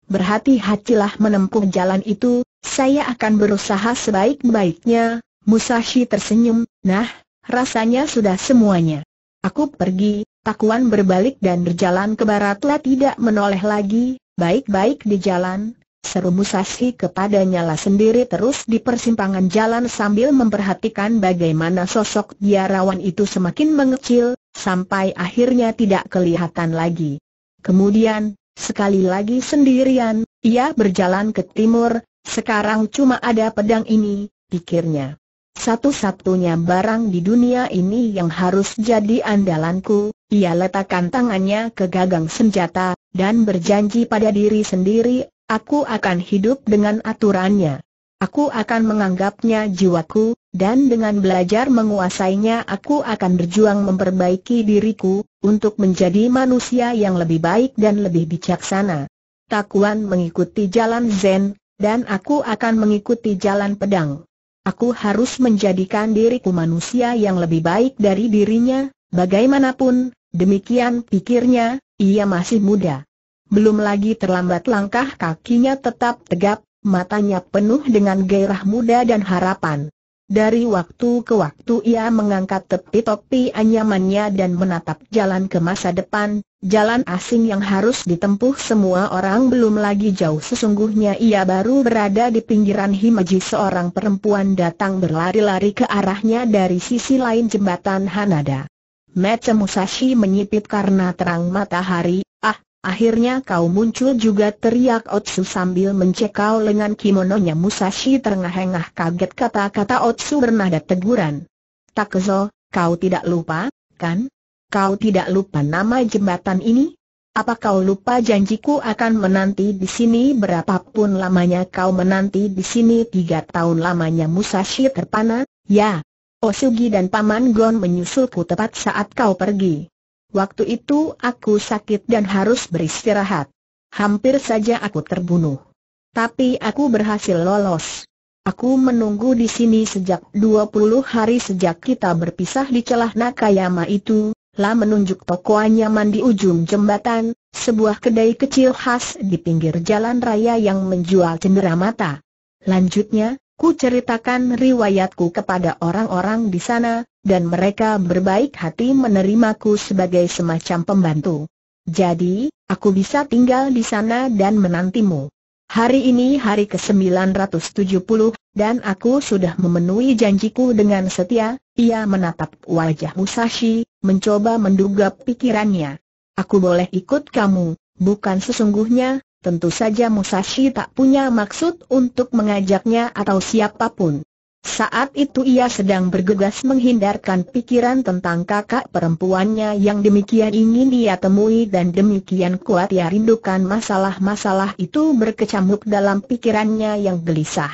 [SPEAKER 1] Berhati-hatilah menempuh jalan itu, saya akan berusaha sebaik-baiknya, Musashi tersenyum, nah, rasanya sudah semuanya. Aku pergi, Takuan berbalik dan berjalan ke barat lah tidak menoleh lagi, baik-baik di jalan, seru Musashi kepadanya lah sendiri terus di persimpangan jalan sambil memperhatikan bagaimana sosok biarawan itu semakin mengecil, sampai akhirnya tidak kelihatan lagi. Kemudian, sekali lagi sendirian, ia berjalan ke timur, sekarang cuma ada pedang ini, pikirnya. Satu-satunya barang di dunia ini yang harus jadi andalanku, ia letakkan tangannya ke gagang senjata, dan berjanji pada diri sendiri, aku akan hidup dengan aturannya. Aku akan menganggapnya jiwaku, dan dengan belajar menguasainya aku akan berjuang memperbaiki diriku, untuk menjadi manusia yang lebih baik dan lebih bijaksana. Takuan mengikuti jalan Zen, dan aku akan mengikuti jalan pedang. Aku harus menjadikan diriku manusia yang lebih baik dari dirinya, Bagaimanapun, demikian pikirnya, ia masih muda. Belum lagi terlambat langkah kakinya tetap tegap, matanya penuh dengan gairah muda dan harapan. Dari waktu ke waktu ia mengangkat tepi topi anyamannya dan menatap jalan ke masa depan, jalan asing yang harus ditempuh semua orang belum lagi jauh sesungguhnya ia baru berada di pinggiran Himaji seorang perempuan datang berlari-lari ke arahnya dari sisi lain jembatan Hanada. Mata Musashi menyipit karena terang matahari, ah, akhirnya kau muncul juga teriak Otsu sambil mencekau lengan kimononya Musashi terengah-engah kaget kata-kata Otsu bernada teguran. Takezo, kau tidak lupa, kan? Kau tidak lupa nama jembatan ini? Apa kau lupa janjiku akan menanti di sini berapapun lamanya kau menanti di sini tiga tahun lamanya Musashi terpana? Ya, Osugi dan Paman Gon menyusulku tepat saat kau pergi. Waktu itu aku sakit dan harus beristirahat. Hampir saja aku terbunuh. Tapi aku berhasil lolos. Aku menunggu di sini sejak 20 hari sejak kita berpisah di celah Nakayama itu, lah menunjuk toko nyaman di ujung jembatan, sebuah kedai kecil khas di pinggir jalan raya yang menjual cenderamata. Lanjutnya, Ku ceritakan riwayatku kepada orang-orang di sana, dan mereka berbaik hati menerimaku sebagai semacam pembantu. Jadi, aku bisa tinggal di sana dan menantimu. Hari ini hari ke-970, dan aku sudah memenuhi janjiku dengan setia, ia menatap wajah Musashi, mencoba menduga pikirannya. Aku boleh ikut kamu, bukan sesungguhnya, Tentu saja Musashi tak punya maksud untuk mengajaknya atau siapapun. Saat itu ia sedang bergegas menghindarkan pikiran tentang kakak perempuannya yang demikian ingin ia temui dan demikian kuat ia rindukan masalah-masalah itu berkecamuk dalam pikirannya yang gelisah.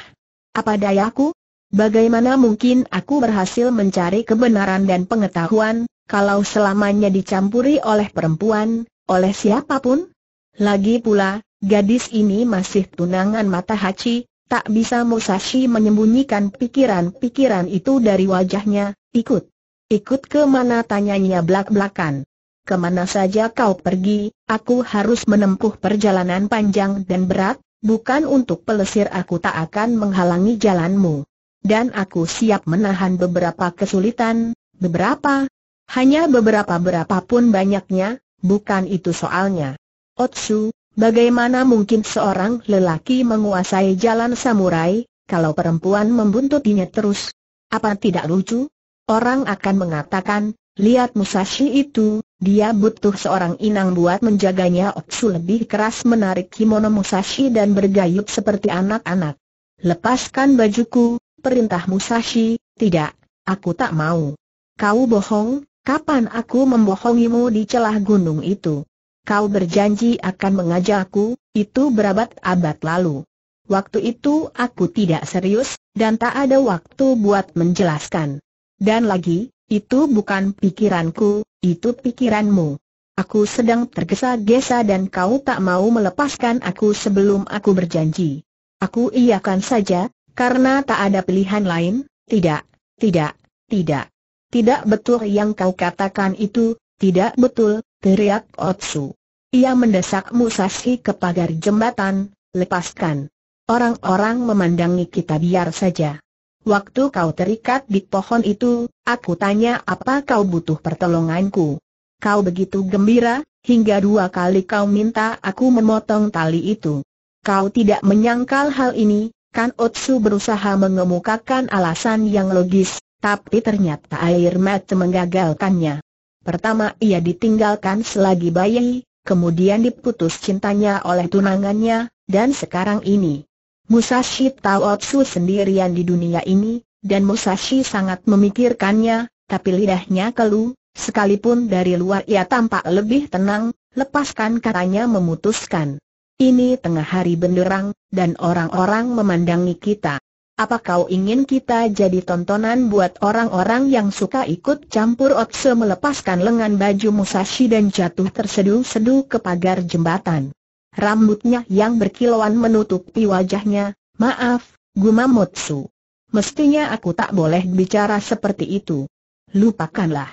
[SPEAKER 1] Apa dayaku? Bagaimana mungkin aku berhasil mencari kebenaran dan pengetahuan, kalau selamanya dicampuri oleh perempuan, oleh siapapun? Lagi pula, Gadis ini masih tunangan mata Hachi, tak bisa Musashi menyembunyikan pikiran-pikiran itu dari wajahnya, ikut. Ikut ke mana tanyanya belak-belakan. Kemana saja kau pergi, aku harus menempuh perjalanan panjang dan berat, bukan untuk pelesir aku tak akan menghalangi jalanmu. Dan aku siap menahan beberapa kesulitan, beberapa, hanya beberapa berapapun banyaknya, bukan itu soalnya. Otsu, Bagaimana mungkin seorang lelaki menguasai jalan samurai, kalau perempuan membuntutinya terus? Apa tidak lucu? Orang akan mengatakan, lihat Musashi itu, dia butuh seorang inang buat menjaganya Otsu lebih keras menarik kimono Musashi dan bergayut seperti anak-anak. Lepaskan bajuku, perintah Musashi, tidak, aku tak mau. Kau bohong, kapan aku membohongimu di celah gunung itu? kau berjanji akan mengajakku, itu berabad-abad lalu. Waktu itu aku tidak serius, dan tak ada waktu buat menjelaskan. Dan lagi, itu bukan pikiranku, itu pikiranmu. Aku sedang tergesa-gesa dan kau tak mau melepaskan aku sebelum aku berjanji. Aku iakan saja, karena tak ada pilihan lain, tidak, tidak, tidak. Tidak betul yang kau katakan itu, tidak betul, teriak Otsu. Ia mendesak Musashi ke pagar jembatan, lepaskan. Orang-orang memandangi kita biar saja. Waktu kau terikat di pohon itu, aku tanya apa kau butuh pertolonganku. Kau begitu gembira, hingga dua kali kau minta aku memotong tali itu. Kau tidak menyangkal hal ini, kan Otsu berusaha mengemukakan alasan yang logis, tapi ternyata air mata menggagalkannya. Pertama ia ditinggalkan selagi bayi, kemudian diputus cintanya oleh tunangannya, dan sekarang ini. Musashi tahu Otsu sendirian di dunia ini, dan Musashi sangat memikirkannya, tapi lidahnya keluh, sekalipun dari luar ia tampak lebih tenang, lepaskan katanya memutuskan. Ini tengah hari benderang, dan orang-orang memandangi kita. Apa kau ingin kita jadi tontonan buat orang-orang yang suka ikut campur Otse melepaskan lengan baju Musashi dan jatuh tersedu seduh ke pagar jembatan. Rambutnya yang berkilauan menutupi wajahnya, maaf, gumam Motsu. Mestinya aku tak boleh bicara seperti itu. Lupakanlah.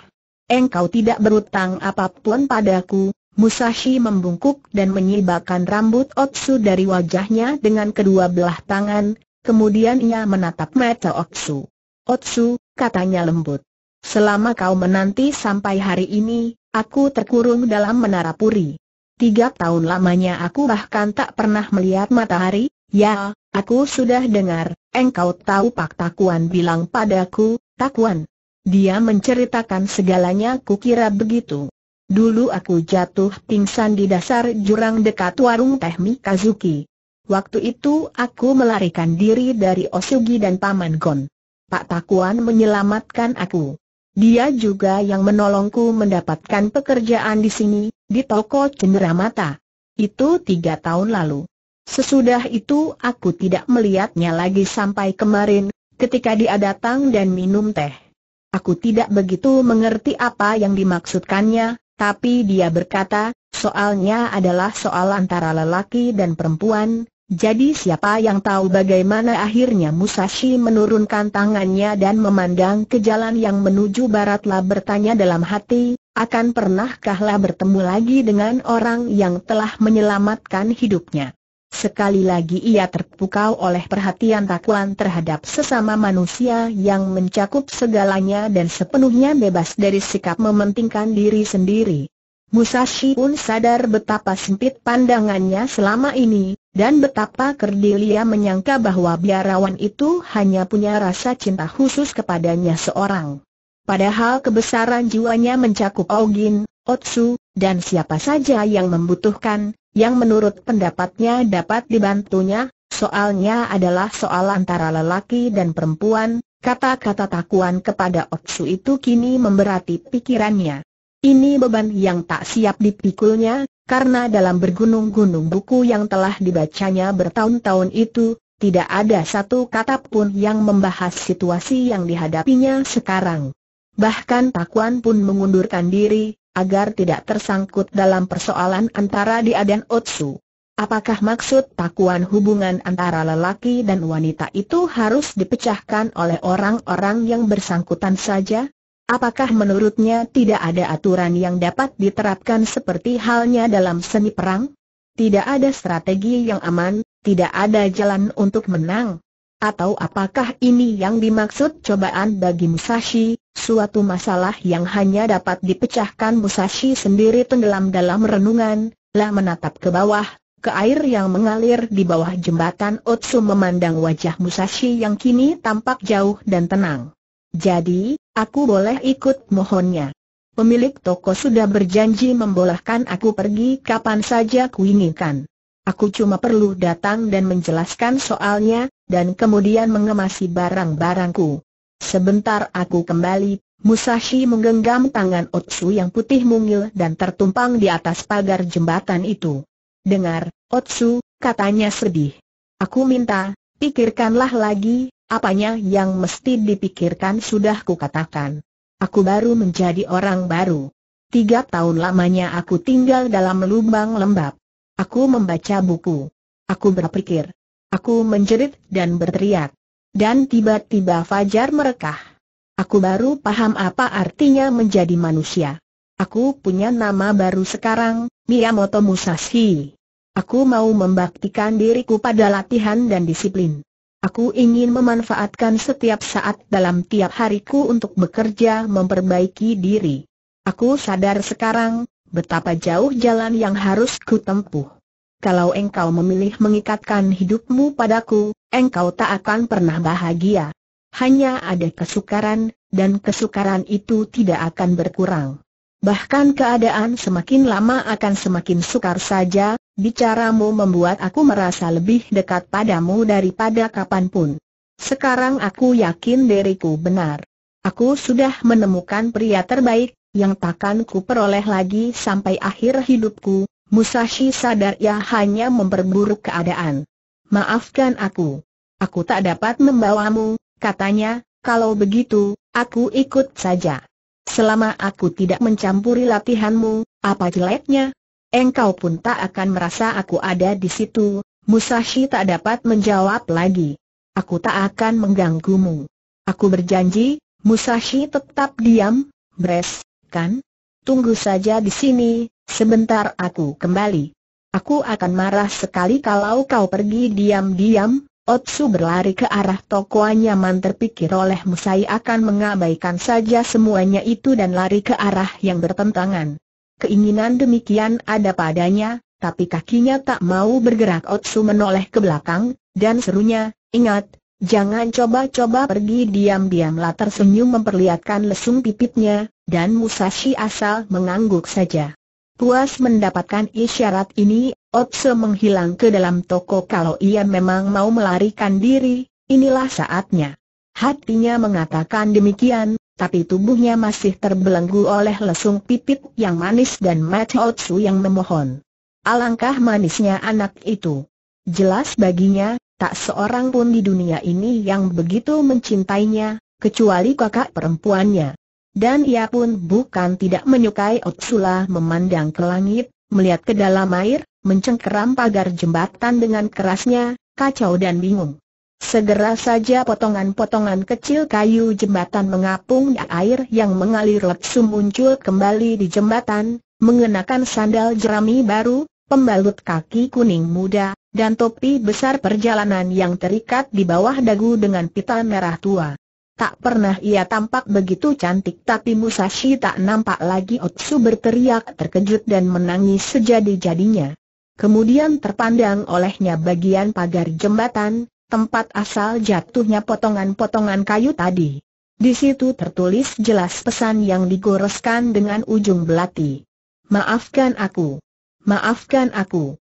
[SPEAKER 1] Engkau tidak berutang apapun padaku, Musashi membungkuk dan menyibakkan rambut Otsu dari wajahnya dengan kedua belah tangan, Kemudian ia menatap mata Otsu. Otsu, katanya lembut. Selama kau menanti sampai hari ini, aku terkurung dalam menara puri. Tiga tahun lamanya aku bahkan tak pernah melihat matahari, ya, aku sudah dengar, engkau tahu Pak Takuan bilang padaku, Takuan. Dia menceritakan segalanya kukira begitu. Dulu aku jatuh pingsan di dasar jurang dekat warung teh Mikazuki. Waktu itu aku melarikan diri dari Osugi dan Paman Gon. Pak Takuan menyelamatkan aku. Dia juga yang menolongku mendapatkan pekerjaan di sini, di toko cenderamata. Itu tiga tahun lalu. Sesudah itu aku tidak melihatnya lagi sampai kemarin, ketika dia datang dan minum teh. Aku tidak begitu mengerti apa yang dimaksudkannya, tapi dia berkata, soalnya adalah soal antara lelaki dan perempuan, jadi siapa yang tahu bagaimana akhirnya Musashi menurunkan tangannya dan memandang ke jalan yang menuju baratlah bertanya dalam hati, akan pernahkahlah bertemu lagi dengan orang yang telah menyelamatkan hidupnya. Sekali lagi ia terpukau oleh perhatian takuan terhadap sesama manusia yang mencakup segalanya dan sepenuhnya bebas dari sikap mementingkan diri sendiri. Musashi pun sadar betapa sempit pandangannya selama ini, dan betapa kerdil ia menyangka bahwa biarawan itu hanya punya rasa cinta khusus kepadanya seorang. Padahal kebesaran jiwanya mencakup Ogin, Otsu, dan siapa saja yang membutuhkan, yang menurut pendapatnya dapat dibantunya, soalnya adalah soal antara lelaki dan perempuan, kata-kata takuan kepada Otsu itu kini memberati pikirannya. Ini beban yang tak siap dipikulnya, karena dalam bergunung-gunung buku yang telah dibacanya bertahun-tahun itu, tidak ada satu kata pun yang membahas situasi yang dihadapinya sekarang. Bahkan Takuan pun mengundurkan diri, agar tidak tersangkut dalam persoalan antara dia dan Otsu. Apakah maksud Takuan hubungan antara lelaki dan wanita itu harus dipecahkan oleh orang-orang yang bersangkutan saja? Apakah menurutnya tidak ada aturan yang dapat diterapkan seperti halnya dalam seni perang? Tidak ada strategi yang aman, tidak ada jalan untuk menang. Atau apakah ini yang dimaksud cobaan bagi Musashi, suatu masalah yang hanya dapat dipecahkan Musashi sendiri tenggelam dalam renungan, lah menatap ke bawah, ke air yang mengalir di bawah jembatan Otsu memandang wajah Musashi yang kini tampak jauh dan tenang. Jadi, Aku boleh ikut mohonnya. Pemilik toko sudah berjanji membolehkan aku pergi kapan saja kuinginkan. Aku cuma perlu datang dan menjelaskan soalnya, dan kemudian mengemasi barang-barangku. Sebentar aku kembali Musashi menggenggam tangan Otsu yang putih mungil dan tertumpang di atas pagar jembatan itu. Dengar, Otsu, katanya sedih. Aku minta, pikirkanlah lagi, Apanya yang mesti dipikirkan sudah kukatakan. Aku baru menjadi orang baru. Tiga tahun lamanya aku tinggal dalam lubang lembab. Aku membaca buku. Aku berpikir. Aku menjerit dan berteriak. Dan tiba-tiba fajar merekah. Aku baru paham apa artinya menjadi manusia. Aku punya nama baru sekarang, Miyamoto Musashi. Aku mau membaktikan diriku pada latihan dan disiplin. Aku ingin memanfaatkan setiap saat dalam tiap hariku untuk bekerja memperbaiki diri. Aku sadar sekarang, betapa jauh jalan yang harus ku tempuh. Kalau engkau memilih mengikatkan hidupmu padaku, engkau tak akan pernah bahagia. Hanya ada kesukaran, dan kesukaran itu tidak akan berkurang. Bahkan keadaan semakin lama akan semakin sukar saja, Bicaramu membuat aku merasa lebih dekat padamu daripada kapanpun. Sekarang aku yakin diriku benar. Aku sudah menemukan pria terbaik, yang takkan ku peroleh lagi sampai akhir hidupku. Musashi sadar ia hanya memperburuk keadaan. Maafkan aku. Aku tak dapat membawamu, katanya, kalau begitu, aku ikut saja. Selama aku tidak mencampuri latihanmu, apa jeleknya? engkau pun tak akan merasa aku ada di situ. Musashi tak dapat menjawab lagi. Aku tak akan mengganggumu. Aku berjanji, Musashi tetap diam, Bres, kan? Tunggu saja di sini, sebentar aku kembali. Aku akan marah sekali kalau kau pergi diam-diam, Otsu berlari ke arah toko anyaman terpikir oleh Musai akan mengabaikan saja semuanya itu dan lari ke arah yang bertentangan. Keinginan demikian ada padanya, tapi kakinya tak mau bergerak Otsu menoleh ke belakang, dan serunya, ingat, jangan coba-coba pergi diam-diamlah tersenyum memperlihatkan lesung pipitnya, dan Musashi asal mengangguk saja. Puas mendapatkan isyarat ini, Otsu menghilang ke dalam toko kalau ia memang mau melarikan diri, inilah saatnya. Hatinya mengatakan demikian, tapi tubuhnya masih terbelenggu oleh lesung pipit yang manis dan mata yang memohon. Alangkah manisnya anak itu. Jelas baginya, tak seorang pun di dunia ini yang begitu mencintainya, kecuali kakak perempuannya. Dan ia pun bukan tidak menyukai Otsula memandang ke langit, melihat ke dalam air, mencengkeram pagar jembatan dengan kerasnya, kacau dan bingung. Segera saja potongan-potongan kecil kayu jembatan mengapung dan air yang mengalir lepsu muncul kembali di jembatan, mengenakan sandal jerami baru, pembalut kaki kuning muda, dan topi besar perjalanan yang terikat di bawah dagu dengan pita merah tua. Tak pernah ia tampak begitu cantik tapi Musashi tak nampak lagi Otsu berteriak terkejut dan menangis sejadi-jadinya. Kemudian terpandang olehnya bagian pagar jembatan, tempat asal jatuhnya potongan-potongan kayu tadi. Di situ tertulis jelas pesan yang digoreskan dengan ujung belati. Maafkan aku. Maafkan aku.